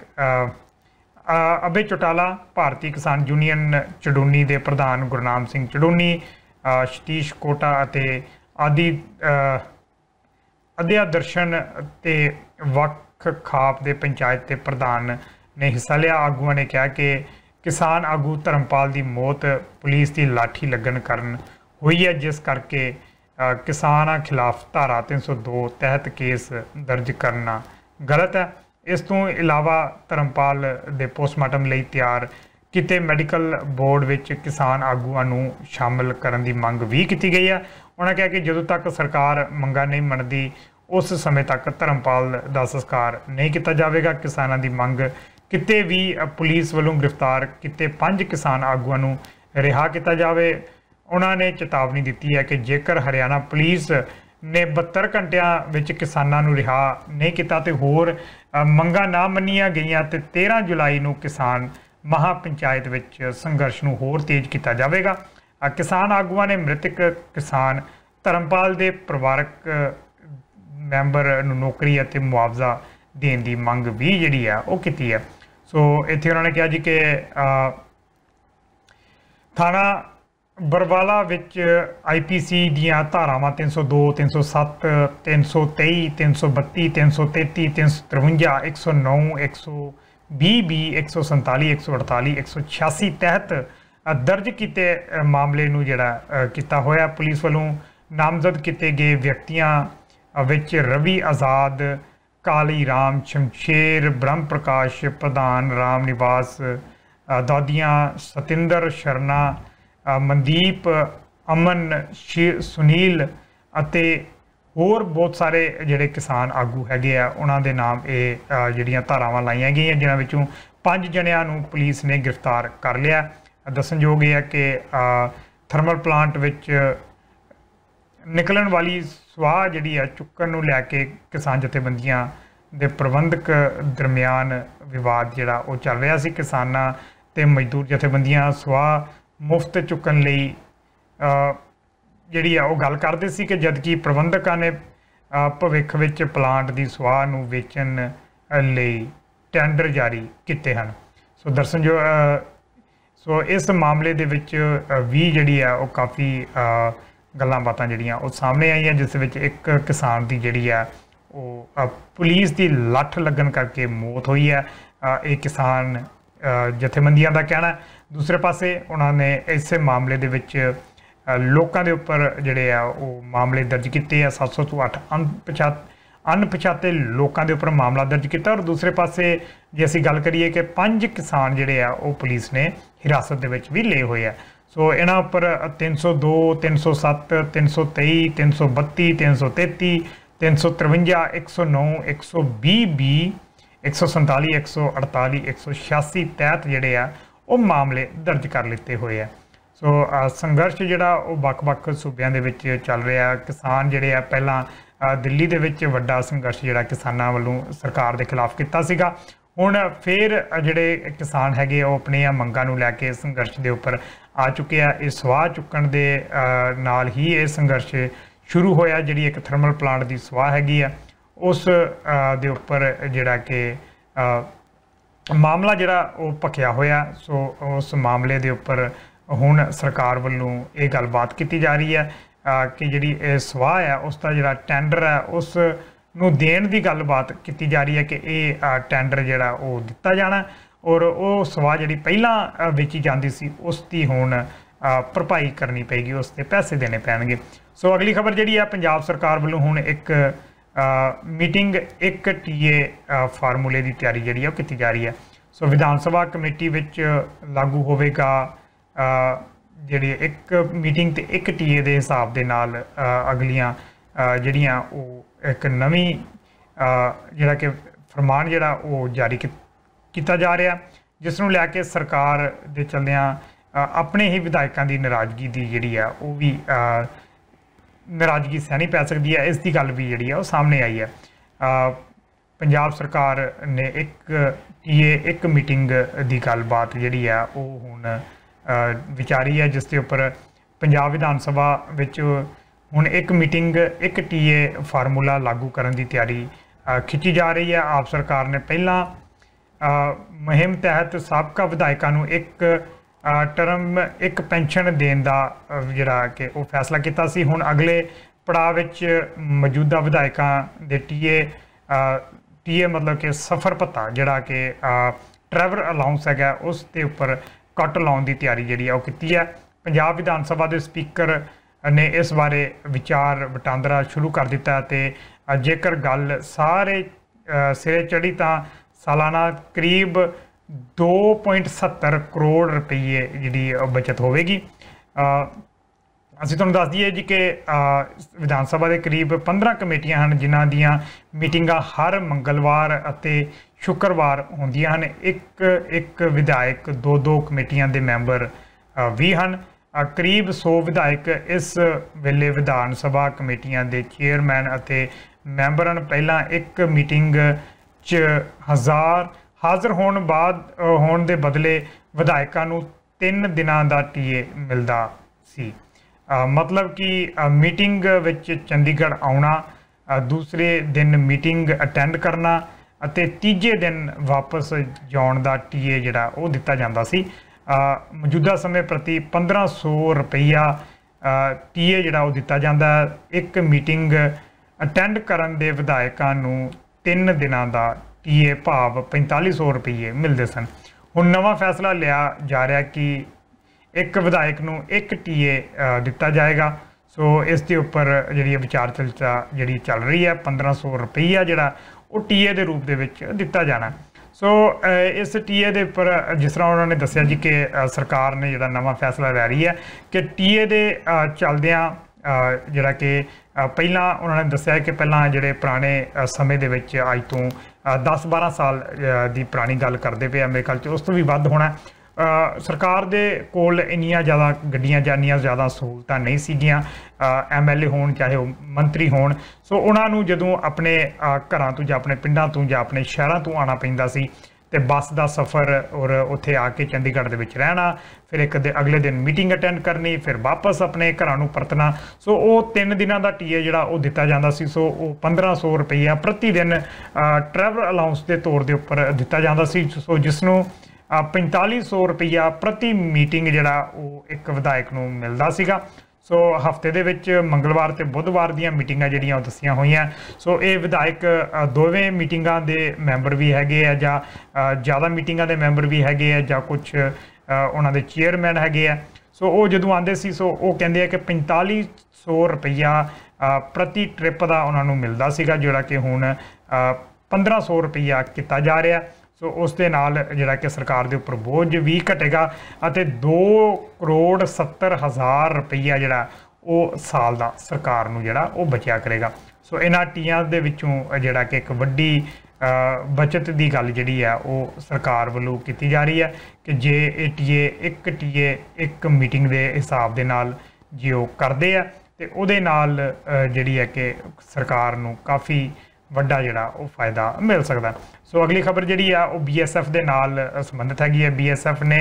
ਅਬੇ ਚਟਾਲਾ ਭਾਰਤੀ ਕਿਸਾਨ ਯੂਨੀਅਨ ਚੜੂਨੀ ਦੇ ਪ੍ਰਧਾਨ ਗੁਰਨਾਮ ਸਿੰਘ ਚੜੂਨੀ ਸ਼ਤੀਸ਼ ਕੋਟਾ ਅਤੇ ਆਦੀ ਅਧਿਆ ਦਰਸ਼ਨ ਤੇ ਵੱਖ ਖਾਪ ਦੇ ਪੰਚਾਇਤ ਦੇ ਪ੍ਰਧਾਨ ਨੇ ਹਿੱਸਾ ਲਿਆ ਆਗੂਆਂ ਨੇ ਕਿਹਾ ਕਿ ਕਿਸਾਨ ਆਗੂ ਧਰਮਪਾਲ ਦੀ ਮੌਤ ਪੁਲਿਸ ਦੀ ਲਾਠੀ ਲੱਗਣ ਕਾਰਨ ਹੋਈ ਹੈ ਜਿਸ ਕਰਕੇ ਕਿਸਾਨਾਂ ਖਿਲਾਫ ਧਾਰਾ 302 ਤਹਿਤ ਕੇਸ ਦਰਜ ਕਰਨਾ ਗਲਤ ਹੈ ਇਸ ਤੋਂ ਇਲਾਵਾ ਧਰਮਪਾਲ ਦੇ ਪੋਸਟਮਾਰਟਮ ਲਈ ਤਿਆਰ ਕਿਤੇ ਮੈਡੀਕਲ ਬੋਰਡ ਵਿੱਚ ਕਿਸਾਨ ਆਗੂਆਂ ਨੂੰ ਸ਼ਾਮਲ ਕਰਨ ਦੀ ਮੰਗ ਵੀ ਕੀਤੀ ਗਈ ਹੈ ਉਹਨਾਂ ਕਿਹਾ ਕਿ ਜਦੋਂ ਤੱਕ ਸਰਕਾਰ ਮੰਗਾਂ ਨਹੀਂ ਮੰਨਦੀ ਉਸ ਸਮੇਂ ਤੱਕ ਧਰਮਪਾਲ ਦਾ ਸੰਸਕਾਰ ਨਹੀਂ ਕੀਤਾ ਜਾਵੇਗਾ ਕਿਸਾਨਾਂ ਦੀ ਮੰਗ ਕਿਤੇ ਵੀ ਪੁਲਿਸ ਵੱਲੋਂ ਗ੍ਰਿਫਤਾਰ ਕਿਤੇ ਪੰਜ ਕਿਸਾਨ ਆਗੂਆਂ ਨੂੰ ਰਿਹਾ ਕੀਤਾ ਜਾਵੇ ਉਹਨਾਂ ਨੇ ਚੇਤਾਵਨੀ ਦਿੱਤੀ ਹੈ ਕਿ ਜੇਕਰ ਹਰਿਆਣਾ ਪੁਲਿਸ ਨੇ 72 ਘੰਟਿਆਂ ਵਿੱਚ ਕਿਸਾਨਾਂ ਨੂੰ ਰਿਹਾ ਨਹੀਂ ਕੀਤਾ ਤੇ ਹੋਰ ਮੰਗਾਂ ਨਾ ਮੰਨੀਆਂ ਗਈਆਂ ਤੇ 13 ਜੁਲਾਈ ਨੂੰ ਕਿਸਾਨ ਮਹਾ ਪੰਚਾਇਤ ਵਿੱਚ ਸੰਘਰਸ਼ ਨੂੰ ਹੋਰ ਤੇਜ਼ ਕੀਤਾ ਜਾਵੇਗਾ ਕਿਸਾਨ ਆਗੂਆਂ ਨੇ ਮ੍ਰਿਤਕ ਕਿਸਾਨ ਧਰਮਪਾਲ ਦੇ ਪਰਿਵਾਰਕ ਮੈਂਬਰ ਨੂੰ ਨੌਕਰੀ ਅਤੇ ਮੁਆਵਜ਼ਾ ਦੇਣ ਦੀ ਮੰਗ ਵੀ ਜਿਹੜੀ ਆ ਉਹ ਕੀਤੀ ਹੈ ਸੋ ਇੱਥੇ ਉਹਨਾਂ ਨੇ ਕਿਹਾ ਜੀ ਕਿ ਥਾਣਾ ਬਰਵਾਲਾ ਵਿੱਚ ਆਈਪੀਸੀ ਦੀਆਂ ਧਾਰਾਵਾਂ 302 307 323 332 333 353 109 120 ਬੀ 147 148 186 ਤਹਿਤ ਦਰਜ ਕੀਤੇ ਮਾਮਲੇ ਨੂੰ ਜਿਹੜਾ ਕੀਤਾ ਹੋਇਆ ਪੁਲਿਸ ਵੱਲੋਂ ਨਾਮਜ਼ਦ ਕੀਤੇ ਗਏ ਵਿਅਕਤੀਆਂ ਵਿੱਚ ਰਵੀ ਆਜ਼ਾਦ ਕਾਲੀ ਰਾਮ ਸ਼ਮਸ਼ੇਰ ਬ੍ਰਹਮ ਪ੍ਰਕਾਸ਼ ਪ੍ਰਧਾਨ ਰਾਮ ਨਿਵਾਸ ਦਾਦੀਆਂ ਸਤਿੰਦਰ ਸ਼ਰਨਾ ਮਨਦੀਪ ਅਮਨ ਸੁਨੀਲ ਅਤੇ ਹੋਰ ਬਹੁਤ ਸਾਰੇ ਜਿਹੜੇ ਕਿਸਾਨ ਆਗੂ ਹੈਗੇ ਆ ਉਹਨਾਂ ਦੇ ਨਾਮ ਇਹ ਜਿਹੜੀਆਂ ਧਾਰਾਵਾਂ ਲਾਈਆਂ ਗਈਆਂ ਜਿਨ੍ਹਾਂ ਵਿੱਚੋਂ ਪੰਜ ਜਣਿਆਂ ਨੂੰ ਪੁਲਿਸ ਨੇ ਗ੍ਰਿਫਤਾਰ ਕਰ ਲਿਆ ਦੱਸਣਯੋਗ ਇਹ ਹੈ ਕਿ ਥਰਮਲ ਪਲਾਂਟ ਵਿੱਚ ਨਿਕਲਣ ਵਾਲੀ ਸਵਾਹ ਜਿਹੜੀ ਆ ਚੁੱਕਣ ਨੂੰ ਲੈ ਕੇ ਕਿਸਾਨ ਜਥੇਬੰਦੀਆਂ ਦੇ ਪ੍ਰਬੰਧਕ ਦਰਮਿਆਨ ਵਿਵਾਦ ਜਿਹੜਾ ਉਹ ਚੱਲ ਰਿਹਾ ਸੀ ਕਿਸਾਨਾਂ ਤੇ ਮਜ਼ਦੂਰ ਜਥੇਬੰਦੀਆਂ ਸਵਾਹ ਮੁਫਤ ਚੁੱਕਣ ਲਈ ਜਿਹੜੀ ਆ ਉਹ ਗੱਲ ਕਰਦੇ ਸੀ ਕਿ ਜਦ ਕੀ ਪ੍ਰਬੰਧਕਾਂ ਨੇ ਭਵਿੱਖ ਵਿੱਚ ਪਲਾਂਟ ਦੀ ਸਵਾਹ ਨੂੰ ਵੇਚਣ ਲਈ ਟੈਂਡਰ ਜਾਰੀ ਕੀਤੇ ਹਨ ਸੋ ਦਰਸ਼ਨ ਜੋ ਸੋ ਇਸ ਮਾਮਲੇ ਦੇ ਵਿੱਚ ਵੀ ਜਿਹੜੀ ਆ ਉਹ ਕਾਫੀ ਗੱਲਾਂ ਬਾਤਾਂ ਜਿਹੜੀਆਂ ਉਹ ਸਾਹਮਣੇ ਆਈਆਂ ਜਿਸ ਵਿੱਚ ਇੱਕ ਕਿਸਾਨ ਦੀ ਜਿਹੜੀ ਆ ਉਹ ਪੁਲਿਸ ਦੀ ਲੱਠ ਲੱਗਣ ਕਰਕੇ ਮੌਤ ਹੋਈ ਹੈ ਇਹ ਕਿਸਾਨ ਜਥੇਬੰਦੀਆਂ ਦਾ ਕਹਿਣਾ ਦੂਸਰੇ ਪਾਸੇ ਉਹਨਾਂ ਨੇ ਇਸੇ ਮਾਮਲੇ ਦੇ ਵਿੱਚ ਲੋਕਾਂ ਦੇ ਉੱਪਰ ਜਿਹੜੇ ਆ ਉਹ ਮਾਮਲੇ ਦਰਜ ਕੀਤੇ ਆ 708 ਅਣਪਛਾਤ ਅਣਪਛਾਤੇ ਲੋਕਾਂ ਦੇ ਉੱਪਰ ਮਾਮਲਾ ਦਰਜ ਕੀਤਾ ਔਰ ਦੂਸਰੇ ਪਾਸੇ ਜੇ ਅਸੀਂ ਗੱਲ ਕਰੀਏ ਕਿ ਪੰਜ ਕਿਸਾਨ ਜਿਹੜੇ ਆ ਉਹ ਪੁਲਿਸ ਨੇ ਹਿਰਾਸਤ ਦੇ ਵਿੱਚ ਵੀ ਲਏ ਹੋਏ ਆ ਸੋ ਇਹਨਾਂ ਉੱਪਰ 302 307 323 332 333 353 109 120 147 148 186 ਤਹਿਤ ਜਿਹੜੇ ਆ ਉਹ ਮਾਮਲੇ ਦਰਜ ਕਰ ਲਿੱਤੇ ਹੋਏ ਆ ਸੋ ਸੰਘਰਸ਼ ਜਿਹੜਾ ਉਹ ਵੱਖ-ਵੱਖ ਸੂਬਿਆਂ ਦੇ ਵਿੱਚ ਚੱਲ ਰਿਹਾ ਕਿਸਾਨ ਜਿਹੜੇ ਆ ਪਹਿਲਾਂ ਦਿੱਲੀ ਦੇ ਵਿੱਚ ਵੱਡਾ ਸੰਘਰਸ਼ ਜਿਹੜਾ ਕਿਸਾਨਾਂ ਵੱਲੋਂ ਸਰਕਾਰ ਦੇ ਖਿਲਾਫ ਕੀਤਾ ਸੀਗਾ ਹੁਣ ਫੇਰ ਜਿਹੜੇ ਕਿਸਾਨ ਹੈਗੇ ਉਹ ਆਪਣੀਆਂ ਮੰਗਾਂ ਨੂੰ ਲੈ ਕੇ ਸੰਘਰਸ਼ ਦੇ ਉੱਪਰ ਆ ਚੁੱਕੇ ਆ ਇਹ ਸਵਾਹ ਚੁੱਕਣ ਦੇ ਨਾਲ ਹੀ ਇਹ ਸੰਘਰਸ਼ ਸ਼ੁਰੂ ਹੋਇਆ ਜਿਹੜੀ ਇੱਕ ਥਰਮਲ ਪਲਾਂਟ ਦੀ ਸਵਾਹ ਹੈਗੀ ਆ ਉਸ ਦੇ ਉੱਪਰ ਜਿਹੜਾ ਕਿ ਮਾਮਲਾ ਜਿਹੜਾ ਉਹ ਪੱਕਿਆ ਹੋਇਆ ਸੋ ਉਸ ਮਾਮਲੇ ਦੇ ਉੱਪਰ ਹੁਣ ਸਰਕਾਰ ਵੱਲੋਂ ਇਹ ਗੱਲਬਾਤ ਕੀਤੀ ਜਾ ਰਹੀ ਹੈ ਕਿ ਜਿਹੜੀ ਇਹ ਸਵਾਹ ਹੈ ਉਸ ਦਾ ਜਿਹੜਾ ਟੈਂਡਰ ਹੈ ਉਸ ਨੂੰ ਦੇਣ ਦੀ ਗੱਲਬਾਤ ਕੀਤੀ ਜਾ ਰਹੀ ਹੈ ਕਿ ਇਹ ਟੈਂਡਰ ਜਿਹੜਾ ਉਹ ਦਿੱਤਾ ਜਾਣਾ ਔਰ ਉਹ ਸਵਾਹ ਜਿਹੜੀ ਪਹਿਲਾਂ ਵੇਚੀ ਜਾਂਦੀ ਸੀ ਉਸ ਦੀ ਹੁਣ ਭਰਪਾਈ ਕਰਨੀ ਪੈਗੀ ਉਸ ਤੇ ਪੈਸੇ ਦੇਣੇ ਪੈਣਗੇ ਸੋ ਅਗਲੀ ਖਬਰ ਜਿਹੜੀ ਹੈ ਪੰਜਾਬ ਸਰਕਾਰ ਵੱਲੋਂ ਹੁਣ ਇੱਕ ਮੀਟਿੰਗ 1 ਟੀਏ ਫਾਰਮੂਲੇ ਦੀ ਤਿਆਰੀ ਜਿਹੜੀ ਹੈ ਉਹ ਕੀਤੀ ਜਾ ਰਹੀ ਹੈ ਸੋ ਵਿਧਾਨ ਸਭਾ ਕਮੇਟੀ ਵਿੱਚ ਲਾਗੂ ਹੋਵੇਗਾ ਜਿਹੜੀ ਇੱਕ ਮੀਟਿੰਗ ਤੇ ਇੱਕ ਟੀਏ ਦੇ ਹਿਸਾਬ ਦੇ ਨਾਲ ਅਗਲੀਆਂ ਜਿਹੜੀਆਂ ਉਹ ਇੱਕ ਨਵੀਂ ਜਿਹੜਾ ਕਿ ਫਰਮਾਨ ਜਿਹੜਾ ਉਹ ਜਾਰੀ ਕੀਤਾ ਜਾ ਰਿਹਾ ਜਿਸ ਨੂੰ ਲੈ ਕੇ ਸਰਕਾਰ ਦੇ ਚੱਲਿਆਂ ਆਪਣੇ ਹੀ ਵਿਧਾਇਕਾਂ ਦੀ ਨਾਰਾਜ਼ਗੀ ਦੀ ਜਿਹੜੀ ਆ ਉਹ ਵੀ ਨਰਾਜ਼ਗੀ ਸਹਿਣੀ ਪੈ ਸਕਦੀ ਹੈ ਇਸ ਦੀ ਗੱਲ ਵੀ ਜਿਹੜੀ ਹੈ ਉਹ ਸਾਹਮਣੇ ਆਈ ਹੈ ਪੰਜਾਬ ਸਰਕਾਰ ਨੇ ਇੱਕ ਇਹ ਇੱਕ ਮੀਟਿੰਗ ਦੀ ਗੱਲਬਾਤ ਜਿਹੜੀ ਆ ਉਹ ਹੁਣ ਵਿਚਾਰੀ ਹੈ ਜਿਸ ਦੇ ਉੱਪਰ ਪੰਜਾਬ ਵਿਧਾਨ ਸਭਾ ਵਿੱਚ ਹੁਣ ਇੱਕ ਮੀਟਿੰਗ ਇੱਕ ਟੀਏ ਫਾਰਮੂਲਾ ਲਾਗੂ ਕਰਨ ਦੀ ਤਿਆਰੀ ਖਿੱਚੀ ਜਾ ਰਹੀ ਹੈ ਆਪ ਸਰਕਾਰ ਨੇ ਪਹਿਲਾਂ ਮਹਿਮ ਤਹਿਤ ਸਾਬਕਾ ਵਿਧਾਇਕਾਂ ਨੂੰ ਇੱਕ ਟਰਮ ਇੱਕ ਪੈਨਸ਼ਨ ਦੇਣ ਦਾ ਜਿਹੜਾ ਕਿ ਉਹ ਫੈਸਲਾ ਕੀਤਾ ਸੀ ਹੁਣ ਅਗਲੇ ਪੜਾਅ ਵਿੱਚ ਮੌਜੂਦਾ ਵਿਧਾਇਕਾਂ ਦੇ ਟੀਏ ਟੀਏ ਮਤਲਬ ਕਿ ਸਫਰ ਪਤਾ ਜਿਹੜਾ ਕਿ ਟਰੈਵਲ ਅਲਾਉਂਸ ਹੈਗਾ ਉਸ ਦੇ ਉੱਪਰ ਕੱਟ ਲਾਉਣ ਦੀ ਤਿਆਰੀ ਜਿਹੜੀ ਆ ਉਹ ਕੀਤੀ ਹੈ ਪੰਜਾਬ ਵਿਧਾਨ ਸਭਾ ਦੇ ਸਪੀਕਰ ਨੇ ਇਸ ਬਾਰੇ ਵਿਚਾਰ ਵਟਾਂਦਰਾ ਸ਼ੁਰੂ ਕਰ ਦਿੱਤਾ ਤੇ ਜੇਕਰ ਗੱਲ ਸਾਰੇ ਸਿਰੇ ਚੜੀ ਤਾਂ ਸਾਲਾਨਾ ਕਰੀਬ 2.70 ਕਰੋੜ ਰੁਪਏ ਜਿਹੜੀ ਬਚਤ ਹੋਵੇਗੀ ਅਸੀਂ ਤੁਹਾਨੂੰ ਦੱਸ ਦਈਏ ਜੀ ਕਿ ਵਿਧਾਨ ਸਭਾ ਦੇ ਕਰੀਬ 15 ਕਮੇਟੀਆਂ ਹਨ ਜਿਨ੍ਹਾਂ ਦੀਆਂ ਮੀਟਿੰਗਾਂ ਹਰ ਮੰਗਲਵਾਰ ਅਤੇ ਸ਼ੁੱਕਰਵਾਰ ਹੁੰਦੀਆਂ ਹਨ ਇੱਕ ਇੱਕ ਵਿਧਾਇਕ ਦੋ ਦੋ ਕਮੇਟੀਆਂ ਦੇ ਮੈਂਬਰ ਵੀ ਹਨ ਕਰੀਬ 100 ਵਿਧਾਇਕ ਇਸ ਵੇਲੇ ਵਿਧਾਨ ਸਭਾ ਕਮੇਟੀਆਂ ਦੇ ਚੇਅਰਮੈਨ ਅਤੇ ਮੈਂਬਰ ਹਨ ਪਹਿਲਾਂ ਇੱਕ ਮੀਟਿੰਗ 'ਚ ਹਜ਼ਾਰ ਹਾਜ਼ਰ ਹੋਣ ਬਾਅਦ ਹੋਣ ਦੇ ਬਦਲੇ ਵਿਧਾਇਕਾਂ ਨੂੰ 3 ਦਿਨਾਂ ਦਾ ਟੀਏ ਮਿਲਦਾ ਸੀ ਮਤਲਬ ਕਿ ਮੀਟਿੰਗ ਵਿੱਚ ਚੰਡੀਗੜ੍ਹ ਆਉਣਾ ਦੂਸਰੇ ਦਿਨ ਮੀਟਿੰਗ ਅਟੈਂਡ ਕਰਨਾ ਅਤੇ ਤੀਜੇ ਦਿਨ ਵਾਪਸ ਜਾਣ ਦਾ ਟੀਏ ਜਿਹੜਾ ਉਹ ਦਿੱਤਾ ਜਾਂਦਾ ਸੀ ਮੌਜੂਦਾ ਸਮੇਂ ਪ੍ਰਤੀ 1500 ਰੁਪਈਆ ਟੀਏ ਜਿਹੜਾ ਉਹ ਦਿੱਤਾ ਜਾਂਦਾ ਇੱਕ ਮੀਟਿੰਗ ਅਟੈਂਡ ਕਰਨ ਦੇ ਵਿਧਾਇਕਾਂ ਨੂੰ 3 ਦਿਨਾਂ ਦਾ ਪੀਏ ਭਾਵ 4500 ਰੁਪਏ ਮਿਲਦੇ ਸਨ ਹੁਣ ਨਵਾਂ ਫੈਸਲਾ ਲਿਆ ਜਾ ਰਿਹਾ ਕਿ ਇੱਕ ਵਿਧਾਇਕ ਨੂੰ ਇੱਕ ਟੀਏ ਦਿੱਤਾ ਜਾਏਗਾ ਸੋ ਇਸ ਦੇ ਉੱਪਰ ਜਿਹੜੀ ਵਿਚਾਰ ਚਰਚਾ ਜਿਹੜੀ ਚੱਲ ਰਹੀ ਹੈ 1500 ਰੁਪਈਆ ਜਿਹੜਾ ਉਹ ਟੀਏ ਦੇ ਰੂਪ ਦੇ ਵਿੱਚ ਦਿੱਤਾ ਜਾਣਾ ਸੋ ਇਸ ਟੀਏ ਦੇ ਉੱਪਰ ਜਿਸ ਤਰ੍ਹਾਂ ਉਹਨਾਂ ਨੇ ਦੱਸਿਆ ਜੀ ਕਿ ਸਰਕਾਰ ਨੇ ਜਿਹੜਾ ਨਵਾਂ ਫੈਸਲਾ ਲੈ ਰਹੀ ਹੈ ਕਿ ਟੀਏ ਦੇ ਚਲਦਿਆਂ ਜਿਹੜਾ ਕਿ ਪਹਿਲਾਂ ਉਹਨਾਂ ਨੇ ਦੱਸਿਆ ਕਿ ਪਹਿਲਾਂ ਜਿਹੜੇ ਪੁਰਾਣੇ ਸਮੇਂ ਦੇ ਵਿੱਚ ਅੱਜ ਤੋਂ 10-12 ਸਾਲ ਦੀ ਪੁਰਾਣੀ ਗੱਲ ਕਰਦੇ ਪਏ ਮੇਰੇ ਖਿਆਲ ਚ ਉਸ ਤੋਂ ਵੀ ਵੱਧ ਹੋਣਾ ਸਰਕਾਰ ਦੇ ਕੋਲ ਇੰਨੀਆਂ ਜ਼ਿਆਦਾ ਗੱਡੀਆਂ ਜਾਨੀਆਂ ਜ਼ਿਆਦਾ ਸਹੂਲਤਾਂ ਨਹੀਂ ਸੀਗੀਆਂ ਐਮਐਲਏ ਹੋਣ ਚਾਹੇ ਉਹ ਮੰਤਰੀ ਹੋਣ ਸੋ ਉਹਨਾਂ ਨੂੰ ਜਦੋਂ ਆਪਣੇ ਘਰਾਂ ਤੋਂ ਜਾਂ ਆਪਣੇ ਪਿੰਡਾਂ ਤੋਂ ਜਾਂ ਆਪਣੇ ਸ਼ਹਿਰਾਂ ਤੋਂ ਆਣਾ ਪੈਂਦਾ ਸੀ ਤੇ ਬੱਸ ਦਾ ਸਫ਼ਰ ਔਰ ਉੱਥੇ ਆ ਕੇ ਚੰਡੀਗੜ੍ਹ ਦੇ ਵਿੱਚ ਰਹਿਣਾ ਫਿਰ ਇੱਕ ਦੇ ਅਗਲੇ ਦਿਨ ਮੀਟਿੰਗ ਅਟੈਂਡ ਕਰਨੀ ਫਿਰ ਵਾਪਸ ਆਪਣੇ ਘਰਾਂ ਨੂੰ ਪਰਤਣਾ ਸੋ ਉਹ 3 ਦਿਨਾਂ ਦਾ ਟੀਏ ਜਿਹੜਾ ਉਹ ਦਿੱਤਾ ਜਾਂਦਾ ਸੀ ਸੋ ਉਹ 1500 ਰੁਪਈਆ ਪ੍ਰਤੀ ਦਿਨ ਟਰੈਵਲ ਅਲਾਉਂਸ ਦੇ ਤੌਰ ਦੇ ਉੱਪਰ ਦਿੱਤਾ ਜਾਂਦਾ ਸੀ ਸੋ ਜਿਸ ਨੂੰ 4500 ਰੁਪਈਆ ਪ੍ਰਤੀ ਮੀਟਿੰਗ ਜਿਹੜਾ ਉਹ ਇੱਕ ਵਿਧਾਇਕ ਨੂੰ ਮਿਲਦਾ ਸੀਗਾ ਸੋ ਹਫਤੇ ਦੇ ਵਿੱਚ ਮੰਗਲਵਾਰ ਤੇ ਬੁੱਧਵਾਰ ਦੀਆਂ ਮੀਟਿੰਗਾਂ ਜਿਹੜੀਆਂ ਉਹ ਦੱਸੀਆਂ ਹੋਈਆਂ ਸੋ ਇਹ ਵਿਧਾਇਕ ਦੋਵੇਂ ਮੀਟਿੰਗਾਂ ਦੇ ਮੈਂਬਰ ਵੀ ਹੈਗੇ ਆ ਜਾਂ ਜ਼ਿਆਦਾ ਮੀਟਿੰਗਾਂ ਦੇ ਮੈਂਬਰ ਵੀ ਹੈਗੇ ਆ ਜਾਂ ਕੁਝ ਉਹਨਾਂ ਦੇ ਚੇਅਰਮੈਨ ਹੈਗੇ ਆ ਸੋ ਉਹ ਜਦੋਂ ਆਂਦੇ ਸੀ ਸੋ ਉਹ ਕਹਿੰਦੇ ਆ ਕਿ 4500 ਰੁਪਇਆ ਪ੍ਰਤੀ ਟ੍ਰਿਪ ਦਾ ਉਹਨਾਂ ਨੂੰ ਮਿਲਦਾ ਸੀਗਾ ਜਿਹੜਾ ਕਿ ਹੁਣ 1500 ਰੁਪਇਆ ਕੀਤਾ ਜਾ ਰਿਹਾ ਸੋ ਉਸ ਦੇ ਨਾਲ ਜਿਹੜਾ ਕਿ ਸਰਕਾਰ ਦੇ ਉੱਪਰ ਬੋਝ ਵੀ ਘਟੇਗਾ ਅਤੇ 2 ਕਰੋੜ 70 ਹਜ਼ਾਰ ਰੁਪਈਆ ਜਿਹੜਾ ਉਹ ਸਾਲ ਦਾ ਸਰਕਾਰ ਨੂੰ ਜਿਹੜਾ ਉਹ ਬਚਿਆ ਕਰੇਗਾ ਸੋ ਇਹਨਾਂ ਟੀਆਂ ਦੇ ਵਿੱਚੋਂ ਜਿਹੜਾ ਕਿ ਇੱਕ ਵੱਡੀ ਬਚਤ ਦੀ ਗੱਲ ਜਿਹੜੀ ਆ ਉਹ ਸਰਕਾਰ ਵੱਲੋਂ ਕੀਤੀ ਜਾ ਰਹੀ ਹੈ ਕਿ ਜੇ ਇਹ ਟੀਏ ਇੱਕ ਟੀਏ ਇੱਕ ਮੀਟਿੰਗ ਦੇ ਹਿਸਾਬ ਦੇ ਨਾਲ ਜਿਉ ਕਰਦੇ ਆ ਤੇ ਉਹਦੇ ਨਾਲ ਜਿਹੜੀ ਹੈ ਕਿ ਸਰਕਾਰ ਨੂੰ ਕਾਫੀ ਵੱਡਾ ਜਿਹੜਾ ਉਹ ਫਾਇਦਾ ਮਿਲ ਸਕਦਾ ਸੋ ਅਗਲੀ ਖਬਰ ਜਿਹੜੀ ਆ ਉਹ ਬੀਐਸਐਫ ਦੇ ਨਾਲ ਸੰਬੰਧਿਤ ਹੈਗੀ ਹੈ ਬੀਐਸਐਫ ਨੇ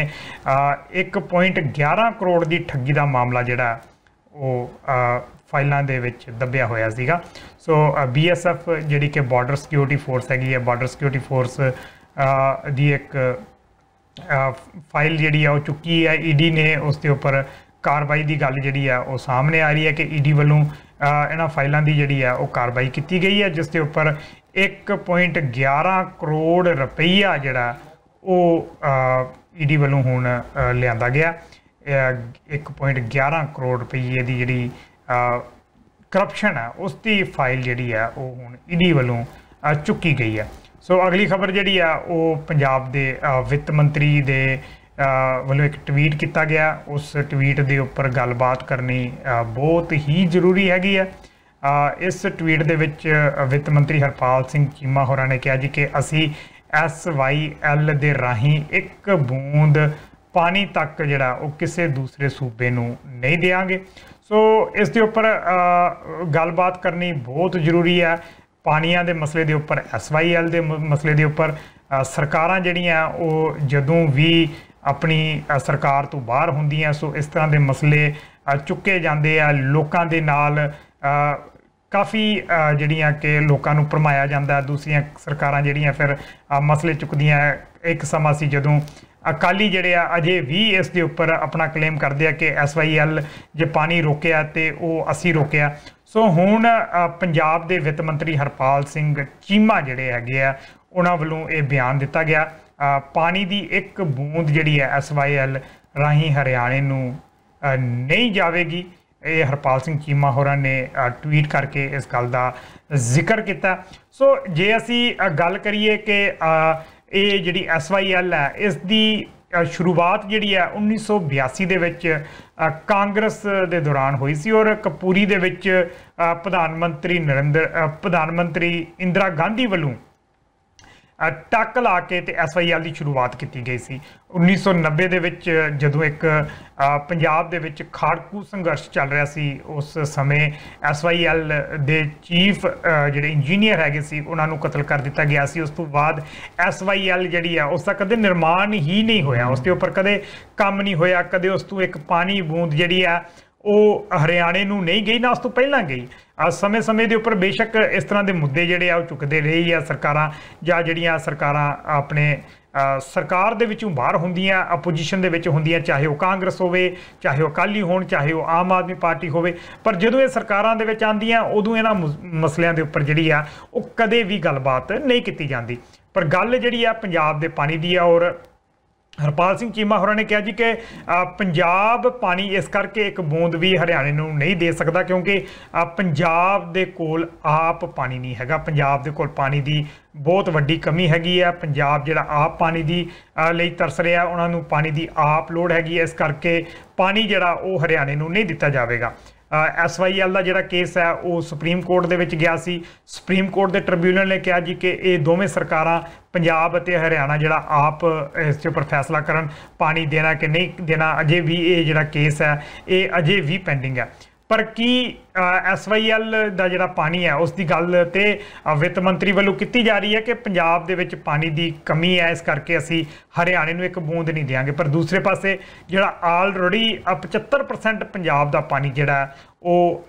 1.11 ਕਰੋੜ ਦੀ ਠੱਗੀ ਦਾ ਮਾਮਲਾ ਜਿਹੜਾ ਉਹ ਫਾਈਲਾਂ ਦੇ ਵਿੱਚ ਦੱਬਿਆ ਹੋਇਆ ਸੀਗਾ ਸੋ ਬੀਐਸਐਫ ਜਿਹੜੀ ਕਿ ਬਾਰਡਰ ਸਿਕਿਉਰਿਟੀ ਫੋਰਸ ਹੈਗੀ ਹੈ ਬਾਰਡਰ ਸਿਕਿਉਰਿਟੀ ਫੋਰਸ ਦੀ ਇੱਕ ਫਾਈਲ ਜਿਹੜੀ ਆ ਉਹ ਚੁੱਕੀ ਹੈ ਈਡੀ e ਨੇ ਉਸ ਦੇ ਉੱਪਰ ਕਾਰਵਾਈ ਦੀ ਗੱਲ ਜਿਹੜੀ ਆ ਉਹ ਸਾਹਮਣੇ ਆ ਰਹੀ ਹੈ ਕਿ ਈਡੀ e ਵੱਲੋਂ ਇਹਨਾਂ ਫਾਈਲਾਂ ਦੀ ਜਿਹੜੀ ਹੈ ਉਹ ਕਾਰਵਾਈ ਕੀਤੀ ਗਈ ਹੈ ਜਿਸ ਦੇ ਉੱਪਰ 1.11 ਕਰੋੜ ਰੁਪਈਆ ਜਿਹੜਾ ਉਹ ਈਡੀ ਵੱਲੋਂ ਹੁਣ ਲਿਆਂਦਾ ਗਿਆ 1.11 ਕਰੋੜ ਰੁਪਈਏ ਦੀ ਜਿਹੜੀ ਕਰਪਸ਼ਨ ਹੈ ਉਸ ਦੀ ਫਾਈਲ ਜਿਹੜੀ ਹੈ ਉਹ ਹੁਣ ਈਡੀ ਵੱਲੋਂ ਚੁੱਕੀ ਗਈ ਹੈ ਸੋ ਅਗਲੀ ਖਬਰ ਜਿਹੜੀ ਆ ਉਹ ਪੰਜਾਬ ਦੇ ਵਿੱਤ ਮੰਤਰੀ ਦੇ ਵੱਲੋਂ ਇੱਕ ਟਵੀਟ ਕੀਤਾ ਗਿਆ ਉਸ ਟਵੀਟ ਦੇ ਉੱਪਰ ਗੱਲਬਾਤ ਕਰਨੀ ਬਹੁਤ ਹੀ ਜ਼ਰੂਰੀ ਹੈਗੀ ਆ ਇਸ ਟਵੀਟ ਦੇ ਵਿੱਚ ਵਿੱਤ ਮੰਤਰੀ ਹਰਪਾਲ ਸਿੰਘ ਚੀਮਾ ਹੋਰਾਂ ਨੇ ਕਿਹਾ ਜੀ ਕਿ ਅਸੀਂ ਐਸਵਾਈਐਲ ਦੇ ਰਾਹੀਂ ਇੱਕ ਬੂੰਦ ਪਾਣੀ ਤੱਕ ਜਿਹੜਾ ਉਹ ਕਿਸੇ ਦੂਸਰੇ ਸੂਬੇ ਨੂੰ ਨਹੀਂ ਦੇਵਾਂਗੇ ਸੋ ਇਸ ਦੇ ਉੱਪਰ ਗੱਲਬਾਤ ਕਰਨੀ ਬਹੁਤ ਜ਼ਰੂਰੀ ਹੈ ਪਾਣੀਆਂ ਦੇ ਮਸਲੇ ਦੇ ਉੱਪਰ ਐਸਵਾਈਐਲ ਦੇ ਮਸਲੇ ਦੇ ਉੱਪਰ ਸਰਕਾਰਾਂ ਜਿਹੜੀਆਂ ਉਹ ਜਦੋਂ ਵੀ ਆਪਣੀ ਸਰਕਾਰ ਤੋਂ ਬਾਹਰ ਹੁੰਦੀਆਂ ਸੋ ਇਸ ਤਰ੍ਹਾਂ ਦੇ ਮਸਲੇ ਚੁੱਕੇ ਜਾਂਦੇ ਆ ਲੋਕਾਂ ਦੇ ਨਾਲ ਕਾਫੀ ਜਿਹੜੀਆਂ ਕਿ ਲੋਕਾਂ ਨੂੰ ਪਰਮਾਇਆ ਜਾਂਦਾ ਦੂਸਰੀਆਂ ਸਰਕਾਰਾਂ ਜਿਹੜੀਆਂ ਫਿਰ ਮਸਲੇ ਚੁੱਕਦੀਆਂ ਇੱਕ ਸਮਾਂ ਸੀ ਜਦੋਂ ਅਕਾਲੀ ਜਿਹੜੇ ਆ ਅਜੇ ਵੀ ਇਸ ਦੇ ਉੱਪਰ ਆਪਣਾ ਕਲੇਮ ਕਰਦੇ ਆ ਕਿ ਐਸਵਾਈਐਲ ਜੇ ਪਾਣੀ ਰੋਕਿਆ ਤੇ ਉਹ ਅਸੀਂ ਰੋਕਿਆ ਸੋ ਹੁਣ ਪੰਜਾਬ ਦੇ ਵਿੱਤ ਮੰਤਰੀ ਹਰਪਾਲ ਸਿੰਘ ਚੀਮਾ ਜਿਹੜੇ ਹੈਗੇ ਆ ਉਹਨਾਂ ਵੱਲੋਂ ਇਹ ਬਿਆਨ ਦਿੱਤਾ ਗਿਆ ਪਾਣੀ ਦੀ ਇੱਕ ਬੂੰਦ ਜਿਹੜੀ ਹੈ ਐਸਵਾਈਐਲ ਰਾਹੀਂ ਹਰਿਆਣੇ ਨੂੰ ਨਹੀਂ ਜਾਵੇਗੀ ਇਹ ਹਰਪਾਲ ਸਿੰਘ ਚੀਮਾ ਹੋਰਾਂ ਨੇ ਟਵੀਟ ਕਰਕੇ ਇਸ ਗੱਲ ਦਾ ਜ਼ਿਕਰ ਕੀਤਾ ਸੋ ਜੇ ਅਸੀਂ ਗੱਲ ਕਰੀਏ ਕਿ ਇਹ ਜਿਹੜੀ ਐਸਵਾਈਐਲ ਹੈ ਇਸ ਦੀ ਸ਼ੁਰੂਆਤ ਜਿਹੜੀ ਹੈ 1982 ਦੇ ਵਿੱਚ ਕਾਂਗਰਸ ਦੇ ਦੌਰਾਨ ਹੋਈ ਸੀ ਔਰ ਕਪੂਰੀ ਦੇ ਵਿੱਚ ਪ੍ਰਧਾਨ ਮੰਤਰੀ ਨਰਿੰਦਰ ਪ੍ਰਧਾਨ ਮੰਤਰੀ ਇੰਦਰਾ ਗਾਂਧੀ ਵੱਲੋਂ ਟੱਕ ਲਾ ਕੇ ਤੇ ਐਸਆਈਐਲ ਦੀ ਸ਼ੁਰੂਆਤ ਕੀਤੀ ਗਈ ਸੀ 1990 ਦੇ ਵਿੱਚ ਜਦੋਂ ਇੱਕ ਪੰਜਾਬ ਦੇ ਵਿੱਚ ਖਾੜਕੂ ਸੰਘਰਸ਼ ਚੱਲ ਰਿਹਾ ਸੀ ਉਸ ਸਮੇਂ ਐਸਆਈਐਲ ਦੇ ਚੀਫ ਜਿਹੜੇ ਇੰਜੀਨੀਅਰ ਹੈਗੇ ਸੀ ਉਹਨਾਂ ਨੂੰ ਕਤਲ ਕਰ ਦਿੱਤਾ ਗਿਆ ਸੀ ਉਸ ਤੋਂ ਬਾਅਦ ਐਸਆਈਐਲ ਜਿਹੜੀ ਆ ਉਸ ਦਾ ਕਦੇ ਨਿਰਮਾਣ ਹੀ ਨਹੀਂ ਹੋਇਆ ਉਸ ਦੇ ਉੱਪਰ ਕਦੇ ਕੰਮ ਨਹੀਂ ਹੋਇਆ ਕਦੇ ਉਸ ਤੋਂ ਇੱਕ ਪਾਣੀ ਬੂੰਦ ਜਿਹੜੀ ਆ ਉਹ ਹਰਿਆਣੇ ਨੂੰ ਨਹੀਂ ਗਈ ਨਾ ਉਸ ਤੋਂ ਪਹਿਲਾਂ ਗਈ ਆ ਸਮੇਂ-ਸਮੇਂ ਦੇ ਉੱਪਰ ਬੇਸ਼ੱਕ ਇਸ ਤਰ੍ਹਾਂ ਦੇ ਮੁੱਦੇ ਜਿਹੜੇ ਆ ਉਹ ਚੁੱਕਦੇ ਰਹੇ ਆ ਸਰਕਾਰਾਂ ਜਾਂ ਜਿਹੜੀਆਂ ਸਰਕਾਰਾਂ ਆਪਣੇ ਸਰਕਾਰ ਦੇ ਵਿੱਚੋਂ ਬਾਹਰ ਹੁੰਦੀਆਂ ਆਪੋਜੀਸ਼ਨ ਦੇ ਵਿੱਚ ਹੁੰਦੀਆਂ ਚਾਹੇ ਉਹ ਕਾਂਗਰਸ ਹੋਵੇ ਚਾਹੇ ਉਹ ਅਕਾਲੀ ਹੋਣ ਚਾਹੇ ਉਹ ਆਮ ਆਦਮੀ ਪਾਰਟੀ ਹੋਵੇ ਪਰ ਜਦੋਂ ਇਹ ਸਰਕਾਰਾਂ ਦੇ ਵਿੱਚ ਆਂਦੀਆਂ ਉਦੋਂ ਇਹਨਾਂ ਮਸਲਿਆਂ ਦੇ ਉੱਪਰ ਜਿਹੜੀ ਆ ਉਹ ਕਦੇ ਵੀ ਗੱਲਬਾਤ ਨਹੀਂ ਕੀਤੀ ਜਾਂਦੀ ਪਰ ਗੱਲ ਜਿਹੜੀ ਆ ਪੰਜਾਬ ਦੇ ਪਾਣੀ ਦੀ ਆ ਔਰ ਹਰਪਾਲ ਸਿੰਘ ਚੀਮਾ ਹੋਰਾਂ ਨੇ ਕਿਹਾ ਜੀ ਕਿ ਪੰਜਾਬ ਪਾਣੀ ਇਸ ਕਰਕੇ ਇੱਕ ਬੂੰਦ ਵੀ ਹਰਿਆਣੇ ਨੂੰ ਨਹੀਂ ਦੇ ਸਕਦਾ ਕਿਉਂਕਿ ਪੰਜਾਬ ਦੇ ਕੋਲ ਆਪ ਪਾਣੀ ਨਹੀਂ ਹੈਗਾ ਪੰਜਾਬ ਦੇ ਕੋਲ ਪਾਣੀ ਦੀ ਬਹੁਤ ਵੱਡੀ ਕਮੀ ਹੈਗੀ ਹੈ ਪੰਜਾਬ ਜਿਹੜਾ ਆਪ ਪਾਣੀ ਦੀ ਲਈ ਤਰਸ ਰਿਹਾ ਉਹਨਾਂ ਨੂੰ ਪਾਣੀ ਦੀ ਆਪ ਲੋੜ ਹੈਗੀ ਹੈ ਇਸ ਕਰਕੇ ਪਾਣੀ ਜਿਹੜਾ ਉਹ ਹਰਿਆਣੇ ਨੂੰ ਨਹੀਂ ਦਿੱਤਾ ਜਾਵੇਗਾ ਐਲ ਦਾ ਜਿਹੜਾ ਕੇਸ ਹੈ ਉਹ ਸੁਪਰੀਮ ਕੋਰਟ ਦੇ ਵਿੱਚ ਗਿਆ ਸੀ ਸੁਪਰੀਮ ਕੋਰਟ ਦੇ ਟ੍ਰਿਬਿਊਨਲ ਨੇ ਕਿਹਾ ਜੀ ਕਿ ਇਹ ਦੋਵੇਂ ਸਰਕਾਰਾਂ ਪੰਜਾਬ ਅਤੇ ਹਰਿਆਣਾ ਜਿਹੜਾ ਆਪ ਇਸ ਤੇ ਉੱਪਰ ਫੈਸਲਾ ਕਰਨ ਪਾਣੀ ਦੇਣਾ ਕਿ ਨਹੀਂ ਦੇਣਾ ਅਜੇ ਵੀ ਇਹ ਜਿਹੜਾ ਕੇਸ ਹੈ ਇਹ ਅਜੇ ਵੀ ਪੈਂਡਿੰਗ ਹੈ ਪਰ ਕੀ ਐਸਵਾਈਐਲ ਦਾ ਜਿਹੜਾ ਪਾਣੀ ਹੈ ਉਸ ਦੀ ਗੱਲ ਤੇ ਵਿੱਤ ਮੰਤਰੀ ਵੱਲੋਂ ਕੀਤੀ ਜਾ ਰਹੀ ਹੈ ਕਿ ਪੰਜਾਬ ਦੇ ਵਿੱਚ ਪਾਣੀ ਦੀ ਕਮੀ ਹੈ ਇਸ ਕਰਕੇ ਅਸੀਂ ਹਰਿਆਣੇ ਨੂੰ ਇੱਕ ਬੂੰਦ ਨਹੀਂ ਦੇਾਂਗੇ ਪਰ ਦੂਸਰੇ ਪਾਸੇ ਜਿਹੜਾ ਆਲਰੇਡੀ 75% ਪੰਜਾਬ ਦਾ ਪਾਣੀ ਜਿਹੜਾ ਉਹ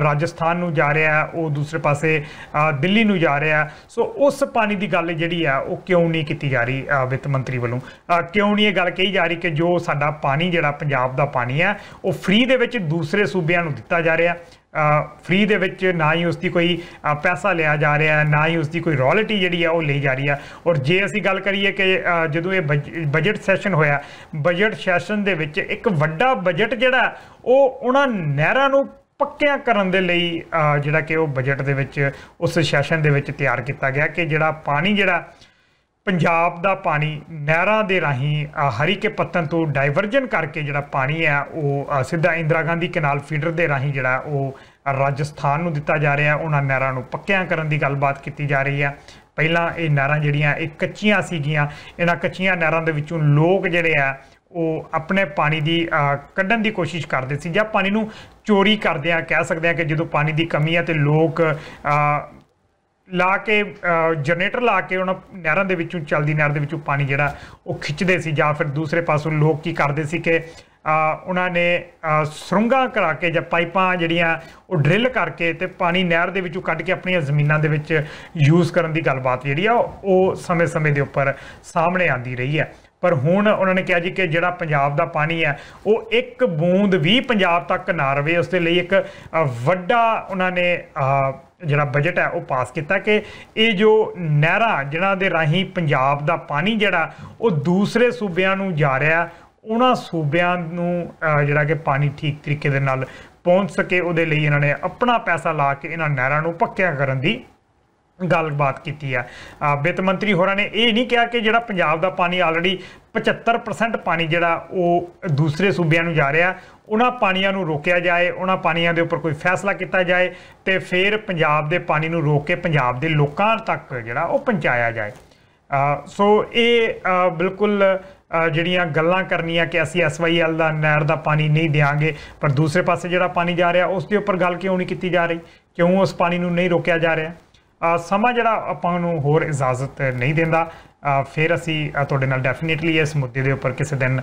ਰਾਜਸਥਾਨ ਨੂੰ ਜਾ ਰਿਹਾ ਹੈ ਉਹ ਦੂਸਰੇ ਪਾਸੇ ਦਿੱਲੀ ਨੂੰ ਜਾ ਰਿਹਾ ਹੈ ਸੋ ਉਸ ਪਾਣੀ ਦੀ ਗੱਲ ਜਿਹੜੀ ਆ ਉਹ ਕਿਉਂ ਨਹੀਂ ਕੀਤੀ ਜਾ ਰਹੀ ਵਿੱਤ ਮੰਤਰੀ ਵੱਲੋਂ ਕਿਉਂ ਨਹੀਂ ਇਹ ਗੱਲ ਕਹੀ ਜਾ ਰਹੀ ਕਿ ਜੋ ਸਾਡਾ ਪਾਣੀ ਜਿਹੜਾ ਪੰਜਾਬ ਦਾ ਪਾਣੀ ਹੈ ਉਹ ਫ੍ਰੀ ਦੇ ਵਿੱਚ ਦੂਸਰੇ ਸੂਬਿਆਂ ਨੂੰ ਦਿੱਤਾ ਜਾ ਰਿਹਾ ਫ੍ਰੀ ਦੇ ਵਿੱਚ ਨਾ ਹੀ ਉਸ ਦੀ ਕੋਈ ਪੈਸਾ ਲਿਆ ਜਾ ਰਿਹਾ ਹੈ ਨਾ ਹੀ ਉਸ ਦੀ ਕੋਈ ਰਾਇਲਟੀ ਜਿਹੜੀ ਆ ਉਹ ਲਈ ਜਾ ਰਹੀ ਆ ਔਰ ਜੇ ਅਸੀਂ ਗੱਲ ਕਰੀਏ ਕਿ ਜਦੋਂ ਇਹ ਬਜਟ ਸੈਸ਼ਨ ਹੋਇਆ ਬਜਟ ਸੈਸ਼ਨ ਦੇ ਵਿੱਚ ਇੱਕ ਵੱਡਾ ਬਜਟ ਜਿਹੜਾ ਉਹ ਉਹਨਾਂ ਨਹਿਰਾਂ ਨੂੰ ਪੱਕਿਆਂ ਕਰਨ ਦੇ ਲਈ ਜਿਹੜਾ ਕਿ ਉਹ ਬਜਟ ਦੇ ਵਿੱਚ ਉਸ ਸੈਸ਼ਨ ਦੇ ਵਿੱਚ ਤਿਆਰ ਕੀਤਾ ਗਿਆ ਕਿ ਜਿਹੜਾ ਪਾਣੀ ਜਿਹੜਾ ਪੰਜਾਬ ਦਾ ਪਾਣੀ ਨਹਿਰਾਂ ਦੇ ਰਾਹੀਂ ਹਰੀ ਕੇ ਪੱਤਨ ਤੋਂ ਡਾਈਵਰਜਨ ਕਰਕੇ ਜਿਹੜਾ ਪਾਣੀ ਹੈ ਉਹ ਸਿੱਧਾ ਇੰਦਰਾ ਗਾਂਧੀ ਕਨਾਲ ਫੀਡਰ ਦੇ ਰਾਹੀਂ ਜਿਹੜਾ ਉਹ ਰਾਜਸਥਾਨ ਨੂੰ ਦਿੱਤਾ ਜਾ ਰਿਹਾ ਉਹਨਾਂ ਨਹਿਰਾਂ ਨੂੰ ਪੱਕਿਆਂ ਕਰਨ ਦੀ ਗੱਲਬਾਤ ਕੀਤੀ ਜਾ ਰਹੀ ਹੈ ਪਹਿਲਾਂ ਇਹ ਨਹਿਰਾਂ ਜਿਹੜੀਆਂ ਇਹ ਕੱਚੀਆਂ ਸੀਗੀਆਂ ਇਹਨਾਂ ਕੱਚੀਆਂ ਨਹਿਰਾਂ ਦੇ ਵਿੱਚੋਂ ਲੋਕ ਜਿਹੜੇ ਆ ਉਹ ਆਪਣੇ ਪਾਣੀ ਦੀ ਕੱਢਣ ਦੀ ਕੋਸ਼ਿਸ਼ ਕਰਦੇ ਸੀ ਜਾਂ ਪਾਣੀ ਨੂੰ ਚੋਰੀ ਕਰਦੇ ਆ ਕਹਿ ਸਕਦੇ ਆ ਕਿ ਜਦੋਂ ਪਾਣੀ ਦੀ ਕਮੀ ਆ ਤੇ ਲੋਕ ਲਾ ਕੇ ਜਨਰੇਟਰ ਲਾ ਕੇ ਉਹਨਾਂ ਨਹਿਰਾਂ ਦੇ ਵਿੱਚੋਂ ਚਲਦੀ ਨਹਿਰ ਦੇ ਵਿੱਚੋਂ ਪਾਣੀ ਜਿਹੜਾ ਉਹ ਖਿੱਚਦੇ ਸੀ ਜਾਂ ਫਿਰ ਦੂਸਰੇ ਪਾਸੋਂ ਲੋਕ ਕੀ ਕਰਦੇ ਸੀ ਕਿ ਉਹਨਾਂ ਨੇ ਸੁਰੰਗਾਂ ਕਰਾ ਕੇ ਜਾਂ ਪਾਈਪਾਂ ਜਿਹੜੀਆਂ ਉਹ ਡ੍ਰਿਲ ਕਰਕੇ ਤੇ ਪਾਣੀ ਨਹਿਰ ਦੇ ਵਿੱਚੋਂ ਕੱਢ ਕੇ ਆਪਣੀਆਂ ਜ਼ਮੀਨਾਂ ਦੇ ਵਿੱਚ ਯੂਜ਼ ਕਰਨ ਦੀ ਗੱਲਬਾਤ ਜਿਹੜੀ ਆ ਉਹ ਸਮੇਂ-ਸਮੇਂ ਦੇ ਉੱਪਰ ਸਾਹਮਣੇ ਆਂਦੀ ਰਹੀ ਹੈ ਪਰ ਹੁਣ ਉਹਨਾਂ ਨੇ ਕਿਹਾ ਜੀ ਕਿ ਜਿਹੜਾ ਪੰਜਾਬ ਦਾ ਪਾਣੀ ਹੈ ਉਹ ਇੱਕ ਬੂੰਦ ਵੀ ਪੰਜਾਬ ਤੱਕ ਨਾ ਰਵੇ ਉਸ ਦੇ ਲਈ ਇੱਕ ਵੱਡਾ ਉਹਨਾਂ ਨੇ ਜਿਹੜਾ ਬਜਟ ਹੈ ਉਹ ਪਾਸ ਕੀਤਾ ਕਿ ਇਹ ਜੋ ਨਹਿਰਾ ਜਿਨ੍ਹਾਂ ਦੇ ਰਾਹੀਂ ਪੰਜਾਬ ਦਾ ਪਾਣੀ ਜਿਹੜਾ ਉਹ ਦੂਸਰੇ ਸੂਬਿਆਂ ਨੂੰ ਜਾ ਰਿਹਾ ਉਹਨਾਂ ਸੂਬਿਆਂ ਨੂੰ ਜਿਹੜਾ ਕਿ ਪਾਣੀ ਠੀਕ ਤਰੀਕੇ ਦੇ ਨਾਲ ਪਹੁੰਚ ਸਕੇ ਉਹਦੇ ਲਈ ਇਹਨਾਂ ਨੇ ਆਪਣਾ ਪੈਸਾ ਲਾ ਕੇ ਇਹਨਾਂ ਨਹਿਰਾਂ ਨੂੰ ਪੱਕਿਆ ਕਰਨ ਦੀ ਗੱਲਬਾਤ ਕੀਤੀ ਆ ਵਿੱਤ ਮੰਤਰੀ ਹੋਰਾਂ ਨੇ ਇਹ ਨਹੀਂ ਕਿਹਾ ਕਿ ਜਿਹੜਾ ਪੰਜਾਬ ਦਾ ਪਾਣੀ ਆਲਰੇਡੀ 75% ਪਾਣੀ ਜਿਹੜਾ ਉਹ ਦੂਸਰੇ ਸੂਬਿਆਂ ਨੂੰ ਜਾ ਰਿਹਾ ਉਹਨਾਂ ਪਾਣੀਆਂ ਨੂੰ ਰੋਕਿਆ ਜਾਏ ਉਹਨਾਂ ਪਾਣੀਆਂ ਦੇ ਉੱਪਰ ਕੋਈ ਫੈਸਲਾ ਕੀਤਾ ਜਾਏ ਤੇ ਫਿਰ ਪੰਜਾਬ ਦੇ ਪਾਣੀ ਨੂੰ ਰੋਕ ਕੇ ਪੰਜਾਬ ਦੇ ਲੋਕਾਂ ਤੱਕ ਜਿਹੜਾ ਉਹ ਪਹੁੰਚਾਇਆ ਜਾਏ ਸੋ ਇਹ ਬਿਲਕੁਲ ਜਿਹੜੀਆਂ ਗੱਲਾਂ ਕਰਨੀਆਂ ਕਿ ਅਸੀਂ ਐਸਵਾਈਐਲ ਦਾ ਨਹਿਰ ਦਾ ਪਾਣੀ ਨਹੀਂ ਦੇਾਂਗੇ ਪਰ ਦੂਸਰੇ ਪਾਸੇ ਜਿਹੜਾ ਪਾਣੀ ਜਾ ਰਿਹਾ ਉਸ ਦੇ ਉੱਪਰ ਗੱਲ ਕਿਉਂ ਨਹੀਂ ਕੀਤੀ ਜਾ ਰਹੀ ਕਿਉਂ ਉਸ ਪਾਣੀ ਨੂੰ ਨਹੀਂ ਰੋਕਿਆ ਜਾ ਰਿਹਾ ਸਮਾਂ ਜਿਹੜਾ ਆਪਾਂ ਨੂੰ ਹੋਰ ਇਜਾਜ਼ਤ ਨਹੀਂ ਦਿੰਦਾ ਫਿਰ ਅਸੀਂ ਤੁਹਾਡੇ ਨਾਲ ਡੈਫੀਨਿਟਲੀ ਇਸ ਮੁੱਦੇ ਦੇ ਉੱਪਰ ਕਿਸੇ ਦਿਨ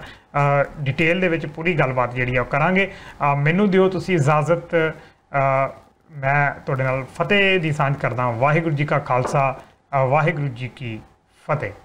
ਡਿਟੇਲ ਦੇ ਵਿੱਚ ਪੂਰੀ ਗੱਲਬਾਤ ਜਿਹੜੀ ਆ ਉਹ ਕਰਾਂਗੇ ਮੈਨੂੰ ਦਿਓ ਤੁਸੀਂ ਇਜਾਜ਼ਤ ਮੈਂ ਤੁਹਾਡੇ ਨਾਲ ਫਤਿਹ ਦੀ ਸਾਂਝ ਕਰਦਾ ਵਾਹਿਗੁਰੂ ਜੀ ਕਾ ਖਾਲਸਾ ਵਾਹਿਗੁਰੂ ਜੀ ਕੀ ਫਤਿਹ